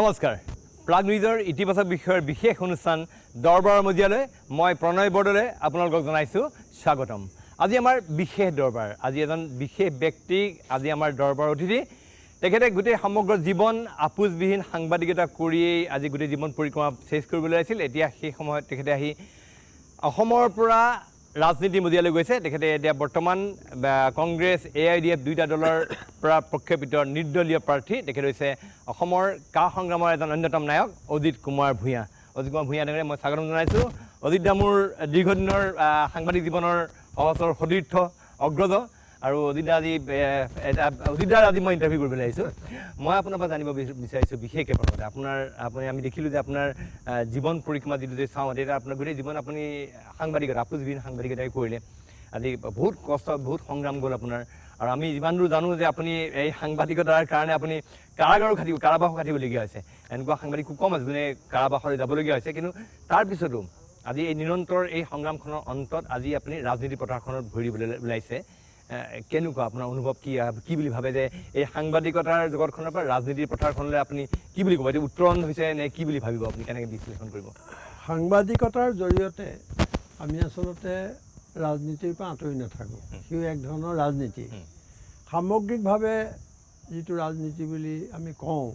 নমস্কাৰ প্ৰাগ নিউজৰ ইতিবাচক বিষয়ৰ বিশেষ অনুষ্ঠান দৰবাৰৰ মজিয়ালৈ মই প্ৰণয় বৰদলৈ আপোনালোকক জনাইছোঁ স্বাগতম আজি আমাৰ বিশেষ দৰবাৰ আজি এজন বিশেষ ব্যক্তি আজি আমাৰ দৰবাৰ অতিথি তেখেতে গোটেই সমগ্ৰ জীৱন আপোচবিহীন সাংবাদিকতা কৰিয়েই আজি গোটেই জীৱন পৰিক্ৰমা চেজ কৰিবলৈ আছিল এতিয়া সেই সময়ত তেখেতে আহি অসমৰ পৰা ৰাজনীতি মজিয়ালৈ গৈছে তেখেতে এতিয়া বৰ্তমান Congress A I D F দুয়োটা দলৰ পৰা প্ৰক্ষেপিত নিৰ্দলীয় প্ৰাৰ্থী তেখেত হৈছে অসমৰ কা সংগ্ৰামৰ এজন অন্যতম নায়ক অজিত কুমাৰ ভূঞা অজিত কুমাৰ ভূঞা ডাঙৰে মই স্বাগতম জনাইছোঁ অজিত দা দীৰ্ঘদিনৰ সাংবাদিক জীৱনৰ সহজৰ সদীৰ্থ অগ্ৰজ আৰু অজিতদা আজি এটা অজিতদাৰ আজি মই ইণ্টাৰভিউ কৰিবলৈ আহিছোঁ মই আপোনাৰ পৰা জানিব বিচাৰিছোঁ বিশেষকৈ প্ৰথমতে আপোনাৰ আপুনি আমি দেখিলোঁ যে আপোনাৰ জীৱন পৰিক্ৰমা যিটো যদি চাওঁ তেতিয়া আপোনাৰ গোটেই জীৱন আপুনি সাংবাদিকতা আপোচ বিহীন সাংবাদিকতাই কৰিলে আজি বহুত কষ্ট বহুত সংগ্ৰাম গ'ল আপোনাৰ আৰু আমি যিমান দূৰ জানো যে আপুনি এই সাংবাদিকতাৰ কাৰণে আপুনি কাৰাগাৰো খাটিব কাৰাবাসো খাটিবলগীয়া হৈছে এনেকুৱা সাংবাদিক কম আছে যোনে কাৰাবাসলৈ যাবলগীয়া হৈছে কিন্তু তাৰপিছতো আজি এই নিৰন্তৰ এই সংগ্ৰামখনৰ অন্তত আজি আপুনি ৰাজনীতি পথাৰখনত ভৰি দিবলৈ ওলাইছে কেনেকুৱা আপোনাৰ অনুভৱ কি কি বুলি ভাবে যে এই সাংবাদিকতাৰ জগতখনৰ পৰা ৰাজনীতিৰ পথাৰখনলৈ আপুনি কি বুলি ক'ব এতিয়া উত্তৰণ হৈছে নে কি বুলি ভাবিব আপুনি কেনেকৈ বিশ্লেষণ কৰিব সাংবাদিকতাৰ জৰিয়তে আমি আচলতে ৰাজনীতিৰ পৰা আঁতৰি নাথাকোঁ সিও এক ধৰণৰ ৰাজনীতি সামগ্ৰিকভাৱে যিটো ৰাজনীতি বুলি আমি কওঁ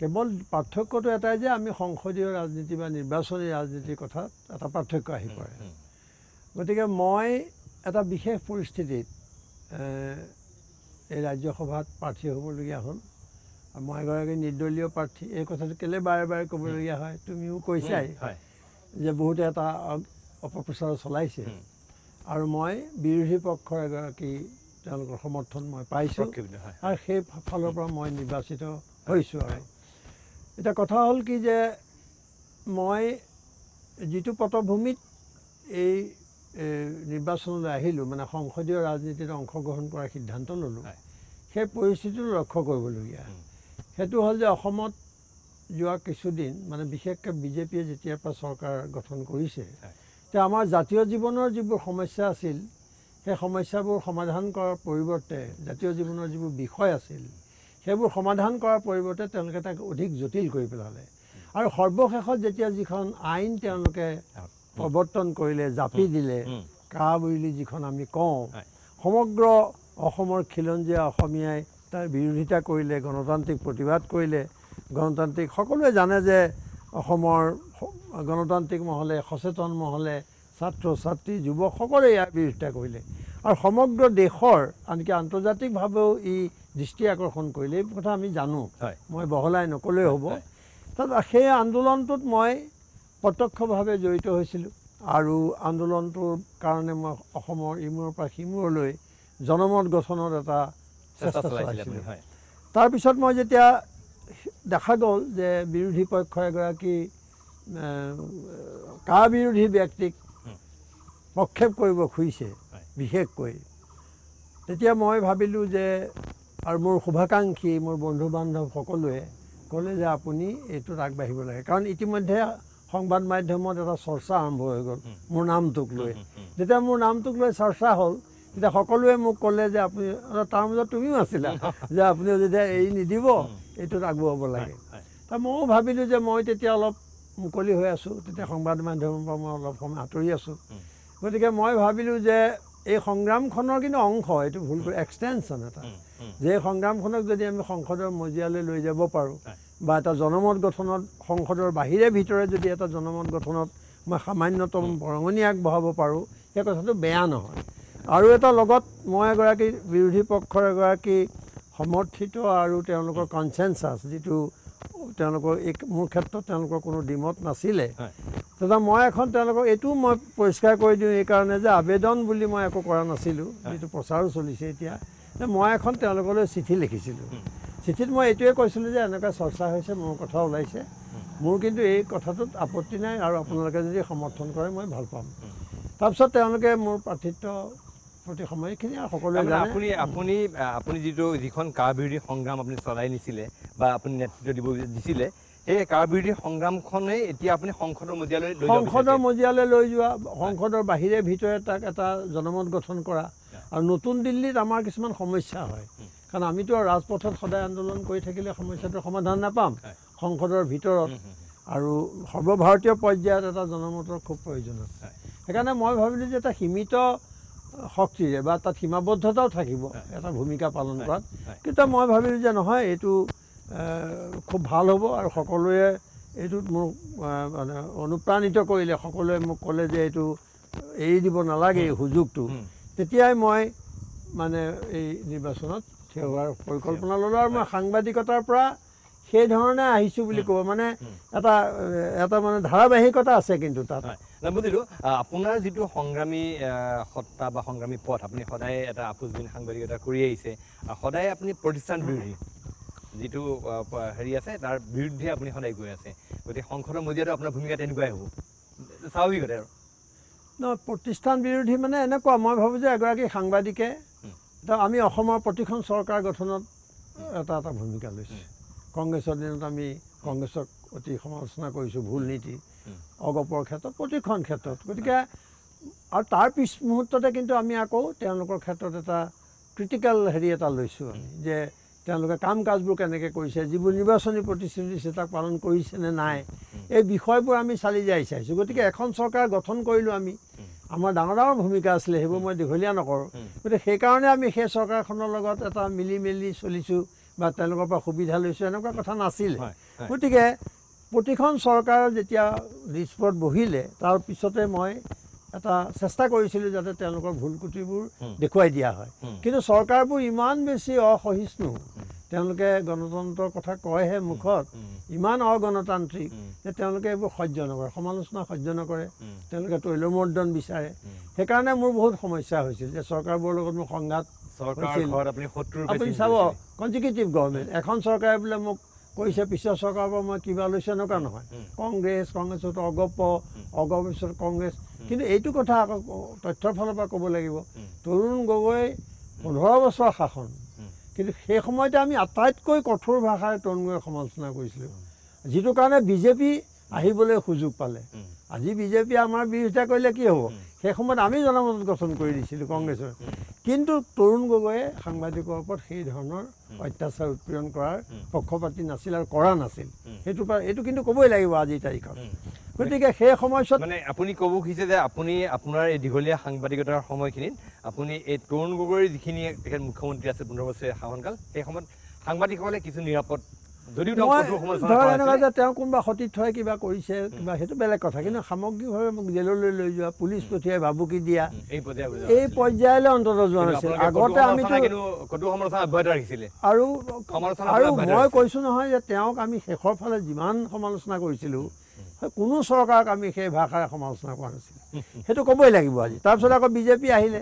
কেৱল পাৰ্থক্যটো এটাই যে আমি সংসদীয় ৰাজনীতি বা নিৰ্বাচনী ৰাজনীতিৰ কথাত এটা পাৰ্থক্য আহি পৰে গতিকে মই এটা বিশেষ পৰিস্থিতিত এই ৰাজ্যসভাত প্ৰাৰ্থী হ'বলগীয়া হ'ল আৰু মই এগৰাকী নিৰ্দলীয় প্ৰাৰ্থী এই কথাটো কেলে বাৰে বাৰে ক'বলগীয়া হয় তুমিও কৈছাই যে বহুতে এটা অপপ্ৰচাৰ চলাইছে আৰু মই বিৰোধী পক্ষৰ এগৰাকী তেওঁলোকৰ সমৰ্থন মই পাইছোঁ আৰু সেই ফালৰ পৰা মই নিৰ্বাচিত হৈছোঁ আৰু এতিয়া কথা হ'ল কি যে মই যিটো পটভূমিত এই নিৰ্বাচনলৈ আহিলোঁ মানে সংসদীয় ৰাজনীতিত অংশগ্ৰহণ কৰাৰ সিদ্ধান্ত ল'লোঁ সেই পৰিস্থিতিটো লক্ষ্য কৰিবলগীয়া সেইটো হ'ল যে অসমত যোৱা কিছুদিন মানে বিশেষকৈ বিজেপিয়ে যেতিয়াৰ পৰা চৰকাৰ গঠন কৰিছে তে আমাৰ জাতীয় জীৱনৰ যিবোৰ সমস্যা আছিল সেই সমস্যাবোৰ সমাধান কৰাৰ পৰিৱৰ্তে জাতীয় জীৱনৰ যিবোৰ বিষয় আছিল সেইবোৰ সমাধান কৰাৰ পৰিৱৰ্তে তেওঁলোকে তাক অধিক জটিল কৰি পেলালে আৰু সৰ্বশেষত যেতিয়া যিখন আইন তেওঁলোকে প্ৰৱৰ্তন কৰিলে জাপি দিলে কা বুলি যিখন আমি কওঁ সমগ্ৰ অসমৰ খিলঞ্জীয়া অসমীয়াই তাৰ বিৰোধিতা কৰিলে গণতান্ত্ৰিক প্ৰতিবাদ কৰিলে গণতান্ত্ৰিক সকলোৱে জানে যে অসমৰ গণতান্ত্ৰিক মহলে সচেতন মহলে ছাত্ৰ ছাত্ৰী যুৱক সকলোৱে ইয়াৰ বিৰোধিতা কৰিলে আৰু সমগ্ৰ দেশৰ আনকি আন্তৰ্জাতিকভাৱেও ই দৃষ্টি আকৰ্ষণ কৰিলে এই কথা আমি জানো মই বহলাই নক'লেই হ'ব তাত সেই আন্দোলনটোত মই প্ৰত্যক্ষভাৱে জড়িত হৈছিলোঁ আৰু আন্দোলনটোৰ কাৰণে মই অসমৰ ইমূৰৰ পৰা সিমূৰলৈ জনমত গঠনত এটা চেষ্টা চলাইছিলোঁ তাৰপিছত মই যেতিয়া দেখা গ'ল যে বিৰোধী পক্ষ এগৰাকী কা বিৰোধী ব্যক্তিক প্ৰক্ষেপ কৰিব খুজিছে বিশেষকৈ তেতিয়া মই ভাবিলোঁ যে আৰু মোৰ শুভাকাংক্ষী মোৰ বন্ধু বান্ধৱ সকলোৱে ক'লে যে আপুনি এইটোত আগবাঢ়িব লাগে কাৰণ ইতিমধ্যে সংবাদ মাধ্যমত এটা চৰ্চা আৰম্ভ হৈ গ'ল মোৰ নামটোক লৈ যেতিয়া মোৰ নামটোক লৈ চৰ্চা হ'ল তেতিয়া সকলোৱে মোক ক'লে যে আপুনি তাৰ মাজত তুমিও আছিলা যে আপুনি যেতিয়া এৰি নিদিব এইটোত আগুৱাব লাগে ময়ো ভাবিলোঁ যে মই তেতিয়া অলপ মুকলি হৈ আছোঁ তেতিয়া সংবাদ মাধ্যমৰ পৰা মই অলপ সময় আঁতৰি আছোঁ গতিকে মই ভাবিলোঁ যে এই সংগ্ৰামখনৰ কিন্তু অংশ এইটো ভুল কৰি এক্সটেনশ্যন এটা যে এই সংগ্ৰামখনক যদি আমি সংসদৰ মজিয়ালৈ লৈ যাব পাৰোঁ বা এটা জনমত গঠনত সংসদৰ বাহিৰে ভিতৰে যদি এটা জনমত গঠনত মই সামান্যতম বৰঙণি আগবঢ়াব পাৰোঁ সেই কথাটো বেয়া নহয় আৰু এটা লগত মই এগৰাকী বিৰোধী পক্ষৰ এগৰাকী সমৰ্থিত আৰু তেওঁলোকৰ কনচেনচাছ যিটো তেওঁলোকৰ এই মোৰ ক্ষেত্ৰত তেওঁলোকৰ কোনো ডিমত নাছিলে তথা মই এখন তেওঁলোকক এইটো মই পৰিষ্কাৰ কৰি দিওঁ এইকাৰণে যে আবেদন বুলি মই একো কৰা নাছিলোঁ যিটো প্ৰচাৰো চলিছে এতিয়া মই এখন তেওঁলোকলৈ চিঠি লিখিছিলোঁ চিঠিত মই এইটোৱে কৈছিলোঁ যে এনেকুৱা চৰ্চা হৈছে মোৰ কথা ওলাইছে মোৰ কিন্তু এই কথাটোত আপত্তি নাই আৰু আপোনালোকে যদি সমৰ্থন কৰে মই ভাল পাম তাৰপিছত তেওঁলোকে মোৰ প্ৰাৰ্থিত্ব প্ৰতি সময়খিনি আৰু সকলোৱে আপুনি আপুনি আপুনি যিটো যিখন কাৰ বিৰোধী সংগ্ৰাম আপুনি চলাই নিছিলে বা আপুনি নেতৃত্ব দিব দিছিলে সেই কাৰ বিৰোধী সংগ্ৰামখনেই এতিয়া আপুনি সংসদৰ মজিয়ালৈ সংসদৰ মজিয়ালৈ লৈ যোৱা সংসদৰ বাহিৰে ভিতৰে তাক এটা জনমত গঠন কৰা আৰু নতুন দিল্লীত আমাৰ কিছুমান সমস্যা হয় কাৰণ আমিতো আৰু ৰাজপথত সদায় আন্দোলন কৰি থাকিলে সমস্যাটোৰ সমাধান নাপাম সংসদৰ ভিতৰত আৰু সৰ্বভাৰতীয় পৰ্যায়ত এটা জনমতৰ খুব প্ৰয়োজন আছে সেইকাৰণে মই ভাবিলোঁ যে এটা সীমিত শক্তিৰে বা তাত সীমাবদ্ধতাও থাকিব এটা ভূমিকা পালন কৰাত কিন্তু মই ভাবিলোঁ যে নহয় এইটো খুব ভাল হ'ব আৰু সকলোৱে এইটোত মোক মানে অনুপ্ৰাণিত কৰিলে সকলোৱে মোক ক'লে যে এইটো এৰি দিব নালাগে এই সুযোগটো তেতিয়াই মই মানে এই নিৰ্বাচনত থিয় পৰিকল্পনা ল'লোঁ আৰু মই সাংবাদিকতাৰ পৰা সেইধৰণে আহিছোঁ বুলি ক'ব মানে এটা এটা মানে ধাৰাবাহিকতা আছে কিন্তু তাত বুজিলোঁ আপোনাৰ যিটো সংগ্ৰামী সত্তা বা সংগ্ৰামী পথ আপুনি সদায় এটা আপোচবিন সাংবাদিকতা কৰি আহিছে সদায় আপুনি প্ৰতিষ্ঠান বিৰোধী যিটো হেৰি আছে তাৰ বিৰুদ্ধে আপুনি সদায় গৈ আছে গতিকে সংসদৰ মজিয়াতো আপোনাৰ ভূমিকা তেনেকুৱাই হ'ব স্বাভাৱিকতে আৰু নহয় প্ৰতিষ্ঠান বিৰোধী মানে এনেকুৱা মই ভাবোঁ যে এগৰাকী সাংবাদিকে আমি অসমৰ প্ৰতিখন চৰকাৰ গঠনত এটা এটা ভূমিকা লৈছোঁ কংগ্ৰেছৰ দিনত আমি কংগ্ৰেছক অতি সমালোচনা কৰিছোঁ ভুল নীতি অগপৰ ক্ষেত্ৰত প্ৰতিখন ক্ষেত্ৰত গতিকে আৰু তাৰ পিছ মুহূৰ্ততে কিন্তু আমি আকৌ তেওঁলোকৰ ক্ষেত্ৰত এটা ক্ৰিটিকেল হেৰি এটা লৈছোঁ আমি যে তেওঁলোকে কাম কাজবোৰ কেনেকৈ কৰিছে যিবোৰ নিৰ্বাচনী প্ৰতিশ্ৰুতি দিছে তাক পালন কৰিছে নে নাই এই বিষয়বোৰ আমি চালি যাই চাইছোঁ গতিকে এখন চৰকাৰ গঠন কৰিলোঁ আমি আমাৰ ডাঙৰ ডাঙৰ ভূমিকা আছিলে সেইবোৰ মই দীঘলীয়া নকৰোঁ গতিকে সেইকাৰণে আমি সেই চৰকাৰখনৰ লগত এটা মিলি মেলি চলিছোঁ বা তেওঁলোকৰ পৰা সুবিধা লৈছোঁ এনেকুৱা কথা নাছিল গতিকে প্ৰতিখন চৰকাৰ যেতিয়া ৰিস্পৰ্ট বহিলে তাৰ পিছতে মই এটা চেষ্টা কৰিছিলোঁ যাতে তেওঁলোকৰ ভুল কুটিবোৰ দেখুৱাই দিয়া হয় কিন্তু চৰকাৰবোৰ ইমান বেছি অসহিষ্ণু তেওঁলোকে গণতন্ত্ৰৰ কথা কয়হে মুখত ইমান অগণতান্ত্ৰিক যে তেওঁলোকে এইবোৰ সহ্য নকৰে সমালোচনা সহ্য নকৰে তেওঁলোকে তৈলমৰ্দন বিচাৰে সেইকাৰণে মোৰ বহুত সমস্যা হৈছিল যে চৰকাৰবোৰৰ লগত মোৰ সংঘাত আপুনি চাব কনজিকিউটিভ গভৰ্ণমেণ্ট এখন চৰকাৰে বোলে মোক কৈছে পিছৰ চৰকাৰৰ পৰা মই কিবা লৈছে এনেকুৱা নহয় কংগ্ৰেছ কংগ্ৰেছত অগপ অগপ পিছত কংগ্ৰেছ কিন্তু এইটো কথা আকৌ তথ্যৰ ফালৰ পৰা ক'ব লাগিব তৰুণ গগৈ পোন্ধৰ বছৰ শাসন কিন্তু সেই সময়তে আমি আটাইতকৈ কঠোৰ ভাষাৰে তৰুণগৈ সমালোচনা কৰিছিলোঁ যিটো কাৰণে বিজেপি আহিবলৈ সুযোগ পালে আজি বিজেপিয়ে আমাৰ বিৰোধিতা কৰিলে কি হ'ব সেই সময়ত আমি জনমত গঠন কৰি দিছিলোঁ কংগ্ৰেছৰ কিন্তু তৰুণ গগৈয়ে সাংবাদিকৰ ওপৰত সেই ধৰণৰ অত্যাচাৰ উৎপীড়ন কৰাৰ পক্ষপাতি নাছিল আৰু কৰা নাছিল সেইটো এইটো কিন্তু ক'বই লাগিব আজিৰ তাৰিখত গতিকে সেই সময়ছোৱাত মানে আপুনি ক'ব খুজিছে যে আপুনি আপোনাৰ এই দীঘলীয়া সাংবাদিকতাৰ সময়খিনিত আপুনি এই তৰুণ গগৈৰ যিখিনি তেখেত মুখ্যমন্ত্ৰী আছে পোন্ধৰ বছৰীয়া শাসনকাল সেই সময়ত সাংবাদিকসকলে কিছু নিৰাপদ তেওঁ কোনোবা সতীৰ্থ কিবা কৰিছে কিবা সেইটো বেলেগ কথা কিন্তু সামগ্ৰিকভাৱে মোক জেললৈ লৈ যোৱা পুলিচ পঠিয়াই ভাবুকি দিয়া এই পৰ্যায়লৈ অন্তত যোৱা নাছিল আগতে আমিতো আৰু মই কৈছো নহয় যে তেওঁক আমি শেষৰ ফালে যিমান সমালোচনা কৰিছিলোঁ কোনো চৰকাৰক আমি সেই ভাষাৰে সমালোচনা কৰা নাছিলোঁ সেইটো ক'বই লাগিব আজি তাৰপিছত আকৌ বিজেপি আহিলে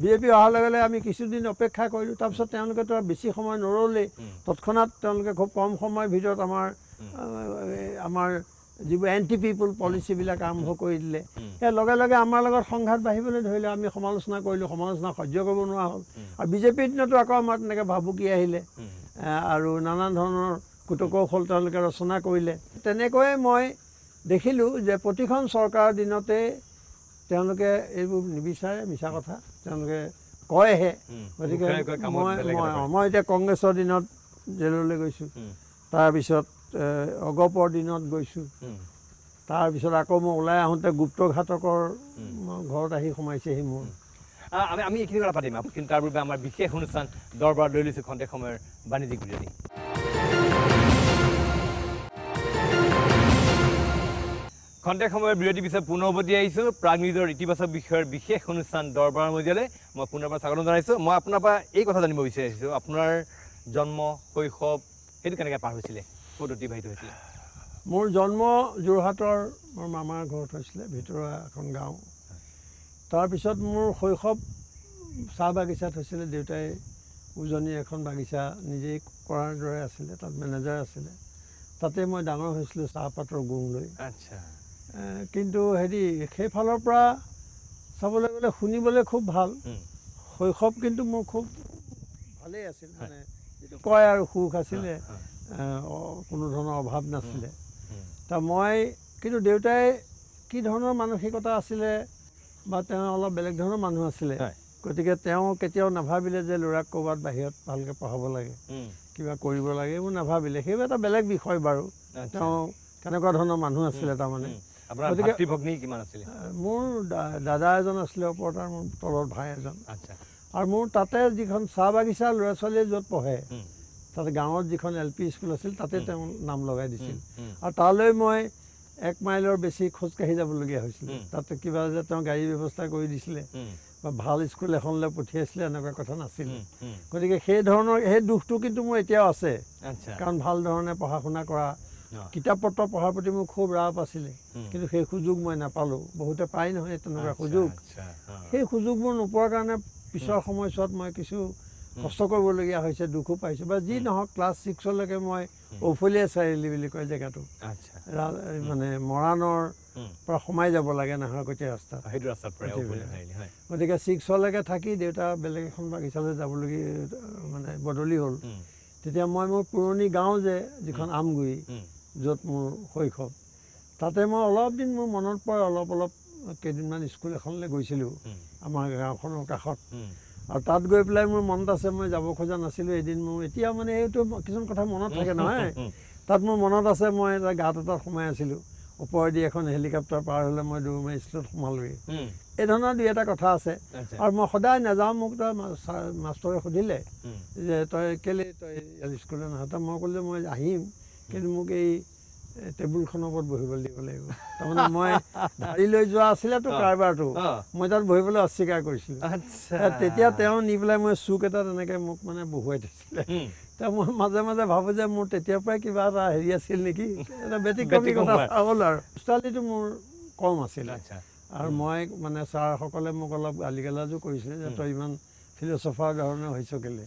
বিজেপি অহাৰ লগে লগে আমি কিছুদিন অপেক্ষা কৰিলোঁ তাৰপিছত তেওঁলোকেতো আৰু বেছি সময় নৰ'লেই তৎক্ষণাত তেওঁলোকে খুব কম সময়ৰ ভিতৰত আমাৰ আমাৰ যিবোৰ এণ্টি পিপুল পলিচিবিলাক আৰম্ভ কৰি দিলে সেই লগে লগে আমাৰ লগত সংঘাত বাঢ়িবলৈ ধৰিলে আমি সমালোচনা কৰিলোঁ সমালোচনা সহ্য কৰিব নোৱাৰা হ'ল আৰু বিজেপিৰ দিনতো আকৌ আমাৰ তেনেকৈ ভাবুকি আহিলে আৰু নানান ধৰণৰ কুটকৌশল তেওঁলোকে ৰচনা কৰিলে তেনেকৈয়ে মই দেখিলোঁ যে প্ৰতিখন চৰকাৰৰ দিনতে তেওঁলোকে এইবোৰ নিবিচাৰে মিছা কথা তেওঁলোকে কয়হে গতিকে মই মই এতিয়া কংগ্ৰেছৰ দিনত জেললৈ গৈছোঁ তাৰপিছত অগপৰ দিনত গৈছোঁ তাৰপিছত আকৌ মই ওলাই আহোঁতে গুপ্তঘাতকৰ ঘৰত আহি সোমাইছেহি মোৰ আমি আমি এইখিনি কথা পাতিম কিন্তু তাৰ বাবে আমাৰ বিশেষ অনুষ্ঠান দৰবাৰ লৈ লৈছোঁ খন্তেক সময়ৰ বাণিজ্যিক বিৰোধী খন্তেক সময়ৰ বিৰতি পিছে পুনৰ উভতি আহিছোঁ প্ৰাগ নিউজৰ ইতিবাচক বিষয়ৰ বিশেষ অনুষ্ঠান দৰবাৰ মজিয়ালৈ মই পুনৰবাৰ স্বাগতম জনাইছোঁ মই আপোনাৰ পৰা এই কথা জানিব বিচাৰিছোঁ আপোনাৰ জন্ম শৈশৱ সেইটো কেনেকৈ পাৰ হৈছিলে ক'ত অতিবাহিত হৈছিলে মোৰ জন্ম যোৰহাটৰ মোৰ মামাৰ ঘৰত হৈছিলে ভিতৰুৱা এখন গাঁও তাৰপিছত মোৰ শৈশৱ চাহ বাগিচাত হৈছিলে দেউতাই উজনি এখন বাগিচা নিজেই কৰাৰ দৰে আছিলে তাত মেনেজাৰ আছিলে তাতে মই ডাঙৰ হৈছিলোঁ চাহপাতৰ গুণ লৈ আচ্ছা কিন্তু হেৰি সেইফালৰ পৰা চাবলৈ গ'লে শুনিবলৈ খুব ভাল শৈশৱ কিন্তু মোৰ খুব ভালেই আছিল মানে কয় আৰু সুখ আছিলে কোনো ধৰণৰ অভাৱ নাছিলে তা মই কিন্তু দেউতাই কি ধৰণৰ মানসিকতা আছিলে বা তেওঁ অলপ বেলেগ ধৰণৰ মানুহ আছিলে গতিকে তেওঁ কেতিয়াও নাভাবিলে যে ল'ৰাক ক'ৰবাত বাহিৰত ভালকৈ পঢ়াব লাগে কিবা কৰিব লাগে এইবোৰ নাভাবিলে সেইবোৰ এটা বেলেগ বিষয় বাৰু তেওঁ কেনেকুৱা ধৰণৰ মানুহ আছিলে তাৰমানে মোৰ দাদা এজন আছিলে ওপৰত আৰু মোৰ তলত ভাই এজন আৰু মোৰ তাতে যিখন চাহ বাগিচা ল'ৰা ছোৱালীয়ে য'ত পঢ়ে তাতে গাঁৱত যিখন এল পি স্কুল আছিল তাতে তেওঁ নাম লগাই দিছিল আৰু তালৈ মই এক মাইলৰ বেছি খোজকাঢ়ি যাবলগীয়া হৈছিলে তাতে কিবা যে তেওঁ গাড়ী ব্যৱস্থা কৰি দিছিলে বা ভাল স্কুল এখনলৈ পঠিয়াইছিলে এনেকুৱা কথা নাছিল গতিকে সেই ধৰণৰ সেই দুখটো কিন্তু মোৰ এতিয়াও আছে কাৰণ ভাল ধৰণে পঢ়া শুনা কৰা কিতাপ পত্ৰ পঢ়াৰ প্ৰতি মোৰ খুব ৰাপ আছিলে কিন্তু সেই সুযোগ মই নাপালোঁ বহুতে পায় নহয় তেনেকুৱা সুযোগ সেই সুযোগবোৰ নোপোৱাৰ কাৰণে পিছৰ সময়ছোৱাত মই কিছু কষ্ট কৰিবলগীয়া হৈছে দুখো পাইছোঁ বা যি নহওক ক্লাছ ছিক্সলৈকে মই ঔফলীয়া চাৰিআলি বুলি কয় জেগাটো মানে মৰাণৰ পৰা সোমাই যাব লাগে নাহৰকটীয়া ৰাস্তাত গতিকে ছিক্সলৈকে থাকি দেউতা বেলেগ এখন বাগিচালৈ যাবলগীয়া মানে বদলি হ'ল তেতিয়া মই মোৰ পুৰণি গাঁও যে যিখন আমগুৰি য'ত মোৰ শৈশৱ তাতে মই অলপ দিন মোৰ মনত পৰে অলপ অলপ কেইদিনমান স্কুল এখনলৈ গৈছিলোঁ আমাৰ গাঁওখনৰ কাষত আৰু তাত গৈ পেলাই মোৰ মনত আছে মই যাব খোজা নাছিলোঁ এদিন মোৰ এতিয়া মানে এইটো কিছুমান কথা মনত থাকে নহয় তাত মোৰ মনত আছে মই এটা গাঁত এটাত সোমাই আছিলোঁ ওপৰেদি এখন হেলিকপ্টাৰ পাৰ হ'লে মই দৌৰ মাৰি স্কুলত সোমালোঁহি এইধৰণৰ দুই এটা কথা আছে আৰু মই সদায় নাযাওঁ মোক তই মাষ্টৰে সুধিলে যে তই কেলৈ তই স্কুললৈ নাহ তই মই ক'লোঁ মই আহিম কিন্তু মোক এই টেবুলখনৰ ওপৰত বহিবলৈ দিব লাগিব তাৰমানে মই ধাৰি লৈ যোৱা আছিলেতো কাৰবাৰটো মই তাত বহিবলৈ অস্বীকাৰ কৰিছিলোঁ তেতিয়া তেওঁ নি পেলাই মই চুক এটা তেনেকৈ মোক মানে বহুৱাই থৈছিলে তেওঁ মই মাজে মাজে ভাবোঁ যে মোৰ তেতিয়াৰ পৰাই কিবা এটা হেৰি আছিল নেকি এটা ব্যতিক্ৰমী কথা হ'ল আৰু ষ্টালিটো মোৰ কম আছিলে আৰু মই মানে ছাৰসকলে মোক অলপ গালি গালাজো কৰিছিলে যে তই ইমান ফিলচফাৰ ধৰণৰ হৈছে কেলে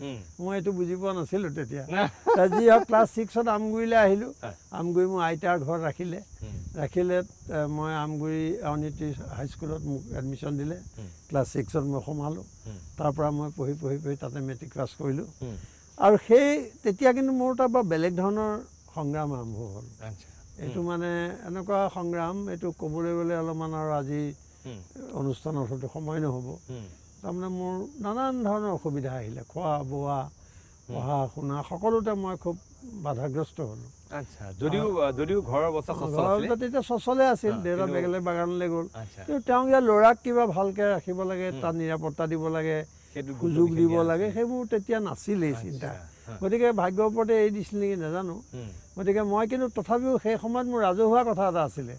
মই এইটো বুজি পোৱা নাছিলোঁ তেতিয়া যি হওক ক্লাছ ছিক্সত আমগুৰিলে আহিলোঁ আমগুৰি মোৰ আইতাৰ ঘৰ ৰাখিলে ৰাখিলে মই আমগুৰি অনিতি হাইস্কুলত মোক এডমিশ্যন দিলে ক্লাছ ছিক্সত মই সোমালোঁ তাৰ পৰা মই পঢ়ি পঢ়ি পঢ়ি তাতে মেট্ৰিক পাছ কৰিলোঁ আৰু সেই তেতিয়া কিন্তু মোৰ তাৰ বৰ বেলেগ ধৰণৰ সংগ্ৰাম আৰম্ভ হ'ল এইটো মানে এনেকুৱা সংগ্ৰাম এইটো ক'বলৈ গ'লে অলপমান আৰু আজি অনুষ্ঠানত হয়তো সময় নহ'ব তাৰমানে মোৰ নানান ধৰণৰ অসুবিধা আহিলে খোৱা বোৱা পঢ়া শুনা সকলোতে মই খুব বাধাগ্ৰস্ত হ'লো চচলে আছিল দেউতা বেগেলে বাগানলে গ'ল কিন্তু তেওঁ ইয়াৰ ল'ৰাক কিবা ভালকে ৰাখিব লাগে তাৰ নিৰাপত্তা দিব লাগে সুযোগ দিব লাগে সেইবোৰ তেতিয়া নাছিলেই চিন্তা গতিকে ভাগ্যৰ ওপৰতে এৰি দিছিল নেকি নাজানো গতিকে মই কিন্তু তথাপিও সেই সময়ত মোৰ ৰাজহুৱা কথা এটা আছিলে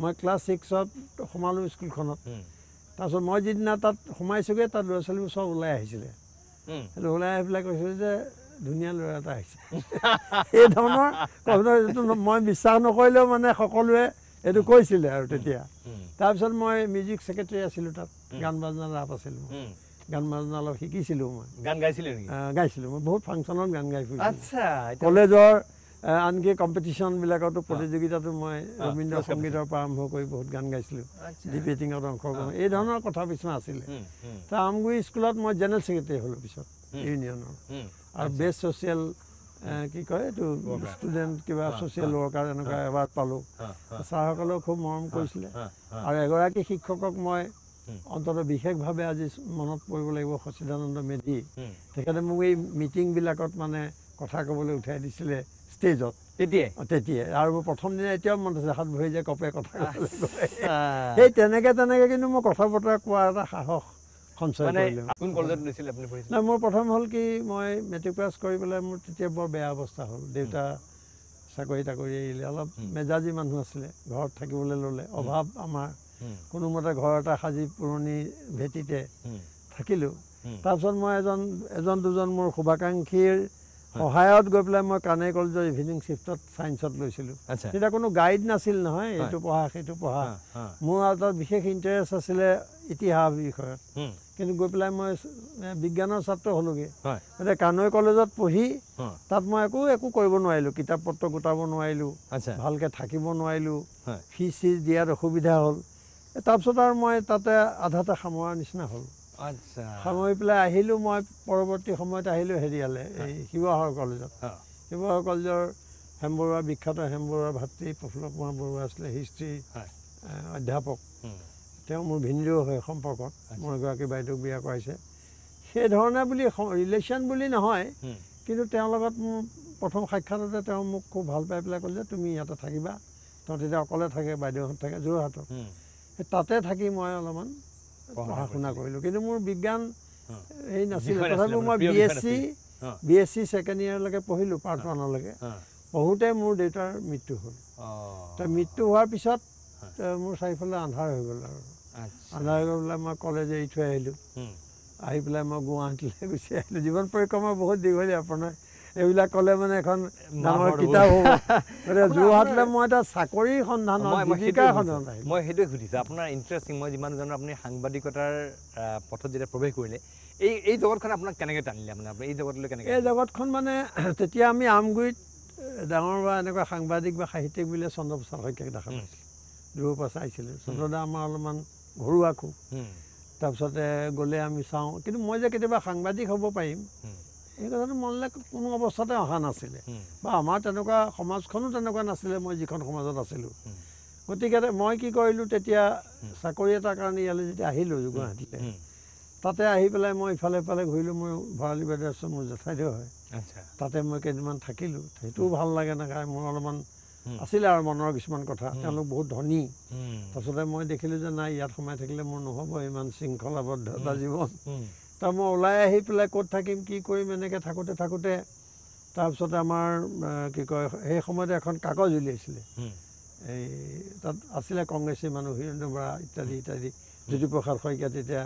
মই ক্লাছ ছিক্সত সোমালোঁ স্কুলখনত তাৰপিছত মই যিদিনা তাত সোমাইছোগৈ তাত ল'ৰা ছোৱালীবোৰ চব ওলাই আহিছিলে ওলাই আহি পেলাই কৈছিলে যে ধুনীয়া ল'ৰা এটা আহিছে এই ধৰণৰ কথা এইটো মই বিশ্বাস নকৰিলেও মানে সকলোৱে এইটো কৈছিলে আৰু তেতিয়া তাৰপিছত মই মিউজিক ছেক্ৰেটেৰী আছিলোঁ তাত গান বাজনা ৰাপ আছিলোঁ গান বাজনা অলপ শিকিছিলোঁ মই গান গাইছিলোঁ গাইছিলোঁ মই বহুত ফাংচনত গান গাই ফুৰিছিলোঁ কলেজৰ আনকি কম্পিটিশ্যনবিলাকতো প্ৰতিযোগিতাটো মই ৰবীন্দ্ৰ সংগীতৰ পৰা আৰম্ভ কৰি বহুত গান গাইছিলোঁ ডিবেটিঙত অংশগ্ৰহণ এই ধৰণৰ কথা কিছুমান আছিলে তাৰ আমগুৰি স্কুলত মই জেনেৰেল ছেক্ৰেটেৰী হ'লোঁ পিছত ইউনিয়নৰ আৰু বেষ্ট ছ'চিয়েল কি কয় এইটো ষ্টুডেণ্ট কিবা ছ'চিয়েল ৱৰ্কাৰ এনেকুৱা এৱাৰ্ড পালোঁ ছাৰসকলেও খুব মৰম কৰিছিলে আৰু এগৰাকী শিক্ষকক মই অন্ততঃ বিশেষভাৱে আজি মনত পৰিব লাগিব সচিদানন্দ মেধি তেখেতে মোক এই মিটিংবিলাকত মানে কথা ক'বলৈ উঠাই দিছিলে ষ্টেজত তেতিয়াই তেতিয়াই আৰু প্ৰথম দিনা এতিয়াও মনত আছে হাত ভৰি যে কপে কথা সেই তেনেকৈ তেনেকৈ কিন্তু মই কথা বতৰা কোৱাৰ এটা সাহস নাই মোৰ প্ৰথম হ'ল কি মই মেট্ৰিক পাছ কৰি পেলাই মোৰ তেতিয়া বৰ বেয়া অৱস্থা হ'ল দেউতা চাকৰি তাকৰি এৰিলে অলপ মেজাজী মানুহ আছিলে ঘৰত থাকিবলৈ ল'লে অভাৱ আমাৰ কোনোমতে ঘৰ এটা সাজি পুৰণি ভেটিতে থাকিলোঁ তাৰপিছত মই এজন এজন দুজন মোৰ শুভাকাংক্ষীৰ সহায়ত গৈ পেলাই মই কানে কলেজৰ ইভিনিং শ্বিফ্টত চায়েন্সত লৈছিলোঁ তেতিয়া কোনো গাইড নাছিল নহয় এইটো পঢ়া সেইটো পঢ়া মোৰ হাতত বিশেষ ইণ্টাৰেষ্ট আছিলে ইতিহাস বিষয়ত কিন্তু গৈ পেলাই মই বিজ্ঞানৰ ছাত্ৰ হ'লোগৈ গতিকে কানৈ কলেজত পঢ়ি তাত মই একো একো কৰিব নোৱাৰিলোঁ কিতাপ পত্ৰ গোটাব নোৱাৰিলোঁ ভালকৈ থাকিব নোৱাৰিলোঁ ফিজ চিজ দিয়াত অসুবিধা হ'ল তাৰপিছত আৰু মই তাতে আধাতে সামৰাৰ নিচিনা হ'ল সামৰি পেলাই আহিলোঁ মই পৰৱৰ্তী সময়ত আহিলোঁ হেৰিয়ালে এই শিৱসাগৰ কলেজত শিৱসাগৰ কলেজৰ হেমবৰুৱা বিখ্যাত হেমবৰুৱাৰ ভাতৃ প্ৰফুল্ল কুমাৰ বৰুৱা আছিলে হিষ্ট্ৰী অধ্যাপক তেওঁ মোৰ ভিনদেউ হয় সম্পৰ্কত মোৰ এগৰাকী বাইদেউক বিয়া কৰাইছে সেইধৰণে বুলি ৰিলেশ্যন বুলি নহয় কিন্তু তেওঁৰ লগত মোৰ প্ৰথম সাক্ষাততে তেওঁ মোক খুব ভাল পাই পেলাই ক'লে যে তুমি ইয়াতে থাকিবা তহঁত এতিয়া অকলে থাকে বাইদেউহঁত থাকে যোৰহাটত সেই তাতে থাকি মই অলপমান পঢ়া শুনা কৰিলোঁ কিন্তু মোৰ বিজ্ঞান হেৰি নাছিলে তথাপিও মই B S C B S C second ইয়াৰলৈকে পঢ়িলোঁ পাৰ্ট ওৱানলৈকে পঢ়োঁতে মোৰ দেউতাৰ মৃত্যু হ'ল মৃত্যু হোৱাৰ পিছত মোৰ চাৰিওফালে আন্ধাৰ হৈ গ'ল আৰু আন্ধাৰ হৈ গ'ল পেলাই মই কলেজ এৰি থৈ আহিলোঁ আহি পেলাই মই গুৱাহাটীলৈ গুচি আহিলোঁ জীৱন পৰিক্ৰমা বহুত দীঘলীয়া আপোনাৰ এইবিলাক ক'লে মানে এখন ডাঙৰ কিতাপ হ'ব গতিকে যোৰহাটলৈ মই এটা চাকৰি সন্ধান মই সেইটোৱে সুধিছোঁ আপোনাৰ ইণ্টাৰেষ্টিং মই যিমান জানো আপুনি সাংবাদিকতাৰ পথত যেতিয়া প্ৰৱেশ কৰিলে এই এই জগতখন আপোনাক কেনেকৈ টানিলে মানে আপুনি এই জগতলৈ কেনেকৈ এই জগতখন মানে তেতিয়া আমি আমগুৰিত ডাঙৰ বা এনেকুৱা সাংবাদিক বা সাহিত্যিক বুলিলে চন্দ্ৰপ্ৰসাদ শইকীয়াক দেখা পাইছিলোঁ দূৰৰপৰা চাইছিলোঁ চন্দ্ৰদা আমাৰ অলপমান ঘৰুৱা খুব তাৰপিছতে গ'লে আমি চাওঁ কিন্তু মই যে কেতিয়াবা সাংবাদিক হ'ব পাৰিম এই কথাটো মনলৈ কোনো অৱস্থাতে অহা নাছিলে বা আমাৰ তেনেকুৱা সমাজখনো তেনেকুৱা নাছিলে মই যিখন সমাজত আছিলোঁ গতিকে মই কি কৰিলোঁ তেতিয়া চাকৰি এটাৰ কাৰণে ইয়ালৈ যেতিয়া আহিলোঁ গুৱাহাটীলৈ তাতে আহি পেলাই মই ইফালে ইফালে ঘূৰিলোঁ মই ভৰালী বাইদেউ আছোঁ মোৰ জেঠাইদেউ হয় তাতে মই কেইদিনমান থাকিলোঁ সেইটোও ভাল লাগে নাখায় মোৰ অলপমান আছিলে আৰু মনৰ কিছুমান কথা তেওঁলোক বহুত ধনী তাৰপিছতে মই দেখিলোঁ যে নাই ইয়াত সোমাই থাকিলে মোৰ নহ'ব ইমান শৃংখলাবদ্ধতা জীৱন তাৰ মই ওলাই আহি পেলাই ক'ত থাকিম কি কৰিম এনেকৈ থাকোঁতে থাকোঁতে তাৰপিছতে আমাৰ কি কয় সেই সময়তে এখন কাগজ উলিয়াইছিলে এই তাত আছিলে কংগ্ৰেছী মানুহ হিৰেন্দ্ৰ বৰা ইত্যাদি ইত্যাদি জ্যোতিপ্ৰসাদ শইকীয়া তেতিয়া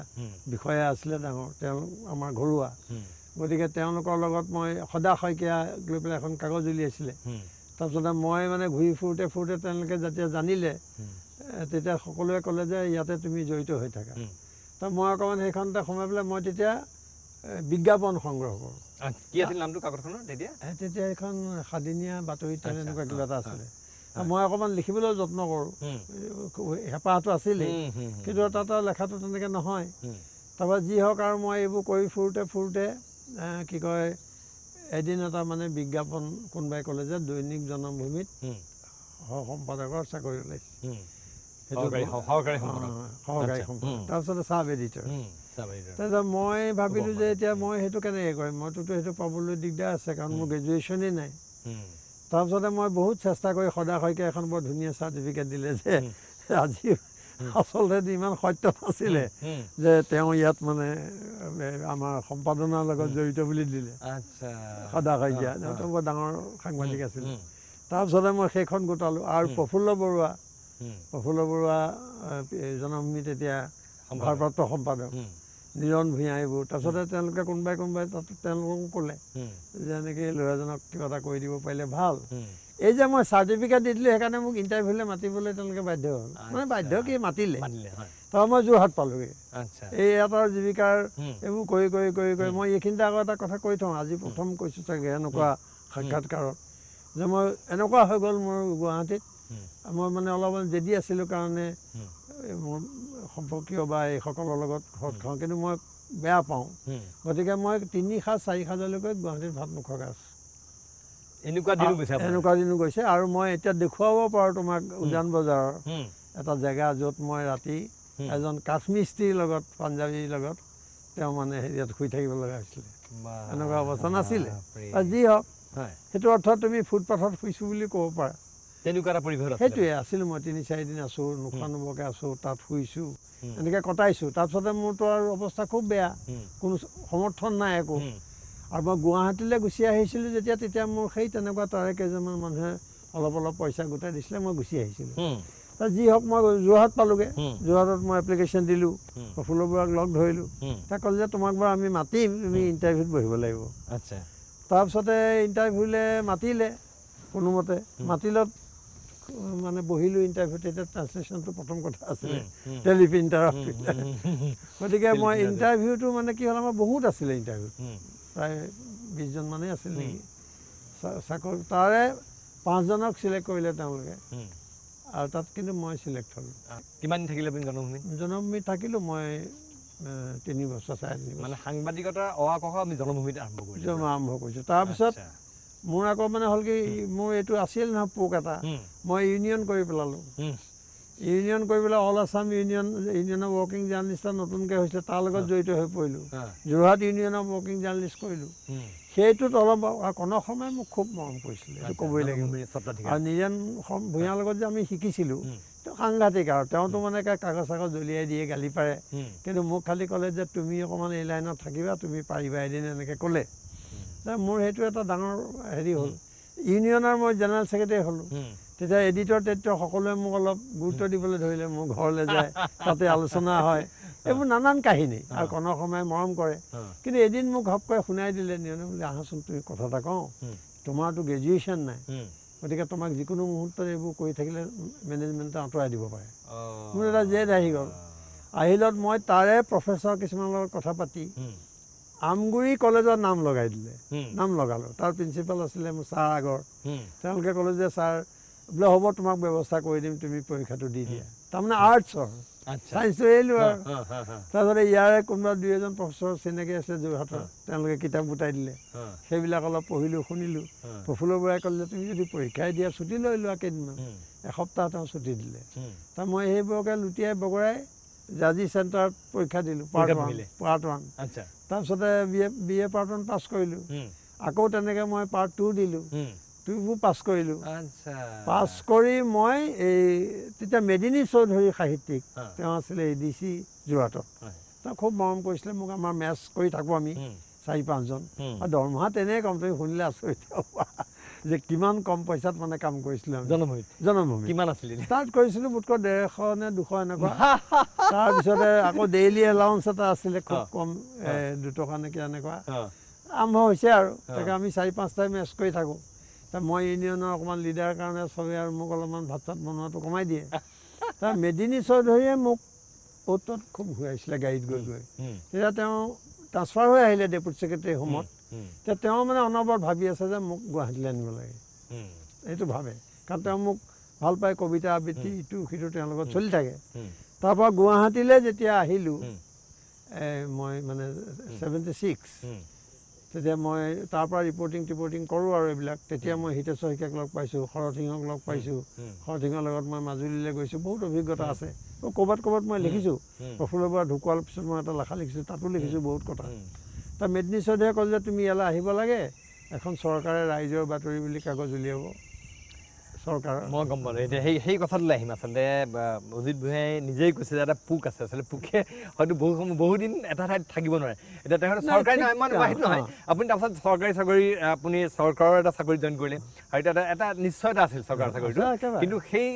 বিষয়া আছিলে ডাঙৰ তেওঁ আমাৰ ঘৰুৱা গতিকে তেওঁলোকৰ লগত মই সদা শইকীয়া লৈ পেলাই এখন কাগজ উলিয়াইছিলে তাৰপিছতে মই মানে ঘূৰি ফুৰোঁতে ফুৰোঁতে তেওঁলোকে যেতিয়া জানিলে তেতিয়া সকলোৱে ক'লে যে ইয়াতে তুমি জড়িত হৈ থাকা তো মই অকণমান সেইখনতে সোমাই পেলাই মই তেতিয়া বিজ্ঞাপন সংগ্ৰহ কৰোঁ কি আছিল নামটো কাগজখনৰ তেতিয়া এখন সাদিনীয়া বাতৰি তেনেকুৱা কিবা এটা আছিলে মই অকণমান লিখিবলৈ যত্ন কৰোঁ হেঁপাহটো আছিলেই কিন্তু তাত লেখাটো তেনেকৈ নহয় তাৰপৰা যি হওক আৰু মই এইবোৰ কৰি ফুৰোঁতে ফুৰোঁতে কি কয় এদিন এটা মানে বিজ্ঞাপন কোনোবাই ক'লে যে দৈনিক জনমভূমিত সম্পাদকৰ চাকৰি ওলাইছে তাৰপিছতে চাব এডিটৰ তাৰপিছত মই ভাবিলোঁ যে এতিয়া মই সেইটো কেনেকৈ কৰিম মইতোতো সেইটো পাবলৈ দিগদাৰ আছে কাৰণ মোৰ গ্ৰেজুৱেশ্যনেই নাই তাৰপিছতে মই বহুত চেষ্টা কৰি সদা শইকীয়া এখন বৰ ধুনীয়া চাৰ্টিফিকেট দিলে যে আজি আচলতে ইমান সত্য নাছিলে যে তেওঁ ইয়াত মানে আমাৰ সম্পাদনাৰ লগত জড়িত বুলি দিলে সদা শইকীয়া তেওঁ বৰ ডাঙৰ সাংবাদিক আছিলে তাৰপিছতে মই সেইখন গোটালোঁ আৰু প্ৰফুল্ল বৰুৱা প্ৰফুল্ল বৰুৱা জনমভূমিত এতিয়া ভাৰপ্ৰাপ্ত সম্পাদক নিৰণ ভূঞা এইবোৰ তাৰপিছতে তেওঁলোকে কোনোবাই কোনোবাই তাত তেওঁলোককো ক'লে যে এনেকৈ ল'ৰাজনক কিবা এটা কৰি দিব পাৰিলে ভাল এই যে মই চাৰ্টিফিকেট দি দিলোঁ সেইকাৰণে মোক ইণ্টাৰভিউলৈ মাতিবলৈ তেওঁলোকে বাধ্য হ'ল মানে বাধ্য কি মাতিলে তাৰ মই যোৰহাট পালোঁগৈ এই এটা জীৱিকাৰ এইবোৰ কৰি কৰি কৰি কৰি মই এইখিনিতে আকৌ এটা কথা কৈ থওঁ আজি প্ৰথম কৈছোঁ চাগে এনেকুৱা সাক্ষাৎকাৰত যে মই এনেকুৱা হৈ গ'ল মোৰ গুৱাহাটীত মই মানে অলপমান জেদি আছিলোঁ কাৰণে মোৰ সম্পৰ্কীয় বা এইসকলৰ লগত ঘৰত খাওঁ কিন্তু মই বেয়া পাওঁ গতিকে মই তিনি সাজ চাৰি সাজলৈকে গুৱাহাটীত ভাত নোখোৱাকৈ আছোঁ এনেকুৱা দিনো গৈছে এনেকুৱা দিনো গৈছে আৰু মই এতিয়া দেখুৱাব পাৰোঁ তোমাক উজান বজাৰৰ এটা জেগা য'ত মই ৰাতি এজন কাশ্মিস্ত্ৰীৰ লগত পাঞ্জাৱীৰ লগত তেওঁ মানে হেৰিয়াত শুই থাকিব লগা হৈছিলে এনেকুৱা অৱস্থা নাছিলে যি হওক সেইটো অৰ্থত তুমি ফুটপাথত শুইছোঁ বুলি ক'ব পাৰা তেনেকুৱা পৰিৱেশ সেইটোৱে আছিল মই তিনি চাৰিদিন আছো নোখোৱা নোবোৱাকে আছো তাত শুইছো এনেকে কটাইছো তাৰপিছতে মোৰতো আৰু অৱস্থা খুব বেয়া কোনো সমৰ্থন নাই একো আৰু মই গুৱাহাটীলৈ গুচি আহিছিলো যেতিয়া তেতিয়া মোৰ সেই তেনেকুৱা তাৰে কেইজনমান মানুহে অলপ অলপ পইচা গোটাই দিছিলে মই গুচি আহিছিলো যি হওক মই যোৰহাট পালোগে যোৰহাটত মই এপ্লিকেশ্যন দিলো প্ৰফুল্ল বৰাক লগ ধৰিলো তাক ক'লে যে তোমাক বাৰু আমি মাতিম তুমি ইণ্টাৰভিউত বহিব লাগিব আচ্ছা তাৰপিছতে ইণ্টাৰভিউলে মাতিলে কোনোমতে মাতিলত মানে বহিলোঁ ইণ্টাৰভিউ তেতিয়া ট্ৰান্সলেশ্যনটো প্ৰথম কথা আছিলে টেলিপ্ৰিণ্টাৰ গতিকে মই ইণ্টাৰভিউটো মানে কি হ'ল আমাৰ বহুত আছিলে ইণ্টাৰভিউ প্ৰায় মানেই আছিল নেকি চাকৰি তাৰে পাঁচজনক চিলেক্ট কৰিলে তেওঁলোকে আৰু তাত কিন্তু মই ছিলেক্ট হ'লোঁ কিমান থাকিলে আপুনি জনমভূমিত থাকিলোঁ মই তিনি বছৰ চাৰে তিনি বছৰ মানে সাংবাদিকতা অ আৰম্ভ কৰিছোঁ আৰম্ভ কৰিছোঁ তাৰপিছত মোৰ আকৌ মানে হ'ল কি মোৰ এইটো আছিল নহয় পোক এটা মই ইউনিয়ন কৰি পেলালোঁ ইউনিয়ন কৰি পেলাই অল আছাম ইউনিয়ন ইউনিয়নৰ ৱৰ্কিং জাৰ্নেলিষ্ট নতুনকৈ হৈছে তাৰ লগত জড়িত হৈ পৰিলোঁ যোৰহাট ইউনিয়নৰ ৱৰ্কিং জাৰ্নেলিষ্ট কৰিলোঁ সেইটোত অলপ কণক সময় মোক খুব মৰম কৰিছিলে এইটো ক'বই লাগিব আৰু নিজান ভূঞাৰ লগত যে আমি শিকিছিলোঁ তেওঁ সাংঘাতিক আৰু তেওঁতো মানে কাগজ চাগজ জ্বলিয়াই দিয়ে গালি পাৰে কিন্তু মোক খালী ক'লে যে তুমি অকণমান এই লাইনত থাকিবা তুমি পাৰিবা এদিন এনেকৈ ক'লে মোৰ সেইটো এটা ডাঙৰ হেৰি হ'ল ইউনিয়নৰ মই জেনেৰেল ছেক্ৰেটেৰী হ'লোঁ তেতিয়া এডিটৰ টেডিটৰ সকলোৱে মোক অলপ গুৰুত্ব দিবলৈ ধৰিলে মোৰ ঘৰলৈ যায় তাতে আলোচনা হয় এইবোৰ নানান কাহিনী আৰু কণৰ সময়ে মৰম কৰে কিন্তু এদিন মোক ঘপকৈ শুনাই দিলে নিয়নে বুলি আহাচোন তুমি কথা এটা কওঁ তোমাৰতো গ্ৰেজুৱেশ্যন নাই গতিকে তোমাক যিকোনো মুহূৰ্তত এইবোৰ কৰি থাকিলে মেনেজমেণ্টে আঁতৰাই দিব পাৰে মোৰ এটা জেদ আহি গ'ল আহিলত মই তাৰে প্ৰফেচৰ কিছুমানৰ লগত কথা পাতি আমগুৰি কলেজত নাম লগাই দিলে নাম লগালো তাৰ প্ৰিন্সিপাল আছিলে মোৰ ছাৰ আগৰ তেওঁলোকে ক'লে যে ছাৰ বোলে হ'ব তোমাক ব্যৱস্থা কৰি দিম তুমি পৰীক্ষাটো দি দিয়া তাৰমানে আৰ্টছৰ চাইন্সটো এৰিলোঁ আৰু তাৰপিছতে ইয়াৰে কোনোবা দুই এজন প্ৰফেচৰ চিনাকি আছে যোৰহাটৰ তেওঁলোকে কিতাপ গোটাই দিলে সেইবিলাক অলপ পঢ়িলোঁ শুনিলোঁ প্ৰফুল্ল বৰাই ক'লে যে তুমি যদি পৰীক্ষাই দিয়া ছুটি লৈ লোৱা কেইদিনমান এসপ্তাহ তেওঁ ছুটি দিলে তাৰ মই সেইবোৰকে লুটিয়াই বগৰাই জাজি চেণ্টাৰত পৰীক্ষা দিলোঁ পাৰ্ট ওৱান পাৰ্ট ওৱান তাৰপিছতে B A B A part one pass কৰিলোঁ আকৌ তেনেকৈ মই পাৰ্ট টু দিলোঁ টুবোৰ পাছ কৰিলোঁ পাছ কৰি মই এই তেতিয়া মেদিনী চৌধুৰী সাহিত্যিক তেওঁ আছিলে এই ডি চি যোৰহাটত তেওঁ খুব মৰম কৰিছিলে মোক আমাৰ মেটছ কৰি থাকোঁ আমি চাৰি পাঁচজন আৰু দৰমহা তেনেই কম তুমি শুনিলে আচৰিত হ'ব যে কিমান কম পইচাত মানে কাম কৰিছিলোঁ জনমভূমিত জনমভূমি কিমান আছিলে ষ্টাৰ্ট কৰিছিলোঁ মোতকৈ ডেৰশ নে দুশ এনেকুৱা তাৰপিছতে আকৌ ডেইলি এলাউন্স এটা আছিলে খুব কম দুটকা নেকি এনেকুৱা আৰম্ভ হৈছে আৰু তাকে আমি চাৰি পাঁচটাই মেচ কৰি থাকোঁ মই ইউনিয়নৰ অকণমান লিডাৰ কাৰণে চবে আৰু মোক অলপমান ভাত চাত বনোৱাটো কমাই দিয়ে মেদিনী চৌধুৰীয়ে মোক অ'টত খুব ঘূৰাইছিলে গাড়ীত গৈ গৈ তেতিয়া তেওঁ ট্ৰান্সফাৰ হৈ আহিলে ডেপুটি ছেক্ৰেটেৰী সময়ত এতিয়া তেওঁ মানে অনবৰত ভাবি আছে যে মোক গুৱাহাটীলৈ আনিব লাগে এইটো ভাবে কাৰণ তেওঁ মোক ভাল পায় কবিতা আবৃত্তি ইটো সিটো তেওঁৰ লগত চলি থাকে তাৰপৰা গুৱাহাটীলৈ যেতিয়া আহিলোঁ মই মানে ছেভেণ্টি ছিক্স তেতিয়া মই তাৰপৰা ৰিপৰ্টিং টিপৰ্টিং কৰোঁ আৰু এইবিলাক তেতিয়া মই হিতেশ্বৰ শিকাক লগ পাইছোঁ শৰৎ সিঙক লগ পাইছোঁ শৰৎ লগত মই মাজুলীলৈ গৈছোঁ বহুত অভিজ্ঞতা আছে ক'ৰবাত ক'ৰবাত মই লিখিছোঁ প্ৰফুল্ল বৰা ঢুকোৱাৰ পিছত মই এটা লেখা লিখিছোঁ তাতো লিখিছোঁ বহুত কথা তাৰ মেদিনী চৌধুৰীয়ে ক'লে যে তুমি ইয়ালৈ আহিব লাগে এখন চৰকাৰে ৰাইজৰ বাতৰি বুলি কাগজ উলিয়াব চৰকাৰ মই গম পালোঁ এতিয়া সেই সেই কথাটোলৈ আহিম আচলতে অজিত ভূঞাই নিজেই কৈছে যে এটা পোক আছে আচলতে পোকে হয়তো বহু সময় বহুদিন এটা ঠাইত থাকিব নোৱাৰে এতিয়া তেখেতে চৰকাৰী নহয় ইমান বাহিৰ নহয় আপুনি তাৰপাছত চৰকাৰী চাকৰি আপুনি চৰকাৰৰ এটা চাকৰি জইন কৰিলে আৰু এতিয়া এটা নিশ্চয়তা আছিল চৰকাৰৰ চাকৰিটো কিন্তু সেই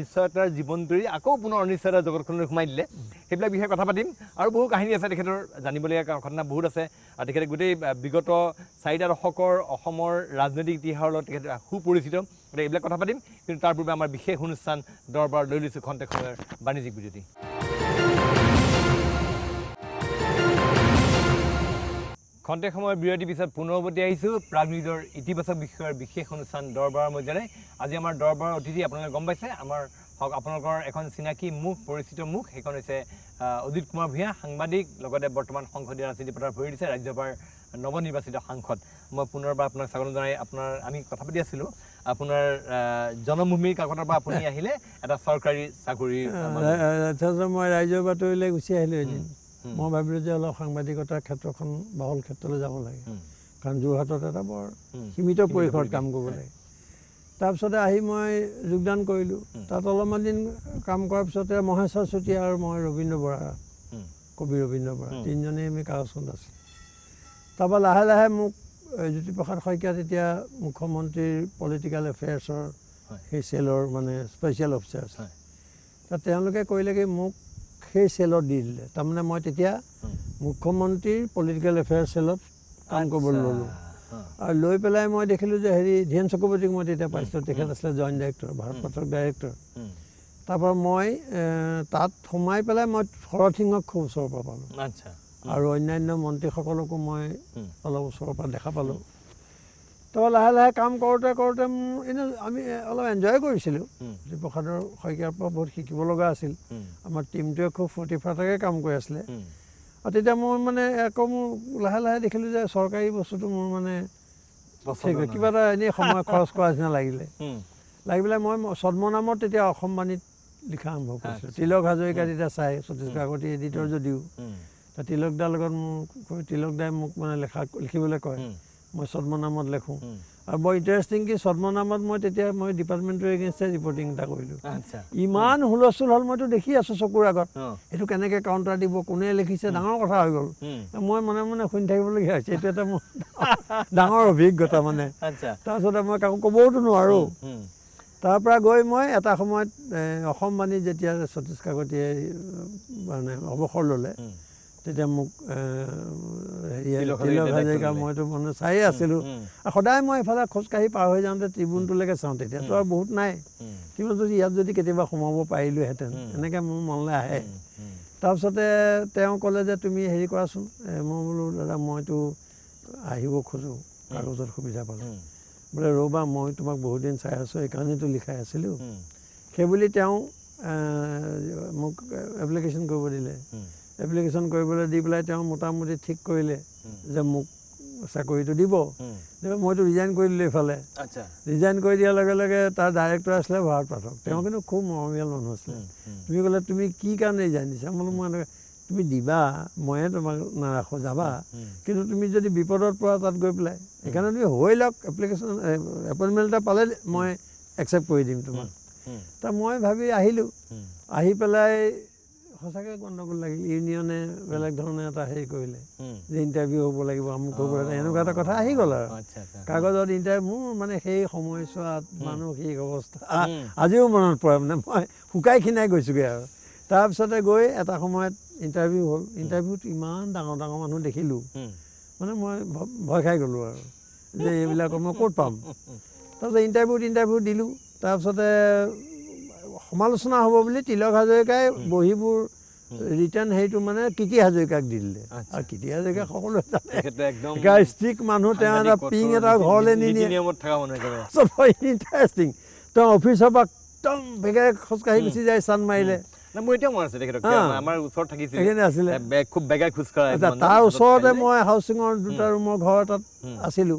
নিশ্চয়তাৰ জীৱনটোৰে আকৌ পুনৰ অনিশ্চয়তাৰ জগতখনলৈ সোমাই দিলে সেইবিলাক বিষয়ে কথা পাতিম আৰু বহু কাহিনী আছে তেখেতৰ জানিবলগীয়া ঘটনা বহুত আছে আৰু তেখেতে গোটেই বিগত চাৰিটা দশকৰ অসমৰ ৰাজনৈতিক ইতিহাসৰ লগত তেখেতে সুপৰিচিত গতিকে এইবিলাক কথা পাতিম কিন্তু তাৰ পূৰ্বে আমাৰ বিশেষ অনুষ্ঠান দৰবাৰ লৈ লৈছোঁ খন্তেক সময়ৰ বাণিজ্যিক বিৰতি খন্তেক সময়ৰ বিৰতিৰ পিছত পুনৰৱতী আহিছোঁ প্ৰাগ নিউজৰ ইতিবাচক বিষয়ৰ বিশেষ অনুষ্ঠান দৰবাৰৰ মজিয়ালৈ আজি আমাৰ দৰবাৰৰ অতিথি আপোনালোকে গম পাইছে আমাৰ আপোনালোকৰ এখন চিনাকি মুখ পৰিচিত মুখ সেইখন হৈছে অজিত কুমাৰ ভূঞা সাংবাদিক লগতে বৰ্তমান সংসদীয় ৰাজনীতি পথাৰ ভৰি দিছে ৰাজ্যসভাৰ নৱনিৰ্বাচিত সাংসদ মই পুনৰবাৰ আপোনাক স্বাগতম জনাই আপোনাৰ আমি কথা পাতি আছিলোঁ আপোনাৰ জনমভূমিৰ কাকতৰ পৰা আপুনি আহিলে এটা চৰকাৰী চাকৰি মই ৰাইজৰ বাতৰিলৈ গুচি আহিলোঁ এদিন মই ভাবিলোঁ যে অলপ সাংবাদিকতাৰ ক্ষেত্ৰখন বাহল ক্ষেত্ৰলৈ যাব লাগে কাৰণ যোৰহাটত এটা বৰ সীমিত পৰিসৰত কাম কৰিব লাগে তাৰপিছতে আহি মই যোগদান কৰিলোঁ তাত অলপমান দিন কাম কৰাৰ পিছতে মহেশ্বৰ চুতীয়া আৰু মই ৰবীন্দ্ৰ বৰা কবি ৰবীন্দ্ৰ বৰা তিনিজনেই আমি কাগজখন আছিলোঁ তাৰপৰা লাহে লাহে মোক জ্যোতিপ্ৰসাদ শইকীয়া তেতিয়া মুখ্যমন্ত্ৰীৰ পলিটিকেল এফেয়াৰ্ছৰ সেই চেলৰ মানে স্পেচিয়েল অফিচাৰ আছিলে তো তেওঁলোকে কৰিলে কি মোক সেই চেলত দি দিলে তাৰমানে মই তেতিয়া মুখ্যমন্ত্ৰীৰ পলিটিকেল এফেয়াৰ চেলত কাম কৰিবলৈ ল'লোঁ আৰু লৈ পেলাই মই দেখিলোঁ যে হেৰি ধীৰেন চক্ৰৱৰ্তীক মই তেতিয়া পাইছিলোঁ তেখেত আছিলে joint director Bharat Pathak director তাৰপৰা মই তাত সোমাই পেলাই মই শৰৎ সিংহক খুব ওচৰৰ পৰা পালোঁ আচ্ছা আৰু অন্যান্য মন্ত্ৰীসকলকো মই অলপ ওচৰৰ পৰা দেখা পালোঁ তাৰ পৰা লাহে লাহে কাম কৰোঁতে কৰোঁতে মোৰ এনেই আমি অলপ এনজয় কৰিছিলোঁ জীৱসাদৰ শইকীয়াৰ পৰা বহুত শিকিব লগা আছিল আমাৰ টীমটোৱে খুব ফূৰ্তি ফাৰ্তাকৈ কাম কৰি আছিলে আৰু তেতিয়া মই মানে আকৌ মোৰ লাহে লাহে দেখিলোঁ যে চৰকাৰী বস্তুটো মোৰ মানে কিবা এটা এনেই সময় খৰচ কৰা নিচিনা লাগিলে লাগি পেলাই মই ছদ্মনামত তেতিয়া অসম বাণীত লিখা আৰম্ভ কৰিছিলোঁ তিলক হাজৰিকা তেতিয়া চাই ছত্তীশগড় আগতে এডিটৰ যদিও বা দাৰ লগত মোক তিলকদাই মোক মানে লেখা লিখিবলৈ কয় মই ছদ্মনামত লিখোঁ আৰু বৰ ইণ্টাৰেষ্টিং কি ছদ্মনামত মই তেতিয়া মই ডিপাৰ্টমেণ্টৰ এগেইনষ্টে ৰিপৰ্টিং এটা কৰিলোঁ ইমান হুলস্থুল হ'ল মইতো দেখি আছোঁ চকুৰ আগত সেইটো কেনেকৈ কাউণ্টাৰ দিব কোনে লিখিছে ডাঙৰ কথা হৈ গ'ল মই মনে মনে শুনি থাকিবলগীয়া হৈছে এইটো এটা মোৰ ডাঙৰ অভিজ্ঞতা মানে তাৰপিছতে মই কাকো ক'বওতো নোৱাৰোঁ তাৰ পৰা গৈ মই এটা সময়ত অসম বাণী যেতিয়া সতীশ কাকতিয়ে মানে অৱসৰ ল'লে তেতিয়া মোক তিলক মইতো মানে চায়ে আছিলোঁ আৰু সদায় মই এইফালে খোজকাঢ়ি পাৰ হৈ যাওঁতে ট্ৰিবুনটোলৈকে চাওঁ তেতিয়াতো আৰু বহুত নাই যদি ইয়াত যদি কেতিয়াবা সোমাব পাৰিলোঁহেঁতেন এনেকৈ মোৰ মনলৈ আহে তাৰপিছতে তেওঁ ক'লে যে তুমি হেৰি কৰাচোন মই বোলো দাদা মইতো আহিব খোজোঁ কাগজত সুবিধা পালোঁ বোলে ৰ'বা মই তোমাক বহুদিন চাই আছোঁ সেইকাৰণেতো লিখাই আছিলোঁ সেইবুলি তেওঁ মোক এপ্লিকেশ্যন কৰিব দিলে এপ্লিকেশ্যন কৰিবলৈ দি পেলাই তেওঁ মোটামুটি ঠিক কৰিলে যে মোক চাকৰিটো দিব মইতো ৰিজাইন কৰি দিলোঁ এইফালে ৰিজাইন কৰি দিয়াৰ লগে লগে তাৰ ডাইৰেক্টৰ আছিলে ভাৰত পাঠক তেওঁ কিন্তু খুব মৰমীয়াল মানুহ আছিলে তুমি ক'লে তুমি কি কাৰণে ৰিজাইন দিছা মই বোলো মই এনেকৈ তুমি দিবা ময়ে তোমাক নাৰাখোঁ যাবা কিন্তু তুমি যদি বিপদত পৰা তাত গৈ পেলাই সেইকাৰণে তুমি হৈ লওক এপ্লিকেশ্যন এপইণ্টমেণ্ট এটা পালে মই একচেপ্ট কৰি দিম তোমাক তাৰ মই ভাবি আহিলোঁ আহি পেলাই সঁচাকৈ গণ্ডগোল লাগিল ইউনিয়নে বেলেগ ধৰণে এটা হেৰি কৰিলে যে ইণ্টাৰভিউ হ'ব লাগিব আমুক হ'ব লাগিব এনেকুৱা এটা কথা আহি গ'ল আৰু কাগজত ইণ্টাৰভিউ মোৰ মানে সেই সময়ছোৱাত মানসিক অৱস্থা আজিও মনত পৰে মানে মই শুকাই খিনাই গৈছোগৈ আৰু তাৰপিছতে গৈ এটা সময়ত ইণ্টাৰভিউ হ'ল ইণ্টাৰভিউত ইমান ডাঙৰ ডাঙৰ মানুহ দেখিলোঁ মানে মই ভয় খাই গ'লোঁ আৰু যে এইবিলাকৰ মই ক'ত পাম তাৰপিছত ইণ্টাৰভিউত ইণ্টাৰভিউ দিলোঁ তাৰপিছতে সমালোচনা হ'ব বুলি তিলক হাজৰিকাই বহীবোৰ ৰিটাৰ্ণ সেইটো মানে কীৰ্তি হাজৰিকাক দি দিলে আৰু কীৰ্তি হাজৰিকা সকলোৱে ষ্ট্ৰিক মানুহ তেওঁ এটা পিং এটা ঘৰলৈ নিনিয়ে ইণ্টাৰেষ্টিং তেওঁ অফিচৰ পৰা একদম বেগে খোজকাঢ়ি গুচি যায় চান মাৰিলে তাৰ ওচৰতে মই হাউচিঙৰ দুটা ৰুমৰ ঘৰ এটাত আছিলো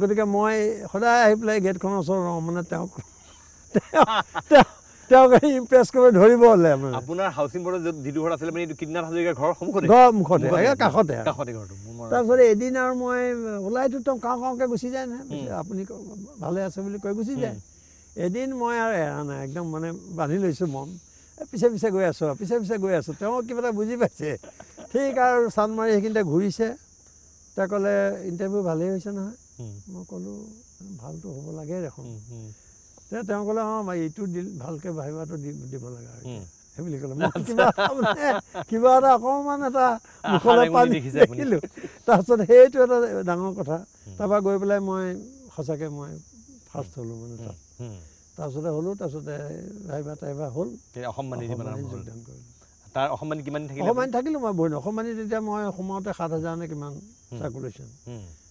গতিকে মই সদায় আহি পেলাই গেটখনৰ ওচৰত ৰওঁ মানে তেওঁক তেওঁক ইমপ্ৰেছ কৰিব ধৰিব হ'লে মানে আপোনাৰ হাউচিং বৰ্ডত যিটো ঘৰ আছিলে মানে এইটো কিদিনাত হাজৰিকা ঘৰ সমুখতে ঘৰ মুখতে কাষতে কাষতে ঘৰটো তাৰপিছত এদিন আৰু মই ওলাইতো তেওঁ কাওঁ কাওঁকৈ গুচি যায় নহয় আপুনি ভালে আছে বুলি কৈ গুচি যায় এদিন মই আৰু এৰা নাই একদম মানে বান্ধি লৈছোঁ মন পিছে পিছে গৈ আছোঁ পিছে পিছে গৈ আছোঁ তেওঁ কিবা এটা বুজি পাইছে ঠিক আৰু চানমাৰি সেইখিনিতে ঘূৰিছে তেওঁ ক'লে ইণ্টাৰভিউ ভালেই হৈছে নহয় মই ক'লোঁ ভালটো হ'ব লাগে দেখোন তেওঁ ক'লে অঁ এইটো দিল ভালকৈ ভাবিবাটো দিব লাগে আৰু বুলি ক'লে কিবা এটা অকণমান এটা মুখলৈ পানী দেখিলোঁ তাৰপিছত সেইটো এটা ডাঙৰ কথা তাৰপৰা গৈ পেলাই মই সঁচাকৈ মই ফাৰ্ষ্ট হ'লোঁ মানে তাত তাৰপিছতে হ'লোঁ তাৰপিছতে ভাইবা তাইবা হ'ল যোগদান থাকিলোঁ মই বহিনী অসমবাণী তেতিয়া মই সোমাওঁতে সাত হাজাৰ নে কিমান চাৰ্কুলেশ্যন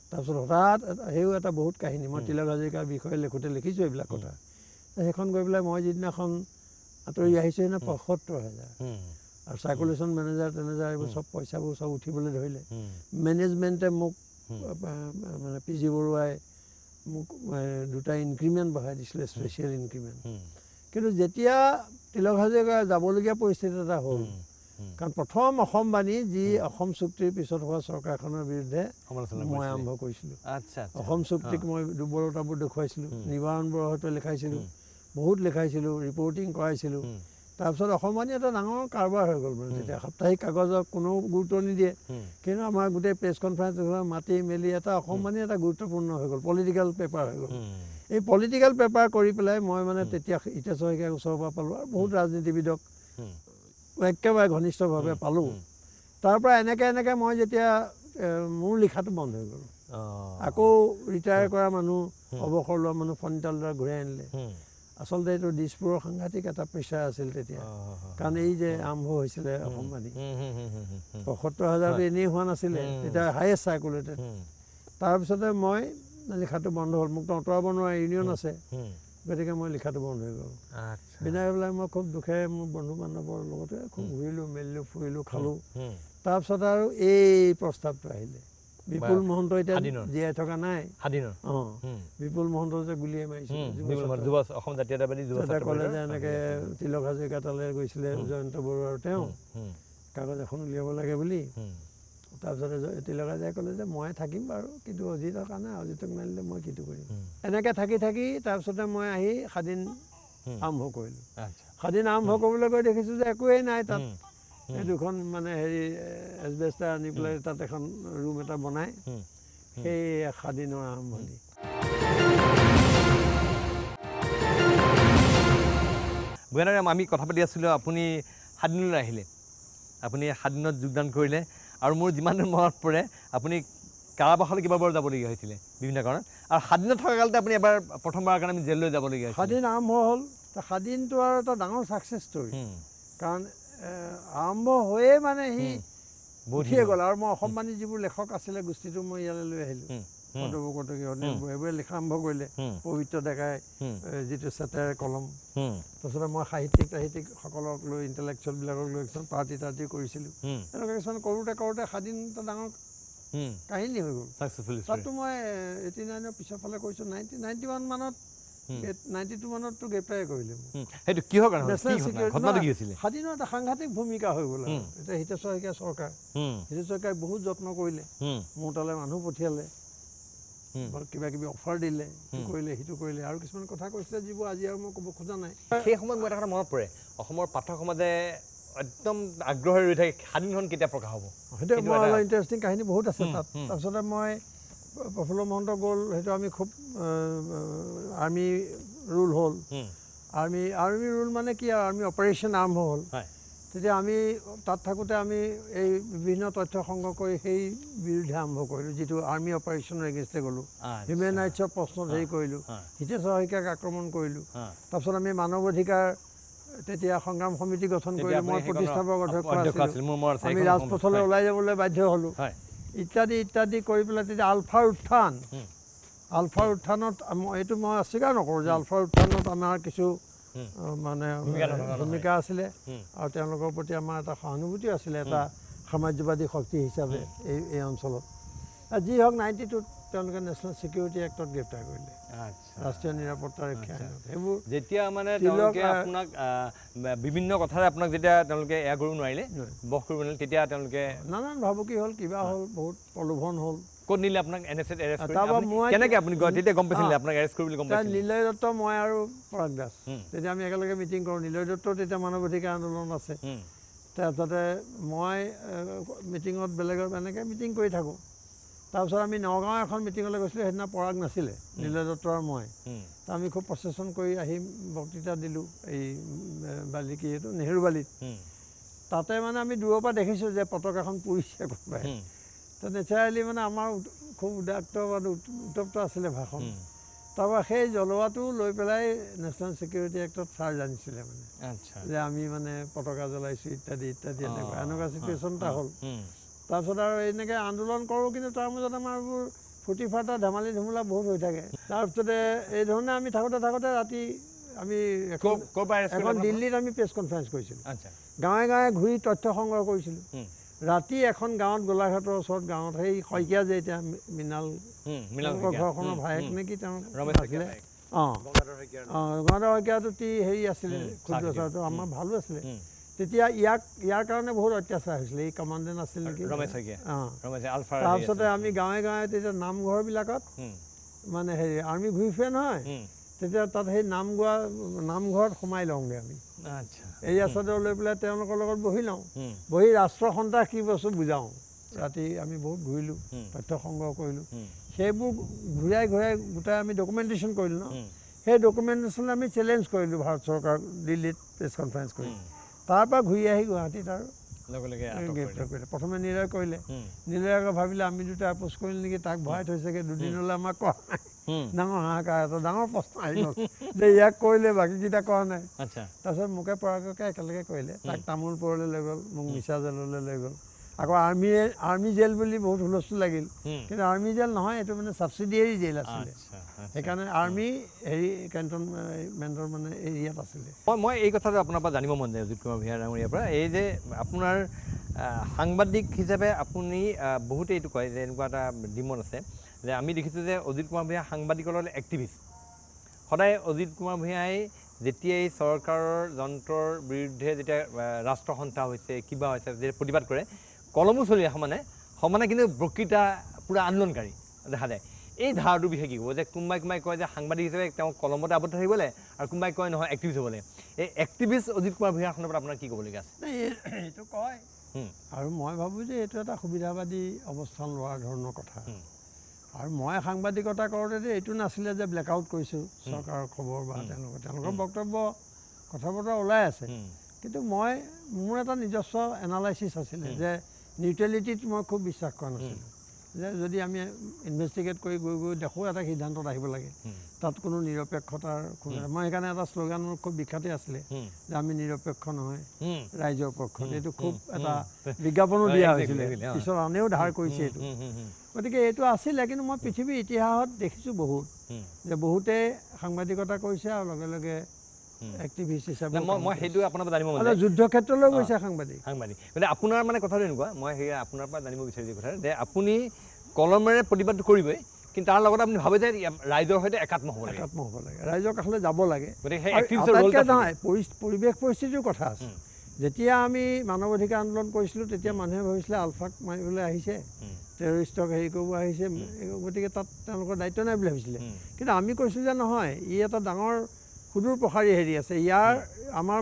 তাৰপিছত হঠাৎ সেইও এটা বহুত কাহিনী মই তিলক হাজৰিকাৰ বিষয়ে লিখোঁতে লিখিছোঁ এইবিলাক কথা সেইখন গৈ পেলাই মই যিদিনাখন আঁতৰি আহিছোঁ সেইদিনা সত্তৰ হাজাৰ আৰু চাৰ্কুলেশ্যন মেনেজাৰ তেনেজাৰ এইবোৰ চব পইচাবোৰ চব উঠিবলৈ ধৰিলে মেনেজমেণ্টে মোক মানে পি জি বৰুৱাই মোক দুটা ইনক্ৰিমেণ্ট বঢ়াই দিছিলে স্পেচিয়েল ইনক্ৰিমেণ্ট কিন্তু যেতিয়া তিলক হাজৰিকা যাবলগীয়া পৰিস্থিতি এটা হ'ল কাৰণ প্ৰথম অসমবাণী যি অসম চুক্তিৰ পিছত হোৱা চৰকাৰখনৰ বিৰুদ্ধে মই আৰম্ভ কৰিছিলোঁ অসম চুক্তিক মই দুৰ্বলতাবোৰ দেখুৱাইছিলোঁ নিবাৰণ হয়তো লিখাইছিলোঁ বহুত লিখাইছিলোঁ ৰিপৰ্টিং কৰাইছিলোঁ তাৰপিছত অসমবাণী এটা ডাঙৰ কাৰবাৰ হৈ গ'ল মানে তেতিয়া সাপ্তাহিক কাগজক কোনো গুৰুত্ব নিদিয়ে কিন্তু আমাৰ গোটেই প্ৰেছ কনফাৰেঞ্চ মাতি মেলি এটা অসমবাণী এটা গুৰুত্বপূৰ্ণ হৈ গ'ল পলিটিকেল পেপাৰ হৈ গ'ল এই পলিটিকেল পেপাৰ কৰি পেলাই মই মানে তেতিয়া ইতেশ শইকীয়াক ওচৰৰ পৰা পালোঁ আৰু বহুত ৰাজনীতিবিদক একেবাৰে ঘনিষ্ঠভাৱে পালোঁ তাৰ পৰা এনেকৈ এনেকৈ মই যেতিয়া মোৰ লিখাটো বন্ধ হৈ গ'ল আকৌ ৰিটায়াৰ কৰা মানুহ অৱসৰ লোৱা মানুহ ফণিতাল ঘূৰাই আনিলে আচলতে এইটো দিছপুৰৰ সাংঘাতিক এটা প্ৰেচাৰ আছিল তেতিয়া কাৰণ এই যে আৰম্ভ হৈছিলে অসম বাণী পঁয়সত্তৰ হাজাৰটো এনেই হোৱা নাছিলে তেতিয়া হায়েষ্ট চাৰ্কুলেটে তাৰপিছতে মই লিখাটো বন্ধ হ'ল মোক আঁতৰাব নোৱাৰে ইউনিয়ন আছে গতিকে মই লিখাটো বন্ধ হৈ গ'লোঁ বিনাই পেলাই মই খুব দুখেৰে মোৰ বন্ধু বান্ধৱৰ লগতে খুব ঘূৰিলোঁ মেলিলোঁ ফুৰিলোঁ খালোঁ তাৰপিছত আৰু এই প্ৰস্তাৱটো আহিলে বিপুল মহন্ত এতিয়া জীয়াই থকা নাই স্বাধীনৰ অঁ বিপুল মহন্ত যে গুলিয়াই মাৰিছিলে যুৱ অসম জাতীয়তাবাদী যুৱতা ক'লে যে এনেকে তিলক হাজৰিকা তালে গৈছিলে জয়ন্ত বড়ো আৰু তেওঁ কাগজ এখন উলিয়াব লাগে বুলি তাৰপিছতে তিলক হাজৰিকাই ক'লে যে মই থাকিম বাৰু কিন্তু অজিতৰ কাৰণে অজিতক মাৰিলে মই কিটো কৰিম এনেকে থাকি থাকি তাৰপিছতে মই আহি স্বাধীন আৰম্ভ কৰিলোঁ স্বাধীন আৰম্ভ কৰিবলৈ গৈ দেখিছোঁ যে একোৱেই নাই তাত এই দুখন মানে হেৰি এজবেষ্টা আনি পেলাই তাত এখন ৰুম এটা বনাই সেই সাদিনৰ আৰম্ভণি বুয়ানাৰ আমি কথা পাতি আছিলোঁ আপুনি সাদিনলৈ আহিলে আপুনি সাদিনত যোগদান কৰিলে আৰু মোৰ যিমান মনত পৰে আপুনি কাৰাবাসলৈ কেইবাবাৰো যাবলগীয়া হৈছিলে বিভিন্ন কাৰণত আৰু সাদিনত কালতে আপুনি এবাৰ প্ৰথমবাৰৰ কাৰণে আমি জেললৈ যাবলগীয়া হৈছিল সাদিন আৰম্ভ হ'ল সাদিনটো আৰু এটা ডাঙৰ ছাকচেছ ষ্টৰি কাৰণ আৰম্ভ হৈয়ে মানে সি বঢ়িয়ে গ'ল আৰু মই অসমবাণী যিবোৰ লেখক আছিলে গোষ্ঠীটো মই ইয়ালৈ লৈ আহিলোঁ এইবোৰে লিখা আৰম্ভ কৰিলে পবিত্ৰ ডেকাই যিটো চেটাৰে কলম তাৰপিছতে মই সাহিত্যিক তাহিত্যিক সকলক লৈ ইণ্টেলেকচুৱেলবিলাকক লৈ কিছুমান পাৰ্টি তাৰ্টি কৰিছিলোঁ এনেকুৱা কিছুমান কৰোঁতে কৰোঁতে সাদিন এটা ডাঙৰ কাহিনী হৈ গ'ল তাতো মই এইটি নাইনৰ পিছৰ ফালে কৈছোঁ নাইণ্টি নাইণ্টি ওৱান মানত নাইণ্টিটো গ্ৰেপ্তাৰে কৰিলে সেইটো কিহৰ কাৰণে নেশ্যনেল চিকিউৰিটি স্বাধীনৰ এটা সাংঘাতিক ভূমিকা হৈ গ'ল এতিয়া হিতেশ শইকীয়া চৰকাৰ হিতেশ শইকীয়াই বহুত যত্ন কৰিলে মোৰ তালৈ মানুহ পঠিয়ালে কিবা কিবি অফাৰ দিলে কৰিলে সেইটো কৰিলে আৰু কিছুমান কথা কৈছিলে যিবোৰ আজি আৰু মই ক'ব খোজা নাই সেই সময়ত মই এটা কথা মনত পৰে অসমৰ পাঠক সমাজে একদম আগ্ৰহেৰে ৰৈ থাকে স্বাধীনখন কেতিয়া প্ৰকাশ হ'ব সেইটো ইণ্টাৰেষ্টিং কাহিনী বহুত আছে তাত তাৰপিছতে মই প্ৰফুল্ল মহন্ত গ'ল সেইটো আমি খুব আৰ্মি ৰুল হ'ল আৰ্মি আৰ্মি ৰুল মানে কি আৰু আৰ্মি অপাৰেশ্যন আৰম্ভ হ'ল তেতিয়া আমি তাত থাকোঁতে আমি এই বিভিন্ন তথ্য সংগ্ৰহ কৰি সেই বিৰুদ্ধে আৰম্ভ কৰিলোঁ যিটো আৰ্মি অপাৰেশ্যনৰ এগেইনষ্টে গ'লোঁ হিউমেন ৰাইটছৰ প্ৰশ্নত হেৰি কৰিলোঁ হিতেশ শইকীয়াক আক্ৰমণ কৰিলোঁ তাৰপিছত আমি মানৱ অধিকাৰ তেতিয়া সংগ্ৰাম সমিতি গঠন কৰিলোঁ মই প্ৰতিষ্ঠাপক অধ্যক্ষ আছিলোঁ আমি ৰাজপথলৈ ওলাই যাবলৈ বাধ্য হ'লোঁ ইত্যাদি ইত্যাদি কৰি পেলাই তেতিয়া আলফাৰ উত্থান আলফাৰ উত্থানত এইটো মই অস্বীকাৰ নকৰোঁ যে আলফাৰ উত্থানত আমাৰ কিছু মানে ভূমিকা আছিলে আৰু তেওঁলোকৰ প্ৰতি আমাৰ এটা সহানুভূতিও আছিলে এটা সাম্ৰাজ্যবাদী শক্তি হিচাপে এই এই অঞ্চলত যি হওক নাইণ্টি টুত তেওঁলোকে নেশ্যনেল চিকিউৰিটি এক্টত গ্ৰেপ্তাৰ কৰিলে ৰাষ্ট্ৰীয় নিৰাপত্তা ৰক্ষা সেইবোৰ যেতিয়া মানে তেওঁলোকে আপোনাক বিভিন্ন কথাৰে আপোনাক যেতিয়া তেওঁলোকে এয়া কৰিব নোৱাৰিলে বস কৰিব নোৱাৰিলে তেতিয়া তেওঁলোকে নানান ভাবুকি হ'ল কিবা হ'ল বহুত প্ৰলোভন হ'ল ক'ত নিলে আপোনাক এন এছ এৰেষ্ট গম পাইছিলে আপোনাক এৰেষ্ট কৰিবলৈ গম পাইছিলে নীলয় দত্ত মই আৰু পৰাগ দাস তেতিয়া আমি একেলগে মিটিং কৰোঁ নীলয় দত্ত তেতিয়া মানৱ অধিকাৰ আন্দোলন আছে তাৰপিছতে মই মিটিঙত বেলেগত এনেকৈ মিটিং কৰি থাকোঁ তাৰপিছত আমি নগাঁও এখন মিটিঙলৈ গৈছিলোঁ সেইদিনা পৰাগ নাছিলে নীলদত্ত আৰু মই আমি খুব প্ৰচেষ্টন কৰি আহি বক্তৃতা দিলোঁ এই বালিকী এইটো নেহেৰু বালিত তাতে মানে আমি দূৰৰ পৰা দেখিছোঁ যে পতাকাখন পুৰিছে কোনোবাই তো নেচাৰেলি মানে আমাৰ খুব উদাক্ত মানে উত্তপ্ত আছিলে ভাষণ তাৰপৰা সেই জ্বলোৱাটো লৈ পেলাই নেশ্যনেল ছিকিউৰিটি এক্টত চাৰ্জ আনিছিলে মানে যে আমি মানে পতাকা জ্বলাইছোঁ ইত্যাদি ইত্যাদি এনেকুৱা এনেকুৱা ছিটুৱেশ্যন এটা হ'ল তাৰপিছত আৰু এনেকৈ আন্দোলন কৰোঁ কিন্তু তাৰ মাজত আমাৰ এইবোৰ ফূৰ্তি ফাৰ্তা ধেমালি ধুমুলা বহুত হৈ থাকে তাৰপিছতে এইধৰণে আমি থাকোঁতে থাকোঁতে ৰাতি আমি এখন দিল্লীত আমি প্ৰেছ কনফাৰেঞ্চ কৰিছিলোঁ গাঁৱে গাঁৱে ঘূৰি তথ্য সংগ্ৰহ কৰিছিলোঁ ৰাতি এখন গাঁৱত গোলাঘাটৰ ওচৰত গাঁৱত সেই শইকীয়া যে এতিয়া মৃণাল মৃণালৰ ঘৰখনৰ ভায়েক নেকি তেওঁ আছিলে অঁ অঁ গোলাঘাটৰ শইকীয়াটো টি হেৰি আছিলে খুদ্ৰ ওচৰতো আমাৰ ভালো আছিলে তেতিয়া ইয়াক ইয়াৰ কাৰণে বহুত অত্যাচাৰ হৈছিলে এই কমাণ্ডেণ্ট আছিল নেকি তাৰপিছতে আমি গাঁৱে গাঁৱে তেতিয়া নামঘৰবিলাকত মানে হেৰি আৰ্মি ঘূৰি ফুৰে নহয় তেতিয়া তাত সেই নাম গোৱা নামঘৰত সোমাই লওঁগৈ আমি এৰিয়া চদৰ লৈ পেলাই তেওঁলোকৰ লগত বহি লওঁ বহি ৰাষ্ট্ৰ সন্তাস কি বস্তু বুজাওঁ ৰাতি আমি বহুত ঘূৰিলোঁ তথ্য সংগ্ৰহ কৰিলোঁ সেইবোৰ ঘূৰাই ঘূৰাই গোটাই আমি ডকুমেণ্টেশ্যন কৰিলোঁ ন সেই ডকুমেণ্টেশ্যন আমি চেলেঞ্জ কৰিলোঁ ভাৰত চৰকাৰ দিল্লীত প্ৰেছ কনফাৰেঞ্চ কৰি তাৰপৰা ঘূৰি আহি গুৱাহাটীত আৰু গ্ৰেপ্তাৰ কৰিলে প্ৰথমে নীলয় কৰিলে নীলয় আকৌ ভাবিলে আমি দুটা আপোচ কৰিলোঁ নেকি তাক ভৰাই থৈছেগৈ দুদিনলৈ আমাক কোৱা নাই ডাঙৰ হাহাকাৰ এটা ডাঙৰ প্ৰশ্ন আহিব যে ইয়াক কৰিলে বাকীকেইটা কৰা নাই তাৰপিছত মোকে পৰাগকে একেলগে কৰিলে তাক তামোল পৰলৈ লৈ গ'ল মোক মিছা মিছাজাললৈ লৈ গ'ল আকৌ আৰ্মীয়ে আৰ্মি জেল বুলি বহুত হুলস্থুল লাগিল কিন্তু আৰ্মি জেল নহয় এইটো মানে ছাবচিডিয়াৰী জেল আছিলে সেইকাৰণে আৰ্মি হেৰি কেণ্টনমেণ্টৰ মানে এৰিয়াত আছিলে মই মই এই কথাটো আপোনাৰ পৰা জানিব মন যায় অজিত কুমাৰ ভূঞা ডাঙৰীয়াৰ পৰা এই যে আপোনাৰ সাংবাদিক হিচাপে আপুনি বহুতে এইটো কয় যে এনেকুৱা এটা ডিমন আছে যে আমি দেখিছোঁ যে অজিত কুমাৰ ভূঞা সাংবাদিকৰ লগত এক্টিভিষ্ট সদায় অজিত কুমাৰ ভূঞাই যেতিয়াই চৰকাৰৰ যন্ত্ৰৰ বিৰুদ্ধে যেতিয়া ৰাষ্ট্ৰসন্থা হৈছে কিবা হৈছে যেতিয়া প্ৰতিবাদ কৰে কলমো চলি চলিলে সমানে সমানে কিন্তু বক্তৃতা পুৰা আন্দোলনকাৰী দেখা যায় এই ধাৰাটোৰ বিষয়ে কি ক'ব যে কোনোবাই কোনোবাই কয় যে সাংবাদিক হিচাপে তেওঁ কলমতে আৱদ্ধ থাকিব লাগে আৰু কোনোবাই কয় নহয় এক্টিভিষ্ট হ'ব লাগে এই এক্টিভিষ্ট অজিত কুমাৰ ভূঞাখনৰ পৰা আপোনাৰ কি ক'বলগীয়া আছে এইটো কয় আৰু মই ভাবোঁ যে এইটো এটা সুবিধাবাদী অৱস্থান লোৱাৰ ধৰণৰ কথা আৰু মই সাংবাদিকতা কৰোঁতে যে এইটো নাছিলে যে ব্লেক আউট কৰিছোঁ চৰকাৰৰ খবৰ বা তেওঁলোকৰ তেওঁলোকৰ বক্তব্য কথা বতৰা ওলাই আছে কিন্তু মই মোৰ এটা নিজস্ব এনালাইচিছ আছিলে যে নিউট্ৰেলিটিত মই খুব বিশ্বাস কৰা নাছিলোঁ যে যদি আমি ইনভেষ্টিগেট কৰি গৈ গৈ দেখোঁ এটা সিদ্ধান্তত আহিব লাগে তাত কোনো নিৰপেক্ষতাৰ খুব মই সেইকাৰণে এটা শ্লোগান মোৰ খুব বিখ্যাতেই আছিলে যে আমি নিৰপেক্ষ নহয় ৰাইজৰ পক্ষ এইটো খুব এটা বিজ্ঞাপনো দিয়া হৈছিলে পিছত আনেও ধাৰ কৰিছে এইটো গতিকে এইটো আছিলে কিন্তু মই পৃথিৱীৰ ইতিহাসত দেখিছোঁ বহুত যে বহুতে সাংবাদিকতা কৰিছে আৰু লগে লগে এক্টিভিষ্ট হিচাপে মই মই সেইটোৱে আপোনাৰ পৰা জানিব মানে যুদ্ধ ক্ষেত্ৰলৈ গৈছে সাংবাদিক সাংবাদিক মানে আপোনাৰ মানে কথাটো এনেকুৱা মই সেই আপোনাৰ পৰা জানিব বিচাৰিছোঁ কথা যে আপুনি কলমেৰে প্ৰতিবাদ কৰিবই কিন্তু তাৰ লগতে আপুনি ভাবে যে ৰাইজৰ সৈতে একাত্ম হ'ব একাত্ম হ'ব লাগে ৰাইজৰ কাষলৈ যাব লাগে গতিকে সেই পৰিৱেশ পৰিস্থিতিৰ কথা আছে যেতিয়া আমি মানৱ অধিকাৰ আন্দোলন কৰিছিলোঁ তেতিয়া মানুহে ভাবিছিলে আলফাক মাৰিবলৈ আহিছে টেৰৰিষ্টক হেৰি কৰিব আহিছে গতিকে তাত তেওঁলোকৰ দায়িত্ব নাই বুলি ভাবিছিলে কিন্তু আমি কৈছিলোঁ যে নহয় ই এটা ডাঙৰ সুদূৰ প্ৰসাৰী হেৰি আছে ইয়াৰ আমাৰ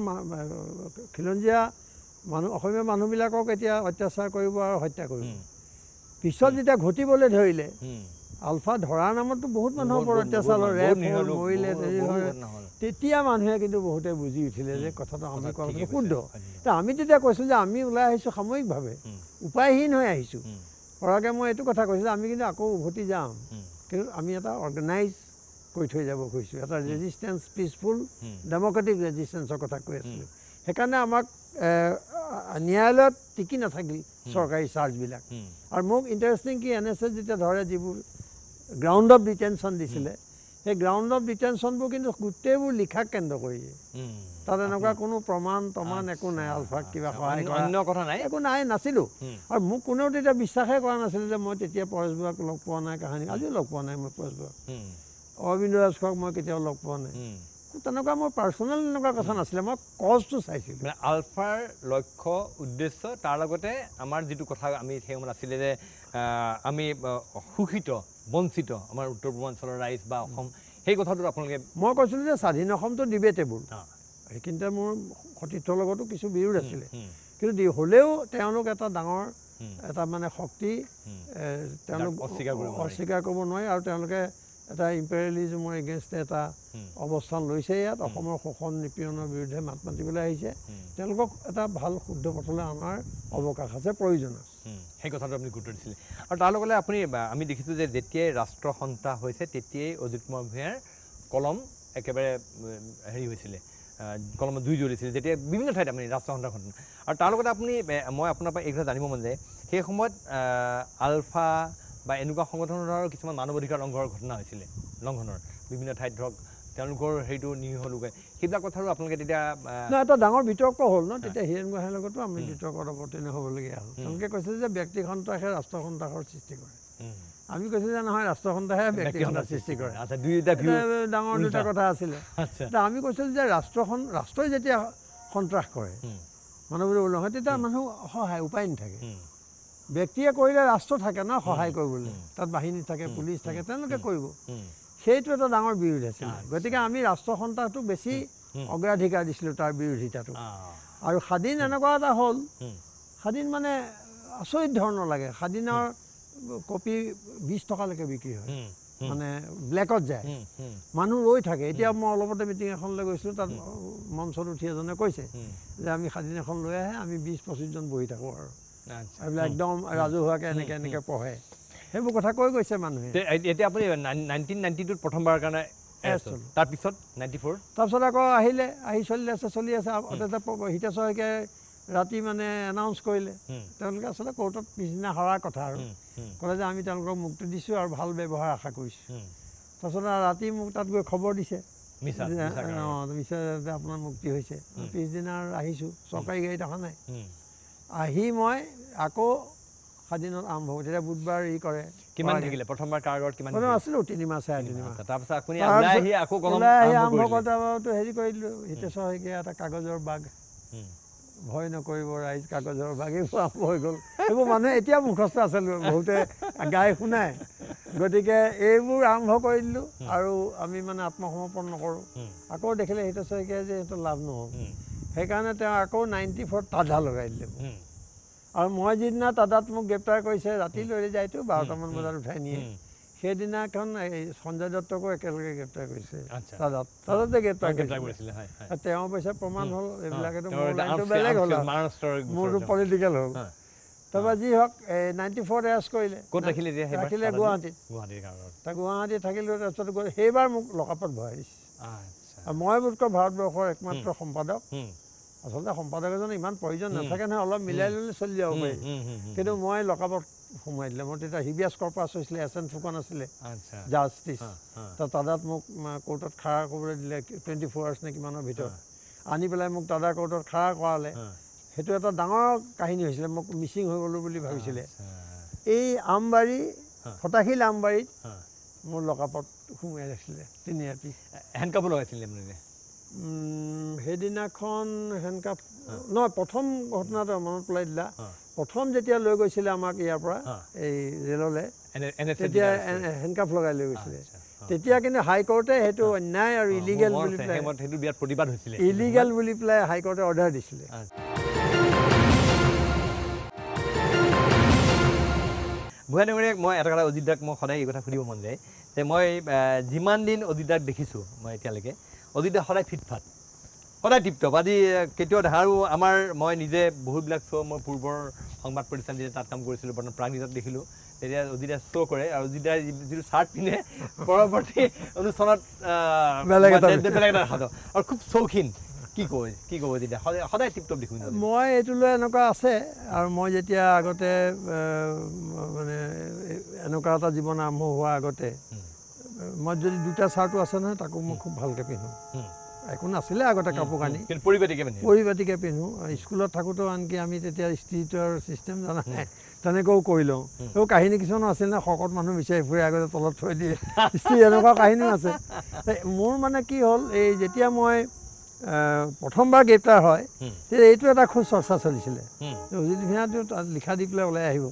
খিলঞ্জীয়া মানুহ অসমীয়া মানুহবিলাকক এতিয়া অত্যাচাৰ কৰিব আৰু হত্যা কৰিব পিছত যেতিয়া ঘটিবলৈ ধৰিলে আলফা ধৰাৰ নামতো বহুত মানুহৰ ওপৰত অত্যাচাৰ মৰিলে তেতিয়া মানুহে কিন্তু বহুতে বুজি উঠিলে যে কথাটো আমি কোৱা শুদ্ধ আমি তেতিয়া কৈছোঁ যে আমি ওলাই আহিছোঁ সাময়িকভাৱে উপায়হীন হৈ আহিছোঁ সৰহকৈ মই এইটো কথা কৈছোঁ যে আমি কিন্তু আকৌ উভতি যাম কিন্তু আমি এটা অৰ্গেনাইজ কৈ থৈ যাব খুজিছোঁ এটা ৰেজিষ্টেঞ্চ পিচফুল ডেম'ক্ৰেটিক ৰেজিষ্টেঞ্চৰ কথা কৈ আছিলোঁ সেইকাৰণে আমাক ন্যায়ালয়ত টিকি নাথাকিল চৰকাৰী চাৰ্জবিলাক আৰু মোক ইণ্টাৰেষ্টিং কি এন এছ এছ যেতিয়া ধৰে যিবোৰ গ্ৰাউণ্ড অফ ডিটেনশ্যন দিছিলে সেই গ্ৰাউণ্ড অফ ডিটেনশ্যনবোৰ কিন্তু গোটেইবোৰ লিখাক কেন্দ্ৰ কৰি দিয়ে তাত এনেকুৱা কোনো প্ৰমাণ প্ৰমাণ একো নাই আলফাক কিবা সহায় কৰা কথা নাই একো নাই নাছিলোঁ আৰু মোক কোনেও তেতিয়া বিশ্বাসেই কৰা নাছিলে যে মই তেতিয়া পৰেশ বৰাক লগ পোৱা নাই কাহানি আজিও লগ পোৱা নাই মই পৰেশ বৰাক অৰবিন্দ ৰাজখোৱাক মই কেতিয়াও লগ পোৱা নাই তেনেকুৱা মোৰ পাৰ্চনেল তেনেকুৱা কথা নাছিলে মই কজটো চাইছিলোঁ মানে আলফাৰ লক্ষ্য উদ্দেশ্য তাৰ লগতে আমাৰ যিটো কথা আমি সেই সময়ত আছিলে যে আমি শোষিত বঞ্চিত আমাৰ উত্তৰ পূৰ্বাঞ্চলৰ ৰাইজ বা অসম সেই কথাটোত আপোনালোকে মই কৈছিলোঁ যে স্বাধীন অসমটো ডিবেটেবল সেইখিনিতে মোৰ সতীৰ্থৰ লগতো কিছু বিৰোধ আছিলে কিন্তু হ'লেও তেওঁলোক এটা ডাঙৰ এটা মানে শক্তি তেওঁলোক অস্বীকাৰ কৰিব নোৱাৰি আৰু তেওঁলোকে এটা ইম্পেৰিয়েলিজমৰ এগেইনষ্টে এটা অৱস্থান লৈছে ইয়াত অসমৰ শোষণ নিপীড়নৰ বিৰুদ্ধে মাত মাতিবলৈ আহিছে তেওঁলোকক এটা ভাল শুদ্ধ পথলৈ অনাৰ অৱকাশ আছে প্ৰয়োজন আছে সেই কথাটো আপুনি গুৰুত্ব দিছিলে আৰু তাৰ লগতে আপুনি আমি দেখিছোঁ যে যেতিয়াই ৰাষ্ট্ৰ সন্থা হৈছে তেতিয়াই অজিত কুমাৰ ভূঞাৰ কলম একেবাৰে হেৰি হৈছিলে কলমত জুই জ্বলিছিলে যেতিয়া বিভিন্ন ঠাইত আপুনি ৰাষ্ট্ৰসন্থাৰ ঘটনা আৰু তাৰ লগতে আপুনি মই আপোনাৰ পৰা এই কথা জানিব মন যায় সেই সময়ত আলফা বা এনেকুৱা সংগঠনৰ ধৰক কিছুমান মানৱ অধিকাৰ লংঘনৰ ঘটনা হৈছিলে লংঘনৰ বিভিন্ন ঠাইত ধৰক তেওঁলোকৰ সেইটো নিৰীহ লোকে সেইবিলাক কথাটো আপোনালোকে তেতিয়া এটা ডাঙৰ বিতৰ্ক হ'ল ন তেতিয়া হীৰেণ গোহাঁইৰ লগতো আমি বিতৰ্কত অৱতীৰ্ণ হ'বলগীয়া হ'ল তেওঁলোকে কৈছে যে ব্যক্তি সন্ত্ৰাসে ৰাষ্ট্ৰ সন্ত্ৰাসৰ সৃষ্টি কৰে আমি কৈছোঁ যে নহয় ৰাষ্ট্ৰ সন্তাসে ব্যক্তি সন্ত্ৰাস সৃষ্টি কৰে ডাঙৰ দুটা কথা আছিলে এতিয়া আমি কৈছিলোঁ যে ৰাষ্ট্ৰখন ৰাষ্ট্ৰই যেতিয়া সন্ত্ৰাস কৰে মানুহবোৰে উলহে তেতিয়া মানুহ সহায় উপায় নাথাকে ব্যক্তিয়ে কৰিলে ৰাষ্ট্ৰ থাকে ন সহায় কৰিবলৈ তাত বাহিনী থাকে পুলিচ থাকে তেওঁলোকে কৰিব সেইটো এটা ডাঙৰ বিৰোধ আছিল গতিকে আমি ৰাষ্ট্ৰ সন্তাহটো বেছি অগ্ৰাধিকাৰ দিছিলোঁ তাৰ বিৰোধিতাটো আৰু স্বাধীন এনেকুৱা এটা হ'ল স্বাধীন মানে আচৰিত ধৰণৰ লাগে স্বাধীনৰ কপি বিছ টকালৈকে বিক্ৰী হয় মানে ব্লেকত যায় মানুহ ৰৈ থাকে এতিয়া মই অলপতে মিটিং এখনলৈ গৈছিলোঁ তাত মঞ্চত উঠি এজনে কৈছে যে আমি স্বাধীন এখন লৈ আহে আমি বিছ পঁচিছজন বহি থাকোঁ আৰু এইবিলাক একদম ৰাজহুৱাক এনেকে এনেকে পঢ়ে সেইবোৰ কথা কৈ গৈছে মানুহে এতিয়া আপুনি নাইনটিন নাইনটি টুত প্ৰথমবাৰৰ কাৰণে তাৰপিছত নাইনটি ফ'ৰ তাৰপিছত আকৌ আহিলে আহি চলি আছে চলি আছে হিতা শইকীয়াই ৰাতি মানে এনাউন্স কৰিলে তেওঁলোকে আচলতে কোৰ্টত পিছদিনা হৰা কথা আৰু ক'লে যে আমি তেওঁলোকক মুক্তি দিছোঁ আৰু ভাল ব্যৱহাৰ আশা কৰিছোঁ তাৰপিছত ৰাতি মোক তাত গৈ খবৰ দিছে অঁ মিছা আপোনাৰ মুক্তি হৈছে পিছদিনা আৰু আহিছোঁ চৰকাৰী গাড়ীত অহা নাই আহি মই আকৌ সাতদিনত আৰম্ভ হ'ব তেতিয়া বুধবাৰ ই কৰে কিমান থাকিলে প্ৰথমবাৰ কাৰ্গত কিমান আছিলোঁ তিনিমাহ চাৰে তিনিমাহ তাৰপিছত আপুনি আহি আকৌ ওলাই আহি আৰম্ভ কৰোঁতে হেৰি কৰি দিলোঁ হিতেশ্বৰ শইকীয়া এটা কাগজৰ বাঘ ভয় নকৰিব ৰাইজ কাগজৰ বাঘ এইবোৰ আৰম্ভ হৈ গ'ল সেইবোৰ মানুহে এতিয়া মুখস্থ আছে বহুতে গাই শুনাই গতিকে এইবোৰ আৰম্ভ কৰি দিলোঁ আৰু আমি মানে আত্মসমৰ্পণ নকৰোঁ আকৌ দেখিলে হিতেশ্বৰ শইকীয়াই যে সেইটো লাভ নহ'ল সেইকাৰণে তেওঁ আকৌ নাইণ্টি ফ'ৰ তাদা লগাই দিলে মোক আৰু মই যিদিনা তাদাত মোক গ্ৰেপ্তাৰ কৰিছে ৰাতি লৈ যায়তো বাৰটামান বজাত উঠাই নিয়ে সেইদিনাখন এই সঞ্জয় দত্তকো একেলগে গ্ৰেপ্তাৰ কৰিছে তাদাত গ্ৰেপ্তাৰ কৰিছিলে তেওঁ পইচা প্ৰমাণ হ'ল এইবিলাকেতো মোৰ বেলেগ হ'ল মোৰ পলিটিকেল হ'ল তাৰপৰা যি হওক এই নাইণ্টি ফ'ৰ এৰেষ্ট কৰিলে ৰাখিলে ৰাখিলে গুৱাহাটীত তাৰ গুৱাহাটীত থাকিলোঁ তাৰপিছত গৈ সেইবাৰ মোক লকআপত ভৰাই দিছে মই বোধকৈ ভাৰতবৰ্ষৰ একমাত্ৰ সম্পাদক আচলতে সম্পাদক এজন ইমান প্ৰয়োজন নাথাকে নহয় অলপ মিলাই ল'লে চলি যাব পাৰি কিন্তু মই লকআপত সোমাই দিলে মোৰ তেতিয়া হিবিয়াছ কৰ্পাছ হৈছিলে এছ এন ফুকন আছিলে জাষ্টিচ তো দাদাত মোক ক'ৰ্টত খাৰা কৰিবলৈ দিলে টুৱেণ্টি ফ'ৰ আৱাৰ্ছ নে কিমানৰ ভিতৰত আনি পেলাই মোক দাদা ক'ৰ্টত খাৰা কৰালে সেইটো এটা ডাঙৰ কাহিনী হৈছিলে মোক মিচিং হৈ গ'লোঁ বুলি ভাবিছিলে এই আমবাৰী ফটাশিল আমবাৰীত মোৰ লকআপত সোমাই ৰাখিছিলে তিনি ৰাতি হেণ্ড কাপো লগাইছিলে সেইদিনাখন হেনকা নহয় প্ৰথম ঘটনাটো মনত পেলাই দিলা প্ৰথম যেতিয়া লৈ গৈছিলে আমাক ইয়াৰ পৰা এই ৰেললৈ তেতিয়া হেণ্ডকাফ লগাই লৈ গৈছিলে তেতিয়া কিন্তু হাইকৰ্টে সেইটো অন্যায় আৰু ইলিগেল বুলি পেলাই ইলিগেল বুলি পেলাই হাইকৰ্টে অৰ্ডাৰ দিছিলে ভূঞা ডেঙৰীয়াক মই এটা কথা অজিত দাক মই সদায় এই কথা সুধিব মন যায় যে মই যিমান দিন অজিত দাক দেখিছোঁ মই এতিয়ালৈকে অজিতে সদায় ফিটফাট সদায় টিপটপ আজি কেতিয়াও দেখা আৰু আমাৰ মই নিজে বহুতবিলাক শ্ব' মই পূৰ্বৰ সংবাদ প্ৰতিষ্ঠান যেতিয়া তাত কাম কৰিছিলোঁ বৰ্তমান প্ৰাগনিজত দেখিলোঁ তেতিয়া অজিতে শ্ব' কৰে আৰু অজিতাই যিটো চাৰ্ট পিন্ধে পৰৱৰ্তী অনুষ্ঠানত আৰু খুব চৌখিন কি কয় কি ক'ব তেতিয়া সদায় সদায় টিপটপ দেখোঁ মই এইটোলৈ এনেকুৱা আছে আৰু মই যেতিয়া আগতে মানে এনেকুৱা এটা জীৱন আৰম্ভ হোৱাৰ আগতে মই যদি দুটা চাৰ্টো আছে নহয় তাকো মই খুব ভালকৈ পিন্ধো একো নাছিলে আগতে কাপোৰ কানি পৰিপাতিকৈ পিন্ধো স্কুলত থাকোঁতেও আনকি আমি তেতিয়া ষ্ট্ৰীটৰ ছিষ্টেম জনা নাই তেনেকৈও কৰি লওঁ সেইবোৰ কাহিনী কিছুমানো আছিল নহয় শকত মানুহ বিচাৰি ফুৰে আগতে তলত থৈ দিয়ে ষ্ট্ৰী এনেকুৱা কাহিনীও আছে মোৰ মানে কি হ'ল এই যেতিয়া মই প্ৰথমবাৰ গ্ৰেপ্তাৰ হয় তেতিয়া এইটো এটা খুব চৰ্চা চলিছিলে অজিত ভূঞাটো তাত লিখা দি পেলাই ওলাই আহিব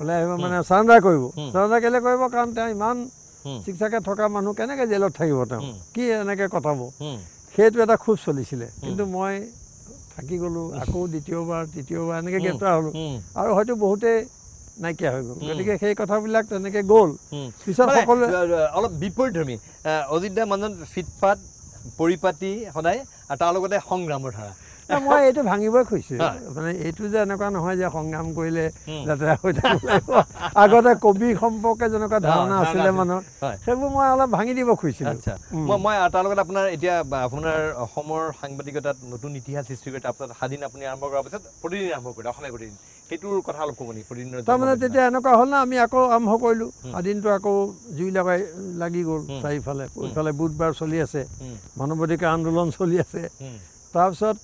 ওলাই আহিব মানে চাৰেণ্ডাৰ কৰিব চাৰেণ্ডাৰ কেলে কৰিব কাৰণ তেওঁ ইমান চিকিৎসাকে থকা মানুহ কেনেকৈ জেলত থাকিব তেওঁ কি এনেকৈ কটাব সেইটো এটা খুব চলিছিলে কিন্তু মই থাকি গ'লোঁ আকৌ দ্বিতীয়বাৰ তৃতীয়বাৰ এনেকৈ গ্ৰেপ্তাৰ হ'লোঁ আৰু হয়তো বহুতেই নাইকিয়া হৈ গ'ল গতিকে সেই কথাবিলাক তেনেকৈ গ'ল পিছত সকলোৱে অলপ বিপৰীতধৰ্মী অজিত দা মানুহ ফিটফাট পৰিপাটি সদায় আৰু তাৰ লগতে সংগ্ৰামৰ ধাৰা মই এইটো ভাঙিবই খুজিছো মানে এইটো যে এনেকুৱা নহয় যে সংগ্ৰাম কৰিলে লেতেৰা হৈ থাকিব আগতে কবি সম্পৰ্কে যেনেকুৱা ধাৰণা আছিলে মানুহৰ সেইবোৰ মই অলপ ভাঙি দিব খুজিছিলোঁ আচ্ছা মই তাৰ লগত আপোনাৰ এতিয়া আপোনাৰ অসমৰ সাংবাদিকতাত নতুন ইতিহাস সৃষ্টি কৰি তাৰপিছত সাদিন আপুনি আৰম্ভ কৰাৰ পিছত প্ৰতিদিন আৰম্ভ কৰিলে অসমীয়া প্ৰতিদিন সেইটোৰ কথা অলপ ক'ব নেকি প্ৰতিদিন তাৰমানে তেতিয়া এনেকুৱা হ'ল ন আমি আকৌ আৰম্ভ কৰিলোঁ আদিনটো আকৌ জুই লগাই লাগি গ'ল চাৰিওফালে ইফালে বুধবাৰ চলি আছে মানৱ অধিকাৰ আন্দোলন চলি আছে তাৰপিছত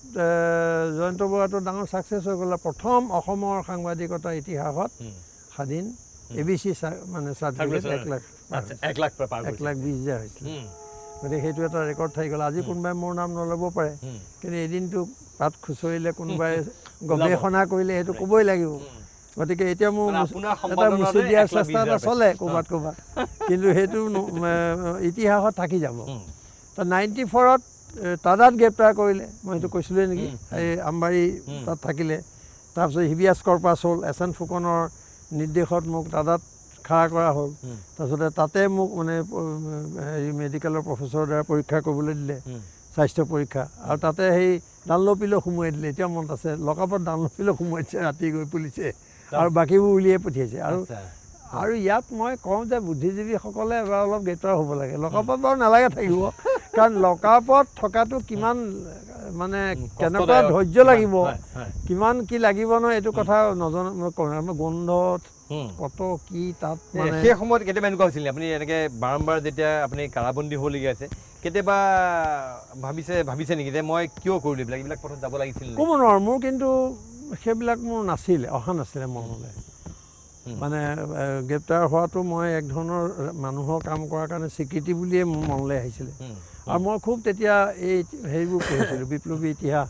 জয়ন্ত বৰাটো ডাঙৰ ছাকচেছ হৈ গ'ল প্ৰথম অসমৰ সাংবাদিকতাৰ ইতিহাসত স্বাধীন এ বি চি মানে এক লাখ বিছ হাজাৰ হৈছিলে গতিকে সেইটো এটা ৰেকৰ্ড থাকি গ'ল আজি কোনোবাই মোৰ নাম নল'ব পাৰে কিন্তু এদিনটো পাত খুচৰিলে কোনোবাই গৱেষণা কৰিলে সেইটো ক'বই লাগিব গতিকে এতিয়া মোৰ এটা মুচি দিয়াৰ চেষ্টা এটা চলে ক'ৰবাত ক'ৰবাত কিন্তু সেইটো ইতিহাসত থাকি যাব তো নাইণ্টি ফ'ৰত তাদাত গ্ৰেপ্তাৰ কৰিলে মই সেইটো কৈছিলোৱেই নেকি এই আম্বাৰী তাত থাকিলে তাৰপিছত কৰ্পাছ হ'ল এছ এন ফুকনৰ নিৰ্দেশত মোক তাদাত খাৰা কৰা হ'ল তাৰপিছতে তাতে মোক মানে হেৰি মেডিকেলৰ প্ৰফেচৰৰ দ্বাৰা পৰীক্ষা কৰিবলৈ দিলে স্বাস্থ্য পৰীক্ষা আৰু তাতে সেই ডানলপিলৈ সোমোৱাই দিলে এতিয়া মনত আছে লকআপত ডানলপিলৈ সোমোৱাই দিছে ৰাতি গৈ পুলিছে আৰু বাকীবোৰ উলিয়াই পঠিয়াইছে আৰু আৰু ইয়াত মই কওঁ যে বুদ্ধিজীৱীসকলে এবাৰ অলপ গ্ৰেপ্তাৰ হ'ব লাগে লকআপত বাৰু নালাগে থাকিব কাৰণ লকআপত থকাটো কিমান মানে কেনেকুৱা ধৈৰ্য লাগিব কিমান কি লাগিব ন এইটো কথা নজনা গোন্ধ কত কি তাত সেই সময়ত কেতিয়াবা এনেকুৱা হৈছিল আপুনি এনেকে বাৰম্বাৰ যেতিয়া আপুনি কাৰাবন্দী হ'বলগীয়া আছে কেতিয়াবা ভাবিছে ভাবিছে নেকি যে মই কিয় কৰিলো এইবিলাক এইবিলাক পথত যাব লাগিছিল ক'ব নোৱাৰো মোৰ কিন্তু সেইবিলাক মোৰ নাছিলে অহা নাছিলে মনলৈ মানে গ্ৰেপ্তাৰ হোৱাটো মই এক ধৰণৰ মানুহৰ কাম কৰাৰ কাৰণে স্বীকৃতি বুলিয়ে মোৰ মনলৈ আহিছিলে আৰু মই খুব তেতিয়া এই হেৰিবোৰ পঢ়িছিলোঁ বিপ্লৱী ইতিহাস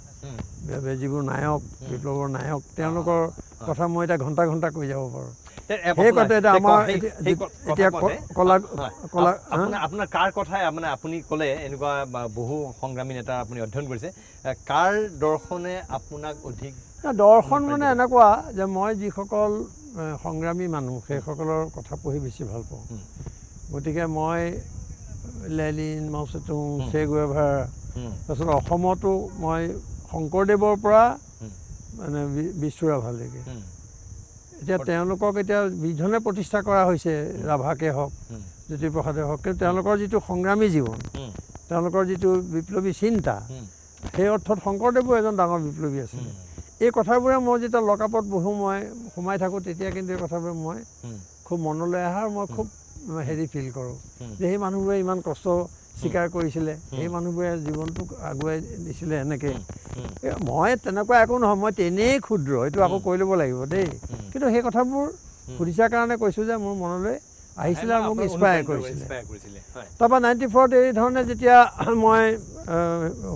যিবোৰ নায়ক বিপ্লৱৰ নায়ক তেওঁলোকৰ কথা মই এতিয়া ঘণ্টা ঘণ্টা কৈ যাব পাৰোঁ আপোনাৰ কাৰ কথাই মানে আপুনি ক'লে এনেকুৱা বহু সংগ্ৰামী নেতা আপুনি অধ্যয়ন কৰিছে কাৰ দৰ্শনে আপোনাক অধিক দৰ্শন মানে এনেকুৱা যে মই যিসকল সংগ্ৰামী মানুহ সেইসকলৰ কথা পঢ়ি বেছি ভাল পাওঁ গতিকে মই লেলিন মাওচেতুং চেগুৱেভাৰ তাৰপিছত অসমতো মই শংকৰদেৱৰ পৰা মানে বিষ্ণু ৰাভালৈকে এতিয়া তেওঁলোকক এতিয়া বিধনে প্ৰতিষ্ঠা কৰা হৈছে ৰাভাকে হওক জ্যোতিপ্ৰসাদে হওক কিন্তু তেওঁলোকৰ যিটো সংগ্ৰামী জীৱন তেওঁলোকৰ যিটো বিপ্লৱী চিন্তা সেই অৰ্থত শংকৰদেৱো এজন ডাঙৰ বিপ্লৱী আছিলে এই কথাবোৰে মই যেতিয়া লকআপত বহোঁ মই সোমাই থাকোঁ তেতিয়া কিন্তু এই কথাবোৰে মই খুব মনলৈ অহা আৰু মই খুব হেৰি ফিল কৰোঁ যে সেই মানুহবোৰে ইমান কষ্ট স্বীকাৰ কৰিছিলে সেই মানুহবোৰে জীৱনটোক আগুৱাই দিছিলে এনেকৈ মই তেনেকুৱা একো নহয় মই তেনেই ক্ষুদ্ৰ এইটো আকৌ কৰি ল'ব লাগিব দেই কিন্তু সেই কথাবোৰ সুধিছাৰ কাৰণে কৈছোঁ যে মোৰ মনলৈ আহিছিলে আৰু মোক ইনস্পায়াৰ কৰিছিলে তাৰপৰা নাইণ্টি ফ'ৰত ধৰণে যেতিয়া মই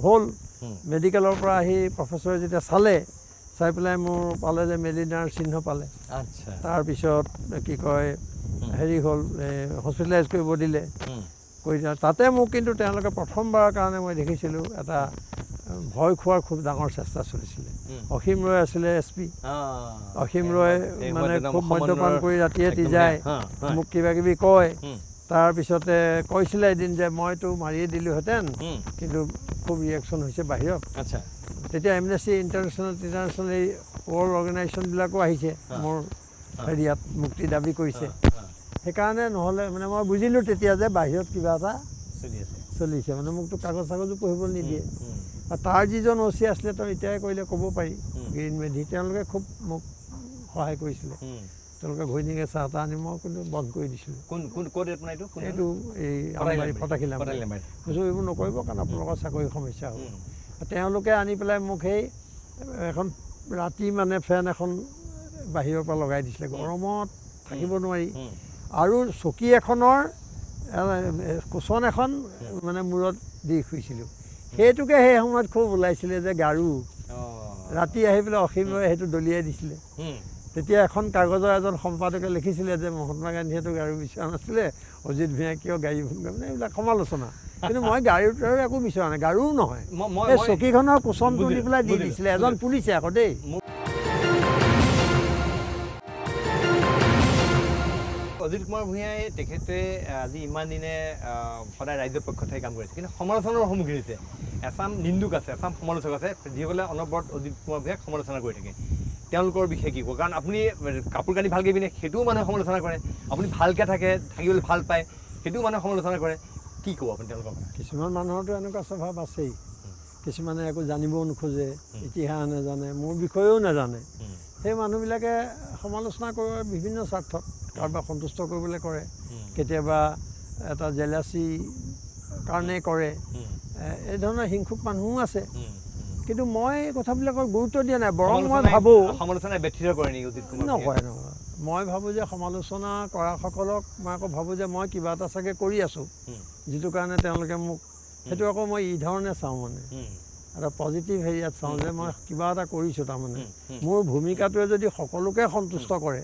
হ'ল মেডিকেলৰ পৰা আহি প্ৰফেচৰে যেতিয়া চালে চাই পেলাই মোৰ পালে যে মেলিনাৰ চিহ্ন পালে তাৰপিছত কি কয় হেৰি হ'ল হস্পিটেলাইজ কৰিব দিলে কৰি তাতে মোক কিন্তু তেওঁলোকে প্ৰথমবাৰৰ কাৰণে মই দেখিছিলোঁ এটা ভয় খোৱাৰ খুব ডাঙৰ চেষ্টা চলিছিলে অসীম ৰয় আছিলে এছ পি অসীম ৰয় মানে খুব মদ্যপান কৰি ৰাতিয়ে দি যায় মোক কিবা কিবি কয় তাৰপিছতে কৈছিলে এদিন যে মইতো মাৰিয়ে দিলোহেঁতেন কিন্তু খুব ৰিয়েকশ্যন হৈছে বাহিৰত তেতিয়া এমনেচি ইণ্টাৰনেশ্যনেল ইণ্টাৰনেশ্যনেল এই ৱৰ্ল্ড অৰ্গেনাইজেশ্যনবিলাকো আহিছে মোৰ হেৰিয়াত মুক্তি দাবী কৰিছে সেইকাৰণে নহ'লে মানে মই বুজিলোঁ তেতিয়া যে বাহিৰত কিবা এটা চলিছে মানে মোকতো কাগজ চাগজো পঢ়িবলৈ নিদিয়ে আৰু তাৰ যিজন অ চি আছিলে তই এতিয়াই কৰিলে ক'ব পাৰি গ্ৰীণ মেধি তেওঁলোকে খুব মোক সহায় কৰিছিলে তেওঁলোকে ঘৈণীকে চাহ তাহ আনি মই কিন্তু বন্ধ কৰি দিছিলোঁ এইটো এইবোৰ নকৰিব কাৰণ আপোনালোকৰ চাকৰি সমস্যা হ'ব তেওঁলোকে আনি পেলাই মোক সেই এখন ৰাতি মানে ফেন এখন বাহিৰৰ পৰা লগাই দিছিলে গৰমত থাকিব নোৱাৰি আৰু চকী এখনৰ কোচন এখন মানে মূৰত দি শুইছিলোঁ সেইটোকে সেই সময়ত খুব ওলাইছিলে যে গাৰু ৰাতি আহি পেলাই অসীমে সেইটো দলিয়াই দিছিলে তেতিয়া এখন কাগজৰ এজন সম্পাদকে লিখিছিলে যে মহাত্মা গান্ধীয়েতো গাৰু বিচৰা নাছিলে অজিত ভূঞা কিয় গাড়ী ভূমিকা মানে এইবিলাক সমালোচনা কিন্তু মই গাড়ীৰ একো বিচৰা নাই গাৰুও নহয় এই চকীখনৰ কোচন তুলি পেলাই দি দিছিলে এজন পুলিচে আকৌ দেই অজিত কুমাৰ ভূঞাই তেখেতে আজি ইমান দিনে সদায় ৰাজ্যৰ পক্ষত কাম কৰিছে কিন্তু সমালোচনাৰ সন্মুখীন হৈছে এছাম নিন্দুক আছে এছাম সমালোচক আছে যিসকলে অনবৰত অজিত কুমাৰ ভূঞাক সমালোচনা কৰি থাকে তেওঁলোকৰ বিষয়ে কি কয় কাৰণ আপুনি কাপোৰ কানি ভালকৈ পিন্ধে সেইটোও মানুহে সমালোচনা কৰে আপুনি ভালকৈ থাকে থাকিবলৈ ভাল পায় সেইটোও মানুহে সমালোচনা কৰে কি ক'ব আপুনি তেওঁলোকক কিছুমান মানুহৰতো এনেকুৱা স্বভাৱ আছেই কিছুমানে একো জানিবও নোখোজে ইতিহাস নাজানে মোৰ বিষয়েও নাজানে সেই মানুহবিলাকে সমালোচনা কৰিব বিভিন্ন স্বাৰ্থত কাৰোবাক সন্তুষ্ট কৰিবলৈ কৰে কেতিয়াবা এটা জেলাচি কাৰণে কৰে এই ধৰণৰ হিংসুক মানুহো আছে কিন্তু মই কথাবিলাকৰ গুৰুত্ব দিয়া নাই বৰং মই ভাবোঁ নকয় নকয় মই ভাবোঁ যে সমালোচনা কৰাসকলক মই আকৌ ভাবোঁ যে মই কিবা এটা চাগে কৰি আছোঁ যিটো কাৰণে তেওঁলোকে মোক সেইটো আকৌ মই ইধৰণে চাওঁ মানে এটা পজিটিভ হেৰিয়াত চাওঁ যে মই কিবা এটা কৰিছোঁ তাৰমানে মোৰ ভূমিকাটোৱে যদি সকলোকে সন্তুষ্ট কৰে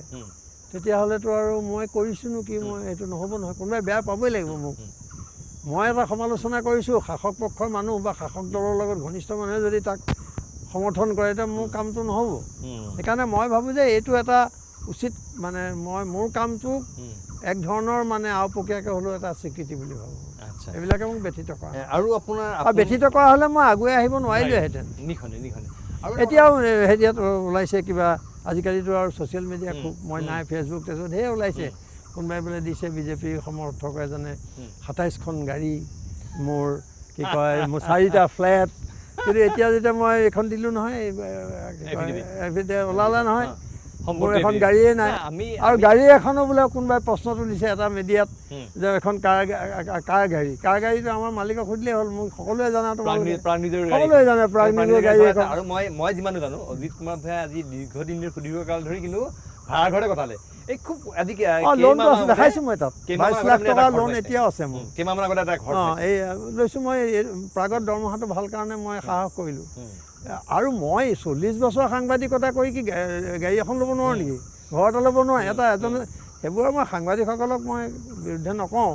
তেতিয়াহ'লেতো আৰু মই কৰিছোঁনো কি মই সেইটো নহ'ব নহয় কোনোবাই বেয়া পাবই লাগিব মোক মই এটা সমালোচনা কৰিছোঁ শাসক পক্ষৰ মানুহ বা শাসক দলৰ লগত ঘনিষ্ঠ মানুহে যদি তাক সমৰ্থন কৰে তেতিয়া মোৰ কামটো নহ'ব সেইকাৰণে মই ভাবোঁ যে এইটো এটা উচিত মানে মই মোৰ কামটো এক ধৰণৰ মানে আওপকীয়াকৈ হ'লেও এটা স্বীকৃতি বুলি ভাবোঁ এইবিলাকে মোক ব্যথিত কৰা আৰু আপোনাৰ ব্যথিত কৰা হ'লে মই আগুৱে আহিব নোৱাৰিলোহেঁতেন এতিয়াও হেৰিয়াত ওলাইছে কিবা আজিকালিতো আৰু ছ'চিয়েল মিডিয়া খুব মই নাই ফেচবুক তেচবুক সেয়ে ওলাইছে কোনোবাই বোলে দিছে বিজেপিৰ সমৰ্থক এজনে সাতাইছখন গাড়ী মোৰ কি কয় মোৰ চাৰিটা ফ্লেট কিন্তু এতিয়া যেতিয়া মই এইখন দিলোঁ নহয় এফিডেভিট ওলালে নহয় সম্পূৰ্ণ এখন গাড়ীয়ে নাই আমি আৰু গাড়ী এখনো বোলে কোনোবাই প্ৰশ্নটো দিছে এটা মিডিয়াত যে এখন কাৰ কাৰ গাড়ী কাৰ গাড়ীটো আমাৰ মালিকক সুধিলেই হ'ল মোক সকলোৱে জানা সকলোৱে জানে প্ৰাগনিজৰ গাড়ী এখন আৰু মই মই যিমানো জানো অজিত কুমাৰ ভাই আজি দীৰ্ঘদিন সুদীৰ্ঘ কাল ধৰি কিন্তু ভাড়া ঘৰতে কথালে এই খুব আজি লোনটো আছে দেখাইছোঁ মই তাত বাইছ লাখ টকা লোন এতিয়াও আছে মোৰ কেইমাহমান আগতে এটা ঘৰ অঁ এই লৈছোঁ মই প্ৰাগত দৰমহাটো ভাল কাৰণে মই সাহস কৰিলোঁ আৰু মই চল্লিছ বছৰ সাংবাদিকতা কৰি কি গাড়ী এখন ল'ব নোৱাৰোঁ নেকি ঘৰতে ল'ব নোৱাৰে এটা এজন সেইবোৰ মই সাংবাদিকসকলক মই বিৰুদ্ধে নকওঁ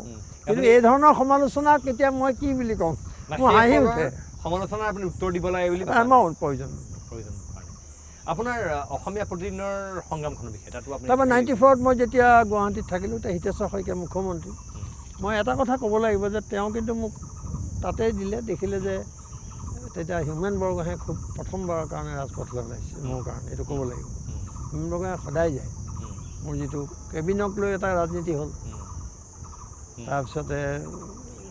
কিন্তু এই ধৰণৰ সমালোচনা এতিয়া মই কি বুলি কওঁ মোৰ হাঁহি উঠে সমালোচনা আপুনি উত্তৰ দিব লাগে বুলি আমাৰ প্ৰয়োজন আপোনাৰ অসমীয়া প্ৰতিদিনৰ সংগ্ৰামখনৰ বিষয়ে তাতো তাৰপৰা নাইণ্টি ফ'ৰত মই যেতিয়া গুৱাহাটীত থাকিলোঁ তেতিয়া হিতেশ্বৰ শইকীয়া মুখ্যমন্ত্ৰী মই এটা কথা ক'ব লাগিব যে তেওঁ কিন্তু মোক তাতেই দিলে দেখিলে যে তেতিয়া হিউমেন বৰগোহাঁই খুব প্ৰথমবাৰৰ কাৰণে ৰাজপথলৈ ওলাইছে মোৰ কাৰণে এইটো ক'ব লাগিব হিউমেন বৰগোহাঁই সদায় যায় মোৰ যিটো কেবিনক লৈ এটা ৰাজনীতি হ'ল তাৰপিছতে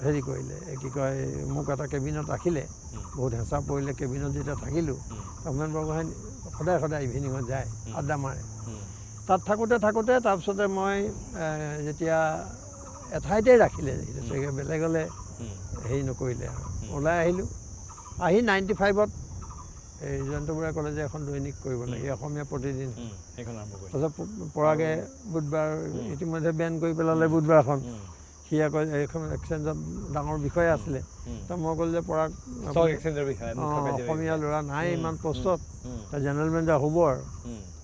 হেৰি কৰিলে কি কয় মোক এটা কেবিনত ৰাখিলে বহুত হেঁচা পৰিলে কেবিনত যেতিয়া থাকিলোঁ হিউমেন বৰগোহাঁই সদায় সদায় ইভিনিঙত যায় আড্ডা মাৰে তাত থাকোঁতে থাকোঁতে তাৰপিছতে মই যেতিয়া এঠাইতে ৰাখিলে বেলেগলৈ হেৰি নকৰিলে আৰু ওলাই আহিলোঁ আহি নাইণ্টি ফাইভত এই জয়ন্ত বুঢ়াই ক'লে যে এখন দৈনিক কৰিব লাগে অসমীয়া প্ৰতিদিন তাৰপিছত পৰাগে বুধবাৰ ইতিমধ্যে বেন কৰি পেলালে বুধবাৰখন সি আকৌ এইখন এক্সেঞ্জত ডাঙৰ বিষয়ে আছিলে তো মই ক'লোঁ যে পৰাগ অঁ অসমীয়া ল'ৰা নাই ইমান পষ্টত জেনেৰেল মেনেজাৰ হ'ব আৰু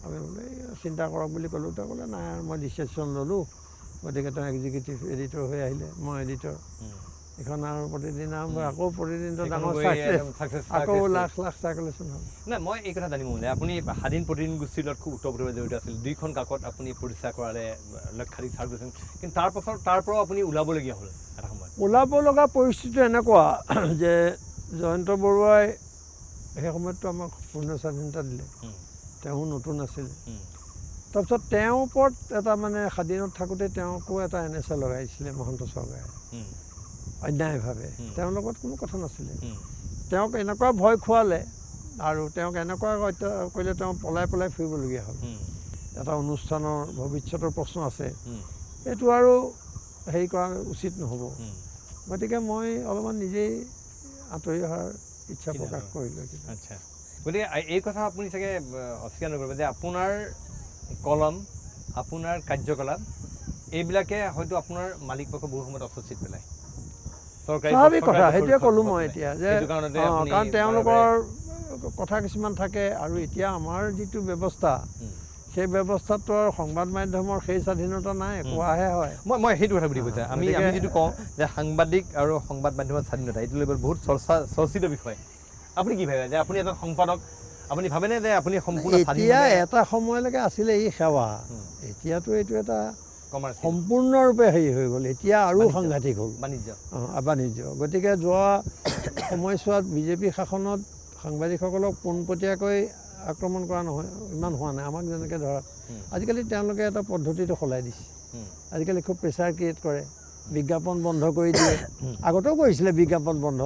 আমি চিন্তা কৰক বুলি ক'লোঁ তেওঁ ক'লে নাই আৰু মই ডিচিশ্যন ল'লোঁ গতিকে তেওঁ এক্সিকিউটিভ এডিটৰ হৈ আহিলে মই এডিটৰ এখন আৰু প্ৰতিদিন আকৌ প্ৰতিদিনটো আকৌ লাখ লাখ চাইকুলেশ্যন হ'ল নাই মই এই কথা জানিব মানে আপুনি সাদিন প্ৰতিদিন গোষ্ঠীৰ লগত খুব উত্তৰপ্ৰদেশ জড়িত আছিল দুইখন কাকত আপুনি পৰিচয় কৰালে লক্ষাধিক চাৰ্ভিছ কিন্তু তাৰ পাছত তাৰ পৰাও আপুনি ওলাবলগীয়া হ'ল এটা সময়ত ওলাব লগা পৰিস্থিতি এনেকুৱা যে জয়ন্ত বৰুৱাই সেই সময়তটো আমাক পূৰ্ণ স্বাধীনতা দিলে তেওঁ নতুন আছিল তাৰপিছত তেওঁৰ ওপৰত এটা মানে সাদিনত থাকোঁতে তেওঁকো এটা এন এছ এ লগাইছিলে মহন্ত চৰকাৰে অন্যায়ভাৱে তেওঁৰ লগত কোনো কথা নাছিলে তেওঁক এনেকুৱা ভয় খুৱালে আৰু তেওঁক এনেকুৱা অত্যাচাৰ কৰিলে তেওঁ পলাই পলাই ফুৰিবলগীয়া হ'ল এটা অনুষ্ঠানৰ ভৱিষ্যতৰ প্ৰশ্ন আছে এইটো আৰু হেৰি কৰা উচিত নহ'ব গতিকে মই অলপমান নিজেই আঁতৰি অহাৰ ইচ্ছা প্ৰকাশ কৰিলোঁ আচ্ছা গতিকে এই কথা আপুনি চাগে অস্বীকাৰ নকৰিব যে আপোনাৰ কলম আপোনাৰ কাৰ্যকলাপ এইবিলাকে হয়তো আপোনাৰ মালিক মালিকপক্ষ বহু সময়ত অসুচিত পেলায় স্বাভাৱিক কথা সেইটোৱে ক'লোঁ মই এতিয়া যে কাৰণ তেওঁলোকৰ কথা কিছুমান থাকে আৰু এতিয়া আমাৰ যিটো ব্যৱস্থা সেই ব্যৱস্থাটো আৰু সংবাদ মাধ্যমৰ সেই স্বাধীনতা নাই কোৱাহে হয় মই মই সেইটো কথা বুলি কৈছোঁ আমি আমি যিটো কওঁ যে সাংবাদিক আৰু সংবাদ মাধ্যমৰ স্বাধীনতা এইটো লৈ বহুত চৰ্চা চৰ্চিত বিষয় আপুনি কি ভাবে যে আপুনি এজন সম্পাদক আপুনি ভাবেনে যে আপুনি সম্পূৰ্ণ এতিয়া এটা সময়লৈকে আছিলে এই সেৱা এতিয়াতো এইটো এটা সম্পূৰ্ণৰূপে হেৰি হৈ গ'ল এতিয়া আৰু সাংঘাতিক হ'ল বাণিজ্য অঁ বাণিজ্য গতিকে যোৱা সময়ছোৱাত বিজেপি শাসনত সাংবাদিকসকলক পোনপটীয়াকৈ আক্ৰমণ কৰা নহয় ইমান হোৱা নাই আমাক যেনেকৈ ধৰক আজিকালি তেওঁলোকে এটা পদ্ধতিটো সলাই দিছে আজিকালি খুব প্ৰেচাৰ ক্ৰিয়েট কৰে বিজ্ঞাপন বন্ধ কৰি দিয়ে আগতেও কৰিছিলে বিজ্ঞাপন বন্ধ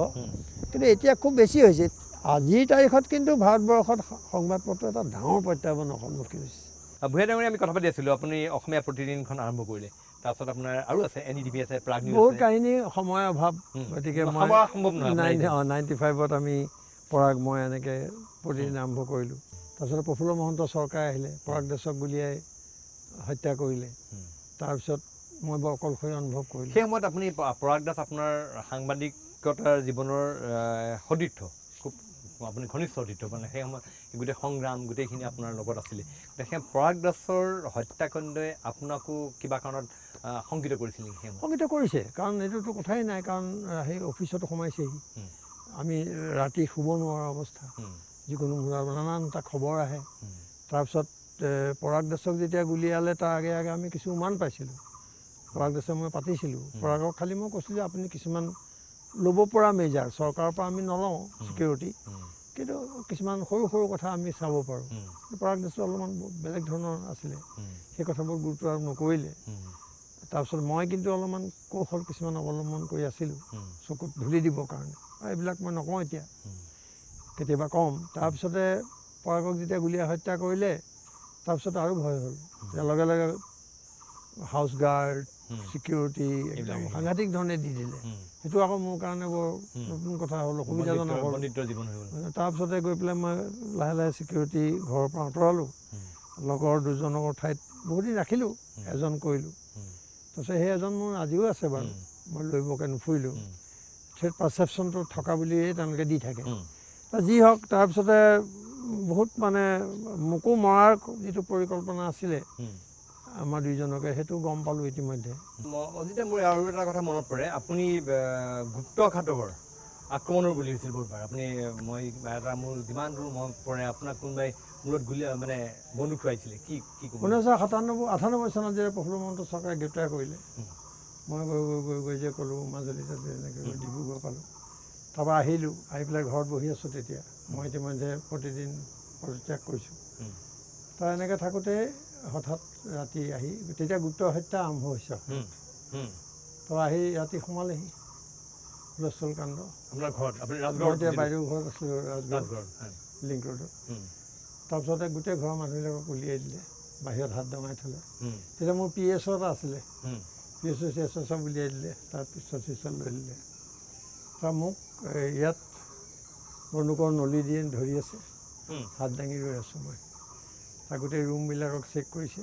কিন্তু এতিয়া খুব বেছি হৈছে আজিৰ তাৰিখত কিন্তু ভাৰতবৰ্ষত সংবাদ পত্ৰ এটা ডাঙৰ প্ৰত্যাহ্বানৰ সন্মুখীন হৈছে ভূঞা ডাঙৰীয়া আমি কথা পাতি আছিলোঁ আপুনি অসমীয়া প্ৰতিদিনখন আৰম্ভ কৰিলে তাৰপিছত আপোনাৰ আৰু আছে এন ই ডি পি আছে প্ৰাগ বহুত কাহিনী সময়ৰ অভাৱ গতিকে নাইণ্টি ফাইভত আমি পৰাগ মই এনেকৈ প্ৰতিদিন আৰম্ভ কৰিলোঁ তাৰপিছত প্ৰফুল্ল মহন্ত চৰকাৰ আহিলে পৰাগ দেশক গুলিয়াই হত্যা কৰিলে তাৰপিছত মই বৰ অকলশৰী অনুভৱ কৰিলোঁ সেই সময়ত আপুনি পৰাগ দাস আপোনাৰ সাংবাদিকতাৰ জীৱনৰ সদৃশ খুব আপুনি ঘনিষ্ঠ সদৃশ মানে সেই সময়ত গোটেই সংগ্ৰাম গোটেইখিনি আপোনাৰ লগত আছিলে গতিকে পৰাগ দাসৰ হত্যাকাণ্ডই আপোনাকো কিবা কাৰণত শংকিত কৰিছিল নেকি শংকিত কৰিছে কাৰণ এইটোতো কথাই নাই কাৰণ সেই অফিচত সোমাইছেহি আমি ৰাতি শুব নোৱাৰা অৱস্থা যিকোনো নানান এটা খবৰ আহে তাৰপিছত পৰাগ দাসক যেতিয়া গুলিয়ালে তাৰ আগে আগে আমি কিছু উমান পাইছিলোঁ পৰাগ দাসে মই পাতিছিলোঁ পৰাগক খালী মই কৈছিলোঁ যে আপুনি কিছুমান ল'ব পৰা মেজাৰ চৰকাৰৰ পৰা আমি নলওঁ ছিকিউৰিটি কিন্তু কিছুমান সৰু সৰু কথা আমি চাব পাৰোঁ পৰাগ দাসো অলপমান বেলেগ ধৰণৰ আছিলে সেই কথাবোৰ গুৰুত্ব আৰোপ নকৰিলে তাৰপিছত মই কিন্তু অলপমান কৌশল কিছুমান অৱলম্বন কৰি আছিলোঁ চকুত ধূলি দিবৰ কাৰণে এইবিলাক মই নকওঁ এতিয়া কেতিয়াবা কম তাৰপিছতে পৰাগক যেতিয়া গুলীয়া হত্যা কৰিলে তাৰপিছত আৰু ভয় হ'ল লগে লগে হাউচ গাৰ্ড চিকিউৰিটি একদম সাংঘাতিক ধৰণে দি দিলে সেইটো আকৌ মোৰ কাৰণে বৰ নতুন কথা হ'ল অসুবিধাজনক হ'ল তাৰপিছতে গৈ পেলাই মই লাহে লাহে চিকিউৰিটি ঘৰৰ পৰা আঁতৰালোঁ লগৰ দুজনৰ ঠাইত বহুত দিন ৰাখিলোঁ এজন কৰিলোঁ তাৰপিছত সেই এজন মোৰ আজিও আছে বাৰু মই লৈবকে নুফুৰিলোঁ থ্ৰেড পাৰ্চেপশ্যনটো থকা বুলিয়েই তেওঁলোকে দি থাকে যি হওক তাৰপিছতে বহুত মানে মোকো মৰাৰ যিটো পৰিকল্পনা আছিলে আমাৰ দুইজনকে সেইটো গম পালোঁ ইতিমধ্যে অজিতে মোৰ আৰু এটা কথা মনত পৰে আপুনি গুপ্ত ঘাটকৰ আক্ৰমণৰ বুলি হৈছিল বহুতবাৰ আপুনি মই এটা মোৰ যিমান দূৰ মনত পৰে আপোনাক কোনোবাই মূৰত গুলি মানে বন্দুক খুৱাইছিলে কি কি ঊনৈছশ সাতানব্বৈ আঠানব্বৈ চনত যে প্ৰফুল্ল মহন্ত চৰকাৰে গ্ৰেপ্তাৰ কৰিলে মই গৈ গৈ গৈ গৈ যে ক'লোঁ মাজুলী মাজুলীত এনেকৈ গৈ ডিব্ৰুগড় পালোঁ তাৰপৰা আহিলোঁ আহি পেলাই ঘৰত বহি আছোঁ তেতিয়া মই ইতিমধ্যে প্ৰতিদিন পদত্যাগ কৰিছোঁ তাৰ এনেকৈ থাকোঁতে হঠাৎ ৰাতি আহি তেতিয়া গুপ্ত হত্যা আৰম্ভ হৈছে তো আহি ৰাতি সোমালেহি হুলস্থল কাণ্ড এতিয়া বাইদেউ ঘৰত আছিলোঁ লিংক ৰোডত তাৰপিছতে গোটেই ঘৰৰ মানুহবিলাকক উলিয়াই দিলে বাহিৰত হাত দমাই থ'লে তেতিয়া মোৰ পি এছ অ' এটা আছিলে P S O' C S O' চব উলিয়াই দিলে তাৰ পিছত চিচল লৈ দিলে তাৰ মোক ইয়াত বন্দুকৰ নলী দিয়ে ধৰি আছে হাত দাঙি ৰৈ আছোঁ মই গোটেই ৰুমবিলাকক চেক কৰিছে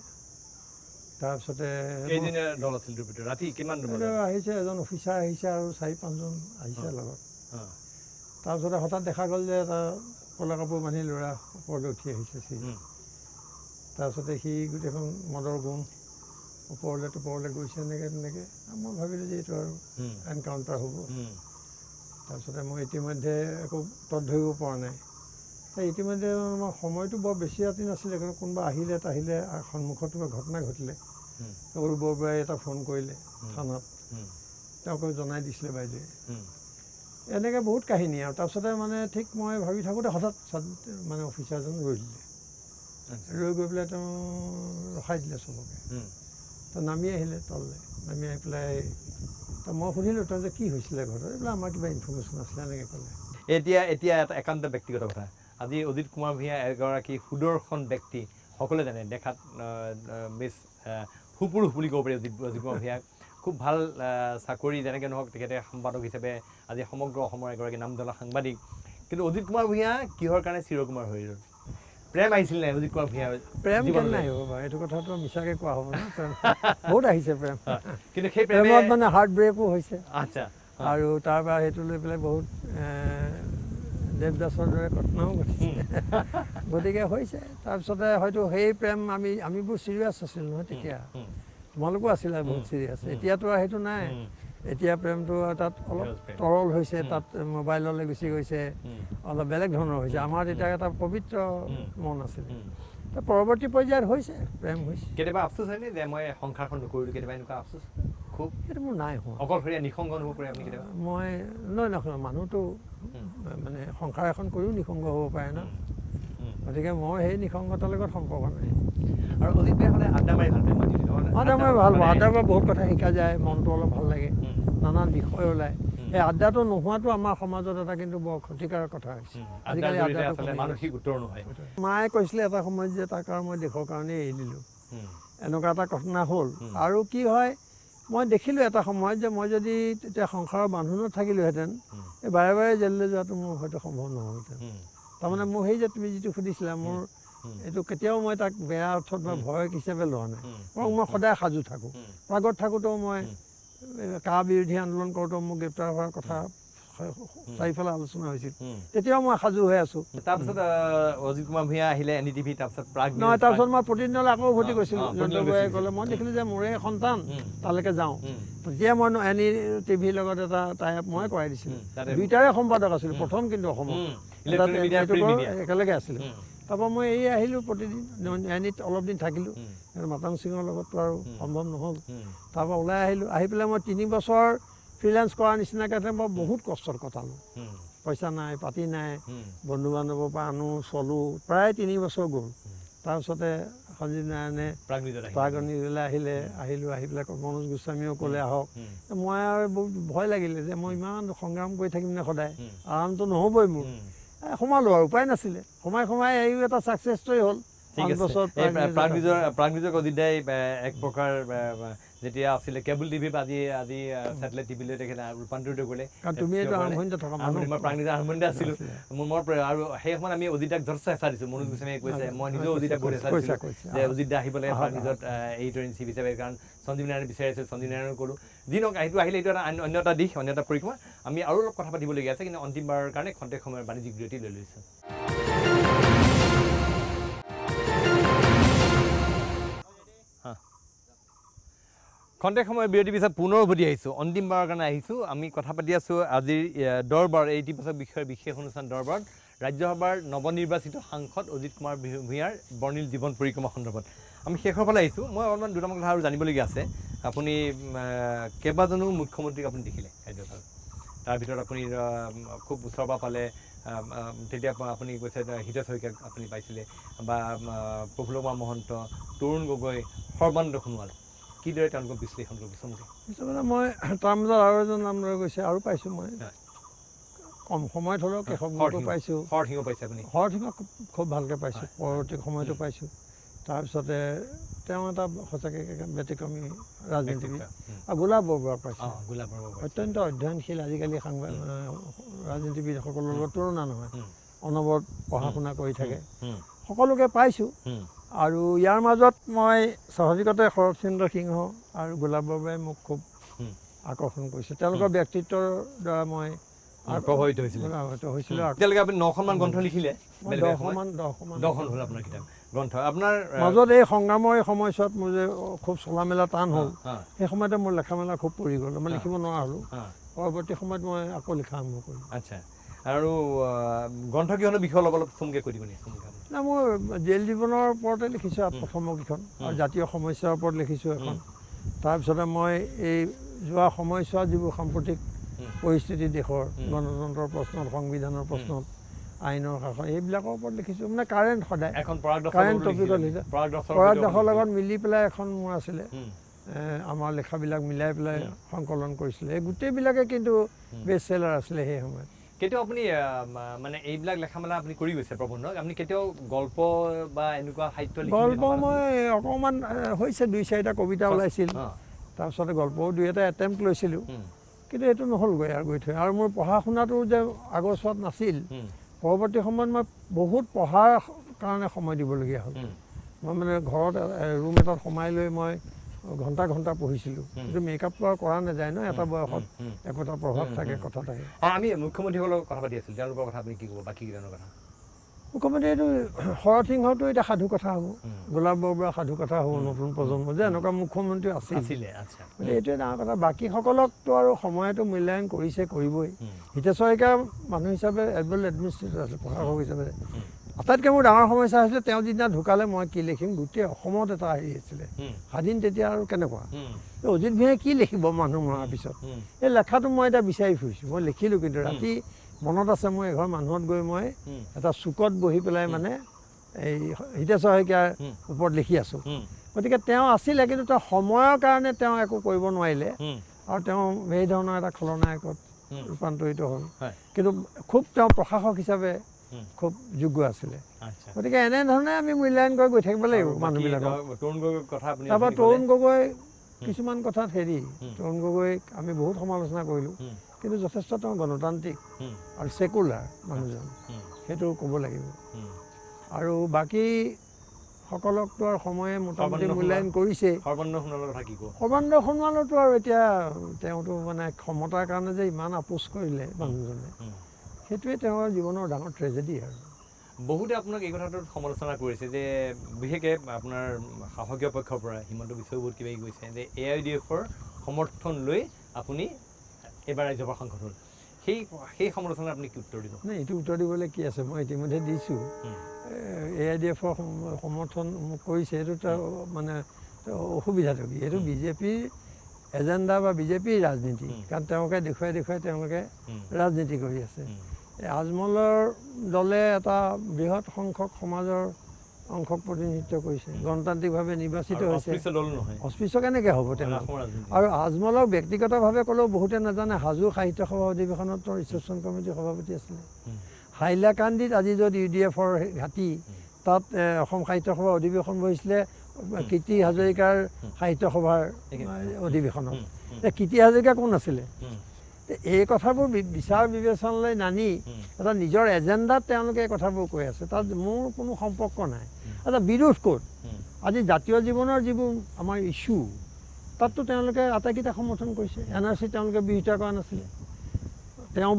তাৰপিছতে আহিছে এজন অফিচাৰ আহিছে আৰু চাৰি পাঁচজন আহিছে লগত তাৰপিছতে হঠাৎ দেখা গ'ল যে এটা কলা কাপোৰ মানি ল'ৰা ওপৰলৈ উঠি আহিছে চি তাৰপিছতে সি গোটেইখন মদৰ গোম ওপৰলৈ টোপৰলৈ গৈছে এনেকৈ তেনেকৈ মই ভাবিলোঁ যে এইটো আৰু এনকাউণ্টাৰ হ'ব তাৰপিছতে মই ইতিমধ্যে একো তত ধৰিব পৰা নাই এই ইতিমধ্যে আমাৰ সময়টো বৰ বেছি ৰাতি নাছিলে কাৰণ কোনোবা আহিলে তাহিলে সন্মুখত কিবা ঘটনা ঘটিলে অৰু বৰবাই এটা ফোন কৰিলে থানাত তেওঁকে জনাই দিছিলে বাইদেৱে এনেকৈ বহুত কাহিনী আৰু তাৰপিছতে মানে ঠিক মই ভাবি থাকোঁতে হঠাৎ মানে অফিচাৰজন ৰৈ দিলে ৰৈ গৈ পেলাই তেওঁ ৰখাই দিলে চবকে তো নামি আহিলে তললৈ নামি আহি পেলাই তো মই সুধিলোঁ তেওঁ যে কি হৈছিলে ঘৰত এইবিলাক আমাৰ কিবা ইনফৰ্মেশ্যন আছিলে এনেকৈ ক'লে এতিয়া এতিয়া এটা একান্ত ব্যক্তিগত কথা আজি অজিত কুমাৰ ভূঞা এগৰাকী সুদৰ্শন ব্যক্তি সকলোৱে জানে দেখাত মিছ সুপুৰুষ বুলি ক'ব পাৰি অজিত অজিত কুমাৰ ভূঞাক খুব ভাল চাকৰি যেনেকৈ নহওক তেখেতে সম্পাদক হিচাপে আজি সমগ্ৰ অসমৰ এগৰাকী নাম নামজলা সাংবাদিক কিন্তু অজিত কুমাৰ ভূঞা কিহৰ কাৰণে চিৰকুমাৰ হৈ ৰ'ল প্ৰেম আহিছিল নাই অজিত কুমাৰ ভূঞা প্ৰেম নাই আহিব এইটো কথাটো মিছাকৈ কোৱা হ'ব বহুত আহিছে প্ৰেম কিন্তু সেই প্ৰেমত মানে হাৰ্ট ব্ৰেকো হৈছে আচ্ছা আৰু তাৰপৰা সেইটো লৈ পেলাই বহুত দেৱদাসৰ দৰে ঘটনাও ঘটিছে গতিকে হৈছে তাৰপিছতে হয়তো সেই প্ৰেম আমি আমিবোৰ চিৰিয়াছ আছিলোঁ নহয় তেতিয়া তোমালোকো আছিলে বহুত চিৰিয়াছ এতিয়াতো আৰু সেইটো নাই এতিয়া প্ৰেমটো তাত অলপ তৰল হৈছে তাত মোবাইললৈ গুচি গৈছে অলপ বেলেগ ধৰণৰ হৈছে আমাৰ তেতিয়া এটা পবিত্ৰ মন আছিল পৰৱৰ্তী পৰ্যায়ত হৈছে প্ৰেম হৈছে কেতিয়াবা আফচোচ হয়নে যে মই সংসাৰখন নকৰিলোঁ কেতিয়াবা এনেকুৱা আফচোচ ক্ষোভ সেইটো মোৰ নাই হোৱা অকলশৰীয়া নিসংগ অনুভৱ কৰে মই নহয় নহয় মানুহটো মানে সংসাৰ এখন কৰিও নিসংগ হ'ব পাৰে ন গতিকে মই সেই নিসংগতাৰ লগত সম্পৰ্ক নাই আৰু অধিক বেয়া হ'লে আড্ডা মাৰি ভাল পায় আড্ডা মাৰি ভাল পাওঁ আড্ডাৰ পৰা বহুত কথা শিকা যায় মনটো অলপ ভাল লাগে নানান বিষয় ওলায় এই আড্ডাটো নোহোৱাটো আমাৰ সমাজত এটা কিন্তু বৰ ক্ষতিকাৰক কথা হৈছে আজিকালি মায়ে কৈছিলে এটা সময়ত যে তাক আৰু মই দেশৰ কাৰণেই এৰি দিলোঁ এনেকুৱা এটা ঘটনা হ'ল আৰু কি হয় মই দেখিলোঁ এটা সময়ত যে মই যদি তেতিয়া সংসাৰৰ বান্ধোনত থাকিলোহেঁতেন এই বাৰে বাৰে জেললৈ যোৱাটো মোৰ হয়তো সম্ভৱ নহ'লহেঁতেন তাৰমানে মোৰ সেই যে তুমি যিটো সুধিছিলা মোৰ এইটো কেতিয়াও মই তাক বেয়া অৰ্থত বা ভয় হিচাপে লোৱা নাই বৰং মই সদায় সাজু থাকোঁ আগত থাকোঁতেও মই কা বিৰোধী আন্দোলন কৰোঁতেও মোক গ্ৰেপ্তাৰ হোৱাৰ কথা চাই ফেলা আলোচনা হৈছিল তেতিয়াও মই সাজু হৈ আছো তাৰপিছত অজিত কুমাৰ ভূঞা আহিলে এন ই টিভি তাৰপিছত প্ৰাগ নহয় তাৰপিছত মই প্ৰতিদিনলৈ আকৌ উভতি গৈছিলোঁ যোনটো গৈ গ'লে মই দেখিলোঁ যে মোৰে সন্তান তালৈকে যাওঁ তেতিয়া মই এন ই টিভিৰ লগত এটা টাই আপ মই কৰাই দিছিলোঁ দুয়োটাৰে সম্পাদক আছিলোঁ প্ৰথম কিন্তু অসমৰ একেলগে আছিলোঁ তাৰপৰা মই এই আহিলোঁ প্ৰতিদিন এন ইত অলপ দিন থাকিলোঁ মাতাং সিঙৰ লগততো আৰু সম্ভৱ নহ'ল তাৰপৰা ওলাই আহিলোঁ আহি পেলাই মই তিনি বছৰ ফ্ৰিলেঞ্চ কৰা নিচিনাকৈ মই বহুত কষ্টত কটালোঁ পইচা নাই পাতি নাই বন্ধু বান্ধৱৰ পৰা আনো চলোঁ প্ৰায় তিনি বছৰ গ'ল তাৰপিছতে সঞ্জীৱ নাৰায়ণে প্ৰাগনিলৈ আহিলে আহিলোঁ আহি পেলাই মনোজ গোস্বামীও ক'লে আহক মই আৰু বহুত ভয় লাগিলে যে মই ইমান সংগ্ৰাম কৰি থাকিম নে সদায় আৰামটো নহ'বই মোৰ সোমালোঁ আৰু উপায় নাছিলে সোমাই সোমাই এইও এটা ছাকচেছটোৱেই হ'ল এক প্ৰকাৰ যেতিয়া আছিলে কেবুল টিভি আজি আজি চেটেলাইট টিভিলৈ তেখেতে ৰূপান্তৰিত কৰিলে তুমি প্ৰাণীজ আৰম্ভণিতে আছিলো মোৰ মোৰ আৰু সেই সময়ত আমি অজিতাক ধৰ চেষ্টা দিছো মনোজ গোস্বামীয়ে কৈছে মই নিজেও অজিতাক ঘৰে যে অজিত দা আহিব লাগে প্ৰাণীজত এইটৰ চিভ হিচাপে কাৰণ সঞ্জীৱ নাৰায়ণ বিচাৰি আছে সঞ্জীৱ নাৰায়ণ কৰোঁ যি নহওক আহিটো আহিলে এইটো এটা অন্য এটা দিশ অন্য এটা পৰিক্ৰমা আমি আৰু অলপ কথা পাতিবলগীয়া আছে কিন্তু অন্তিমবাৰৰ কাৰণে খন্তেক সময়ৰ বাণিজ্যিক বিৰতি লৈ লৈছোঁ খন্তেক সময় বিৰতি পিছত পুনৰ উভতি আহিছোঁ অন্তিমবাৰৰ কাৰণে আহিছোঁ আমি কথা পাতি আছোঁ আজিৰ দৰবাৰ এই ইতিবাচক বিষয়ৰ বিশেষ অনুষ্ঠান দৰবাৰত ৰাজ্যসভাৰ নৱনিৰ্বাচিত সাংসদ অজিত কুমাৰ ভূঞাৰ বৰ্ণিল জীৱন পৰিক্ৰমা সন্দৰ্ভত আমি শেষৰ ফালে আহিছোঁ মই অলপমান দুটামান কথা আৰু জানিবলগীয়া আছে আপুনি কেইবাজনো মুখ্যমন্ত্ৰীক আপুনি দেখিলে ৰাজ্যসভাত তাৰ ভিতৰত আপুনি খুব ওচৰৰ পৰা পালে তেতিয়া আপুনি কৈছে হিত শইকীয়াক আপুনি পাইছিলে বা প্ৰফুল্ল কুমাৰ মহন্ত তৰুণ গগৈ সৰ্বানন্দ সোণোৱাল কিদৰে তেওঁলোকক বিশ্লেষণ কৰিব মানে মই তাৰ মাজত আৰু এজন নাম লৈ গৈছে আৰু পাইছোঁ মই কম সময়ত হ'লেও কেশৱগুৰুটো পাইছোঁ হৰসিংহ পাইছে আপুনি হৰসিংহ খুব ভালকৈ পাইছোঁ পৰৱৰ্তী সময়তো পাইছোঁ তাৰপিছতে তেওঁ এটা সঁচাকৈ ব্যতিক্ৰমী ৰাজনীতিবিদ আৰু গোলাপ বৰবৰাক পাইছোঁ গোলাপ বৰবৰা অত্যন্ত অধ্যয়নশীল আজিকালি সাংবাদিক ৰাজনীতিবিদসকলৰ লগত তুলনা নহয় অনবৰত পঢ়া শুনা কৰি থাকে সকলোকে পাইছোঁ আৰু ইয়াৰ মাজত মই স্বাভাৱিকতে শৰৎচন্দ্ৰ সিংহ আৰু গোলাপ বাবাই মোক খুব আকৰ্ষণ কৰিছে তেওঁলোকৰ ব্যক্তিত্বৰ দ্বাৰা মই প্ৰভাৱিত হৈছিলোঁ প্ৰভাৱিত মাজত এই সংগ্ৰামৰ সময়ছোৱাত মোৰ যে খুব চলা মেলা টান হ'ল সেই সময়তে মোৰ লেখা মেলা খুব পৰি গ'ল মই লিখিব নোৱাৰিলোঁ পৰৱৰ্তী সময়ত মই আকৌ লিখা আৰম্ভ কৰিলোঁ আচ্ছা আৰু গ্ৰন্থকিখনৰ বিষয়ে অলপ অলপ কৈ দিব নেকি না মই জেল জীৱনৰ ওপৰতে লিখিছোঁ প্ৰথমকেইখন আৰু জাতীয় সমস্যাৰ ওপৰত লিখিছোঁ এখন তাৰপিছতে মই এই যোৱা সময়ছোৱা যিবোৰ সাম্প্ৰতিক পৰিস্থিতি দেশৰ গণতন্ত্ৰৰ প্ৰশ্নত সংবিধানৰ প্ৰশ্নত আইনৰ শাসন এইবিলাকৰ ওপৰত লিখিছোঁ মানে কাৰেণ্ট সদায় কাৰেণ্ট টপিকত লিখিছোঁ পৰাগদাসৰ লগত মিলি পেলাই এখন মোৰ আছিলে আমাৰ লেখাবিলাক মিলাই পেলাই সংকলন কৰিছিলে এই গোটেইবিলাকে কিন্তু বেষ্ট চেলাৰ আছিলে সেই সময়ত কেতিয়াও আপুনি মানে এইবিলাক লেখা মেলা আপুনি কৰি গৈছে প্ৰবন্ধ আপুনি কেতিয়াও গল্প বা এনেকুৱা সাহিত্য গল্প মই অকণমান হৈছে দুই চাৰিটা কবিতা ওলাইছিল তাৰপিছতে গল্পও দুই এটা এটেম্প লৈছিলোঁ কিন্তু এইটো নহ'লগৈ আৰু গৈ থৈ আৰু মোৰ পঢ়া শুনাটো যে আগৰ আগৰচোৱাত নাছিল পৰৱৰ্তী সময়ত মই বহুত পঢ়াৰ কাৰণে সময় দিবলগীয়া হ'ল মই মানে ঘৰত ৰুম এটাত সোমাই লৈ মই ঘণ্টা ঘণ্টা পঢ়িছিলো কিন্তু মেকআপটো আৰু কৰা নাযায় ন এটা বয়সত একোটা প্ৰভাৱ থাকে কথাত আহে আমি মুখ্যমন্ত্ৰীসকলৰ কথা পাতি আছিলোঁ তেওঁলোকৰ কথা আপুনি কি ক'ব বাকী কিজনৰ কথা মুখ্যমন্ত্ৰী এইটো শৰৎ সিংহটো এতিয়া সাধু কথা হ'ব গোলাপ বৰবৰা সাধু কথা হ'ব নতুন প্ৰজন্ম যে এনেকুৱা মুখ্যমন্ত্ৰী আছে আছিলে গতিকে এইটোৱে ডাঙৰ কথা বাকীসকলকতো আৰু সময়তো মূল্যায়ন কৰিছে কৰিবই হিতেশ শইকীয়া মানুহ হিচাপে এডমিনিষ্ট্ৰেটৰ আছে প্ৰশাসক হিচাপে আটাইতকৈ মোৰ ডাঙৰ সমস্যা হৈছিলে তেওঁ যিদিনা ঢুকালে মই কি লিখিম গোটেই অসমত এটা হেৰি আছিলে স্বাধীন তেতিয়া আৰু কেনেকুৱা অজিত ভূঞাই কি লিখিব মানুহ মৰাৰ পিছত এই লেখাটো মই এতিয়া বিচাৰি ফুৰিছোঁ মই লিখিলোঁ কিন্তু ৰাতি মনত আছে মোৰ এঘৰ মানুহত গৈ মই এটা চুকত বহি পেলাই মানে এই হিতেশ্বৰ শইকীয়াৰ ওপৰত লিখি আছোঁ গতিকে তেওঁ আছিলে কিন্তু তেওঁ সময়ৰ কাৰণে তেওঁ একো কৰিব নোৱাৰিলে আৰু তেওঁ সেই ধৰণৰ এটা খলনায়কত ৰূপান্তৰিত হ'ল কিন্তু খুব তেওঁ প্ৰশাসক হিচাপে খুব যোগ্য আছিলে গতিকে এনেধৰণে আমি মূল্যায়ন কৰি গৈ থাকিব লাগিব মানুহবিলাকক তাৰপৰা তৰুণ গগৈ কিছুমান কথাত হেৰি তৰুণ গগৈক আমি বহুত সমালোচনা কৰিলোঁ কিন্তু যথেষ্ট তেওঁ গণতান্ত্ৰিক আৰু চেকুলাৰ মানুহজন সেইটো ক'ব লাগিব আৰু বাকী সকলকতো আৰু সময়ে মোটামুটি মূল্যায়ন কৰিছে সৰ্বানন্দ সোণোৱালতো আৰু এতিয়া তেওঁতো মানে ক্ষমতাৰ কাৰণে যে ইমান আপোচ কৰিলে মানুহজনে সেইটোৱে তেওঁৰ জীৱনৰ ডাঙৰ ট্ৰেজেডি আৰু বহুতে আপোনাক এই কথাটোত সমালোচনা কৰিছে যে বিশেষকৈ আপোনাৰ শাসকীয় পক্ষৰ পৰা হিমন্ত বিশ্বই বহুত কিবা কৈছে যে এ আই ডি এফৰ সমৰ্থন লৈ আপুনি এবাৰ ৰাজ্যসভা সাংসদ হ'ল সেই সেই সমালোচনা আপুনি কি উত্তৰ দিব নাই এইটো উত্তৰ দিবলৈ কি আছে মই ইতিমধ্যে দিছোঁ এ আই ডি এফৰ সমৰ্থন কৰিছে এইটো তাৰ মানে অসুবিধাটো কি এইটো বিজেপিৰ এজেণ্ডা বা বিজেপিৰ ৰাজনীতি কাৰণ তেওঁলোকে দেখুৱাই দেখুৱাই তেওঁলোকে ৰাজনীতি কৰি আছে আজমলৰ দলে এটা বৃহৎ সংখ্যক সমাজৰ অংশক প্ৰতিনিধিত্ব কৰিছে গণতান্ত্ৰিকভাৱে নিৰ্বাচিত হৈছে অস্পৃশ্য কেনেকৈ হ'ব তেওঁ আৰু আজমলক ব্যক্তিগতভাৱে ক'লেও বহুতে নাজানে হাজো সাহিত্য সভা অধিৱেশনত তেওঁ ৰিচেপশ্যন কমিটিৰ সভাপতি আছিলে হাইলাকান্দিত আজি য'ত ইউ ডি এফৰ ঘাটি তাত অসম সাহিত্য সভাৰ অধিৱেশন বহিছিলে কীৰ্তি হাজৰিকাৰ সাহিত্য সভাৰ অধিৱেশনত কীৰ্তি হাজৰিকা কোন আছিলে এই কথাবোৰ বিচাৰ বিবেচনালৈ নানি এটা নিজৰ এজেণ্ডাত তেওঁলোকে এই কথাবোৰ কৈ আছে তাত মোৰ কোনো সম্পৰ্ক নাই এটা বিৰোধ ক'ত আজি জাতীয় জীৱনৰ যিবোৰ আমাৰ ইছ্যু তাততো তেওঁলোকে আটাইকেইটা সমৰ্থন কৰিছে এন আৰ চি তেওঁলোকে বিৰোধিতা কৰা নাছিলে তেওঁ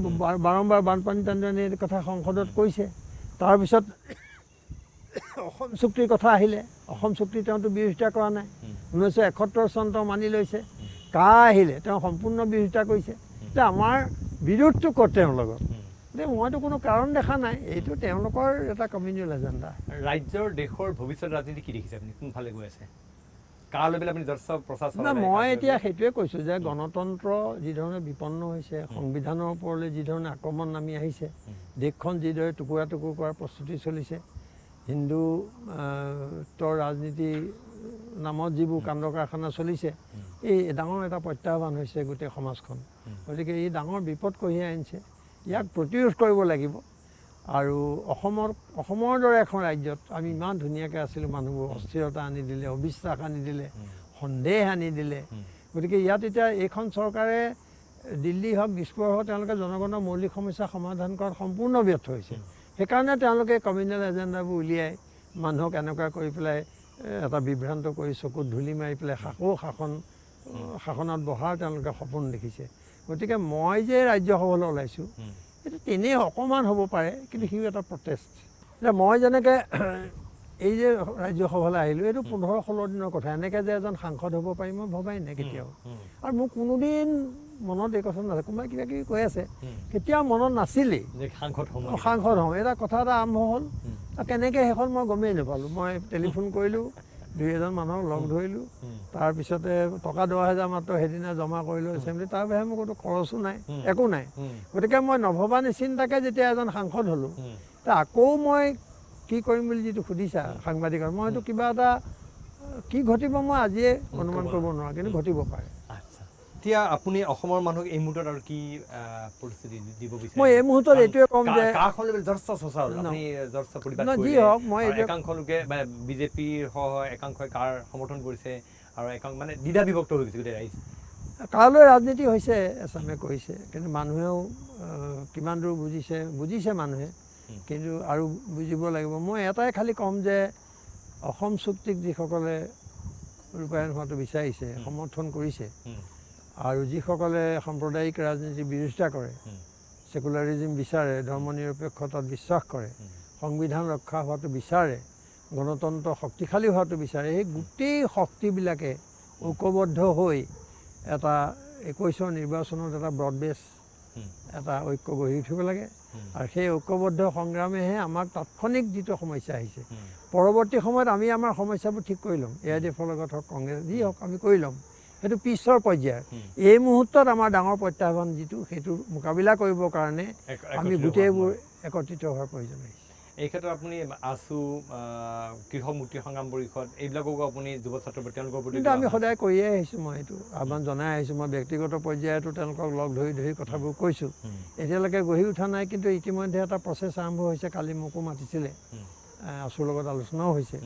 বাৰম্বাৰ বানপানী তানপানীৰ কথা সংসদত কৈছে তাৰপিছত অসম চুক্তিৰ কথা আহিলে অসম চুক্তি তেওঁতো বিৰোধিতা কৰা নাই ঊনৈছশ একসত্তৰ চন তেওঁ মানি লৈছে কা আহিলে তেওঁ সম্পূৰ্ণ বিৰোধিতা কৰিছে যে আমাৰ বিৰোধটো কত তেওঁৰ লগত মইতো কোনো কাৰণ দেখা নাই এইটো তেওঁলোকৰ এটা কমিউনিয়েল এজেণ্ডা ৰাজ্যৰ দেশৰ ভৱিষ্যত ৰাজনীতি কি দেখিছে আপুনি কোনফালে গৈ আছে মই এতিয়া সেইটোৱে কৈছোঁ যে গণতন্ত্ৰ যিধৰণে বিপন্ন হৈছে সংবিধানৰ ওপৰলৈ যিধৰণে আক্ৰমণ নামি আহিছে দেশখন যিদৰে টুকুৰা টুকুৰ কৰাৰ প্ৰস্তুতি চলিছে হিন্দু ৰাজনীতি নামত যিবোৰ কাণ্ড কাৰখানা চলিছে এই ডাঙৰ এটা প্ৰত্যাহ্বান হৈছে গোটেই সমাজখন গতিকে ই ডাঙৰ বিপদ কঢ়িয়াই আনিছে ইয়াক প্ৰতিৰোধ কৰিব লাগিব আৰু অসমৰ অসমৰ দৰে এখন ৰাজ্যত আমি ইমান ধুনীয়াকৈ আছিলোঁ মানুহবোৰ অস্থিৰতা আনি দিলে অবিশ্বাস আনি দিলে সন্দেহ আনি দিলে গতিকে ইয়াত এতিয়া এইখন চৰকাৰে দিল্লী হওক দিছপুৰ হওক তেওঁলোকে জনগণৰ মৌলিক সমস্যা সমাধান কৰাত সম্পূৰ্ণ ব্যৰ্থ হৈছে সেইকাৰণে তেওঁলোকে কমিউনেল এজেণ্ডাবোৰ উলিয়াই মানুহক এনেকুৱা কৰি পেলাই এটা বিভ্ৰান্ত কৰি চকুত ধূলি মাৰি পেলাই শাসো শাসন শাসনত বহাৰ তেওঁলোকে সপোন দেখিছে গতিকে মই যে ৰাজ্যসভালৈ ওলাইছোঁ সেইটো তেনেই অকণমান হ'ব পাৰে কিন্তু সিও এটা প্ৰটেষ্ট এতিয়া মই যেনেকৈ এই যে ৰাজ্যসভালৈ আহিলোঁ এইটো পোন্ধৰ ষোল্ল দিনৰ কথা এনেকৈ যে এজন সাংসদ হ'ব পাৰি মই ভবাই নাই কেতিয়াও আৰু মোৰ কোনোদিন মনত এই কথা নাছিল কোনোবাই কিবা কিবি কৈ আছে কেতিয়াও মনত নাছিলেই সাংসদ হওঁ এটা কথা এটা আৰম্ভ হ'ল আৰু কেনেকৈ সেইখন মই গমেই নাপালোঁ মই টেলিফোন কৰিলোঁ দুই এজন মানুহক লগ ধৰিলোঁ তাৰপিছতে টকা দহ হেজাৰ মাত্ৰ সেইদিনা জমা কৰিলোঁ এছেম্বলি তাৰ বাহিৰে মোৰ ক'তো খৰচো নাই একো নাই গতিকে মই নভবা চিন্তাকে যেতিয়া এজন সাংসদ হ'লোঁ আকৌ মই কি কৰিম বুলি যিটো সুধিছা সাংবাদিকৰ মই সেইটো কিবা এটা কি ঘটিব মই আজিয়ে অনুমান কৰিব নোৱাৰোঁ কিন্তু ঘটিব পাৰে এতিয়া আপুনি অসমৰ মানুহক এই মুহূৰ্তত আৰু কি পৰিস্থিতি দিব বিচাৰে মই এই মুহূৰ্তত এইটোৱে কম যে যি হওক মই একাংশ লোকে বিজেপিৰ সহ একাংশ কাৰ সমৰ্থন কৰিছে আৰু একাংশ মানে দ্বিধা বিভক্ত হৈ গৈছে গোটেই ৰাইজ কালৈ ৰাজনীতি হৈছে এচামে কৈছে কিন্তু মানুহেও কিমান দূৰ বুজিছে বুজিছে মানুহে কিন্তু আৰু বুজিব লাগিব মই এটাই খালি ক'ম যে অসম চুক্তিক যিসকলে ৰূপায়ণ হোৱাটো বিচাৰিছে সমৰ্থন কৰিছে আৰু যিসকলে সাম্প্ৰদায়িক ৰাজনীতি বিৰোধিতা কৰে ছেকুলাৰিজিম বিচাৰে ধৰ্ম নিৰপেক্ষতাত বিশ্বাস কৰে সংবিধান ৰক্ষা হোৱাটো বিচাৰে গণতন্ত্ৰ শক্তিশালী হোৱাটো বিচাৰে সেই গোটেই শক্তিবিলাকে ঐক্যবদ্ধ হৈ এটা একৈছৰ নিৰ্বাচনত এটা ব্ৰডবেচ এটা ঐক্য গঢ়ি উঠিব লাগে আৰু সেই ঐক্যবদ্ধ সংগ্ৰামেহে আমাক তাৎক্ষণিক যিটো সমস্যা আহিছে পৰৱৰ্তী সময়ত আমি আমাৰ সমস্যাবোৰ ঠিক কৰি ল'ম এ আই ডি এফৰ লগত হওক কংগ্ৰেছ যি হওক আমি কৰি ল'ম সেইটো পিছৰ পৰ্যায়ৰ এই মুহূৰ্তত আমাৰ ডাঙৰ প্ৰত্যাহ্বান যিটো সেইটো মোকাবিলা কৰিবৰ কাৰণে আমি গোটেইবোৰ একত্ৰিত হোৱাৰ প্ৰয়োজন হৈছে এই ক্ষেত্ৰত আপুনি আছো গৃহমূৰ্তি সংগ্ৰাম পৰিষদ এইবিলাককো আপুনি যুৱ ছাত্ৰ তেওঁলোকৰ প্ৰতি কিন্তু আমি সদায় কৰিয়ে আহিছোঁ মই এইটো আহ্বান জনাই আহিছোঁ মই ব্যক্তিগত পৰ্যায়তো তেওঁলোকক লগ ধৰি ধৰি কথাবোৰ কৈছোঁ এতিয়ালৈকে গঢ়ি উঠা নাই কিন্তু ইতিমধ্যে এটা প্ৰচেছ আৰম্ভ হৈছে কালি মোকো মাতিছিলে আছুৰ লগত আলোচনাও হৈছে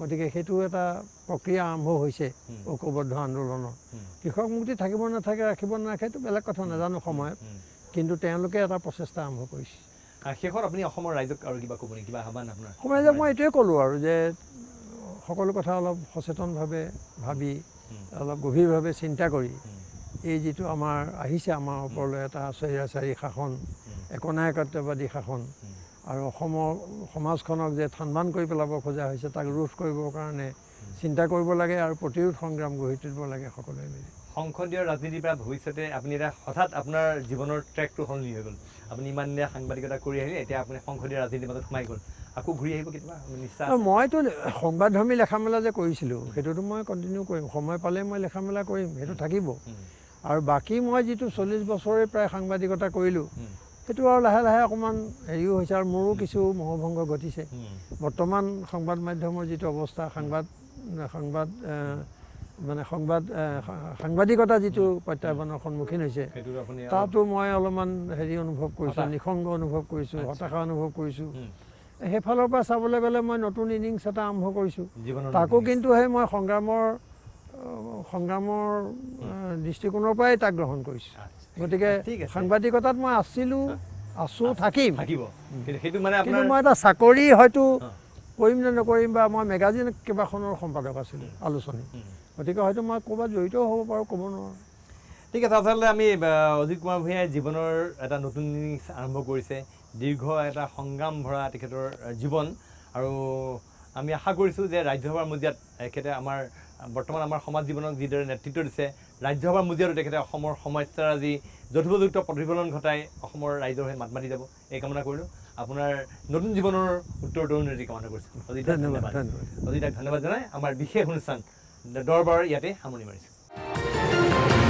গতিকে সেইটো এটা প্ৰক্ৰিয়া আৰম্ভ হৈছে ঐক্যবদ্ধ আন্দোলনৰ কৃষক মুক্তি থাকিব নাথাকে ৰাখিব নাৰাখে সেইটো বেলেগ কথা নাজানো সময়ত কিন্তু তেওঁলোকে এটা প্ৰচেষ্টা আৰম্ভ কৰিছে শেষত আপুনি অসমৰ ৰাইজক আৰু কিবা ক'ব নেকি আহ্বান ৰাইজক মই এইটোৱে ক'লোঁ আৰু যে সকলো কথা অলপ সচেতনভাৱে ভাবি অলপ গভীৰভাৱে চিন্তা কৰি এই যিটো আমাৰ আহিছে আমাৰ ওপৰলৈ এটা চৰিয়াচাৰী শাসন একনায়কত্ববাদী শাসন আৰু অসমৰ সমাজখনক যে সন্মান কৰি পেলাব খোজা হৈছে তাক ৰোধ কৰিবৰ কাৰণে চিন্তা কৰিব লাগে আৰু প্ৰতিৰোধ সংগ্ৰাম গঢ়ি তুলিব লাগে সকলোৱে মিলি সংসদীয় ৰাজনীতিৰ পৰা ভৱিষ্যতে আপুনি এতিয়া হঠাৎ আপোনাৰ জীৱনৰ ট্ৰেকটো সলনি হৈ গ'ল আপুনি ইমান দিনীয়া সাংবাদিকতা কৰি আহিলে এতিয়া আপুনি সংসদীয় ৰাজনীতিৰ মাজত সোমাই গ'ল আকৌ ঘূৰি আহিব কেতিয়াবা নিশ্চয় মইতো সংবাদধৰ্মী লেখা মেলা যে কৰিছিলোঁ সেইটোতো মই কণ্টিনিউ কৰিম সময় পালে মই লেখা মেলা কৰিম সেইটো থাকিব আৰু বাকী মই যিটো চল্লিছ বছৰে প্ৰায় সাংবাদিকতা কৰিলোঁ সেইটো আৰু লাহে লাহে অকণমান হেৰিও হৈছে আৰু মোৰো কিছু মহভংগ ঘটিছে বৰ্তমান সংবাদ মাধ্যমৰ যিটো অৱস্থা সাংবাদ সংবাদ মানে সংবাদ সাংবাদিকতা যিটো প্ৰত্যাহ্বানৰ সন্মুখীন হৈছে তাতো মই অলপমান হেৰি অনুভৱ কৰিছোঁ নিসংগ অনুভৱ কৰিছোঁ হতাশা অনুভৱ কৰিছোঁ সেইফালৰ পৰা চাবলৈ গ'লে মই নতুন ইনিংছ এটা আৰম্ভ কৰিছোঁ তাকো কিন্তু সেই মই সংগ্ৰামৰ সংগ্ৰামৰ দৃষ্টিকোণৰ পৰাই তাক গ্ৰহণ কৰিছোঁ গতিকে সাংবাদিকতাত মই আছিলোঁ আছোঁ থাকিম কিন্তু মই এটা চাকৰি হয়তো কৰিম নে নকৰিম বা মই মেগাজিন কেইবাখনৰ সম্পাদক আছিলোঁ আলোচনী গতিকে হয়তো মই ক'ৰবাত জড়িত হ'ব পাৰোঁ ক'ব নোৱাৰোঁ ঠিক আছে আচলতে আমি অজিত কুমাৰ ভূঞাই জীৱনৰ এটা নতুন ইনিংছ আৰম্ভ কৰিছে দীৰ্ঘ এটা সংগ্ৰাম ভৰা তেখেতৰ জীৱন আৰু আমি আশা কৰিছোঁ যে ৰাজ্যসভাৰ মজিয়াত এখেতে আমাৰ বৰ্তমান আমাৰ সমাজ জীৱনক যিদৰে নেতৃত্ব দিছে ৰাজ্যসভাৰ মজিয়াতো তেখেতে অসমৰ সমস্যাৰ আজি যথোপযুক্ত প্ৰতিফলন ঘটাই অসমৰ ৰাইজৰ হৈ মাত মাতি যাব এই কামনা কৰিলোঁ আপোনাৰ নতুন জীৱনৰ উত্তৰ দৰুণৰ কামনা কৰিছোঁ ধন্যবাদ অজিতাক ধন্যবাদ জনাই আমাৰ বিশেষ অনুষ্ঠান দৰবাৰ ইয়াতে সামৰণি মাৰিছোঁ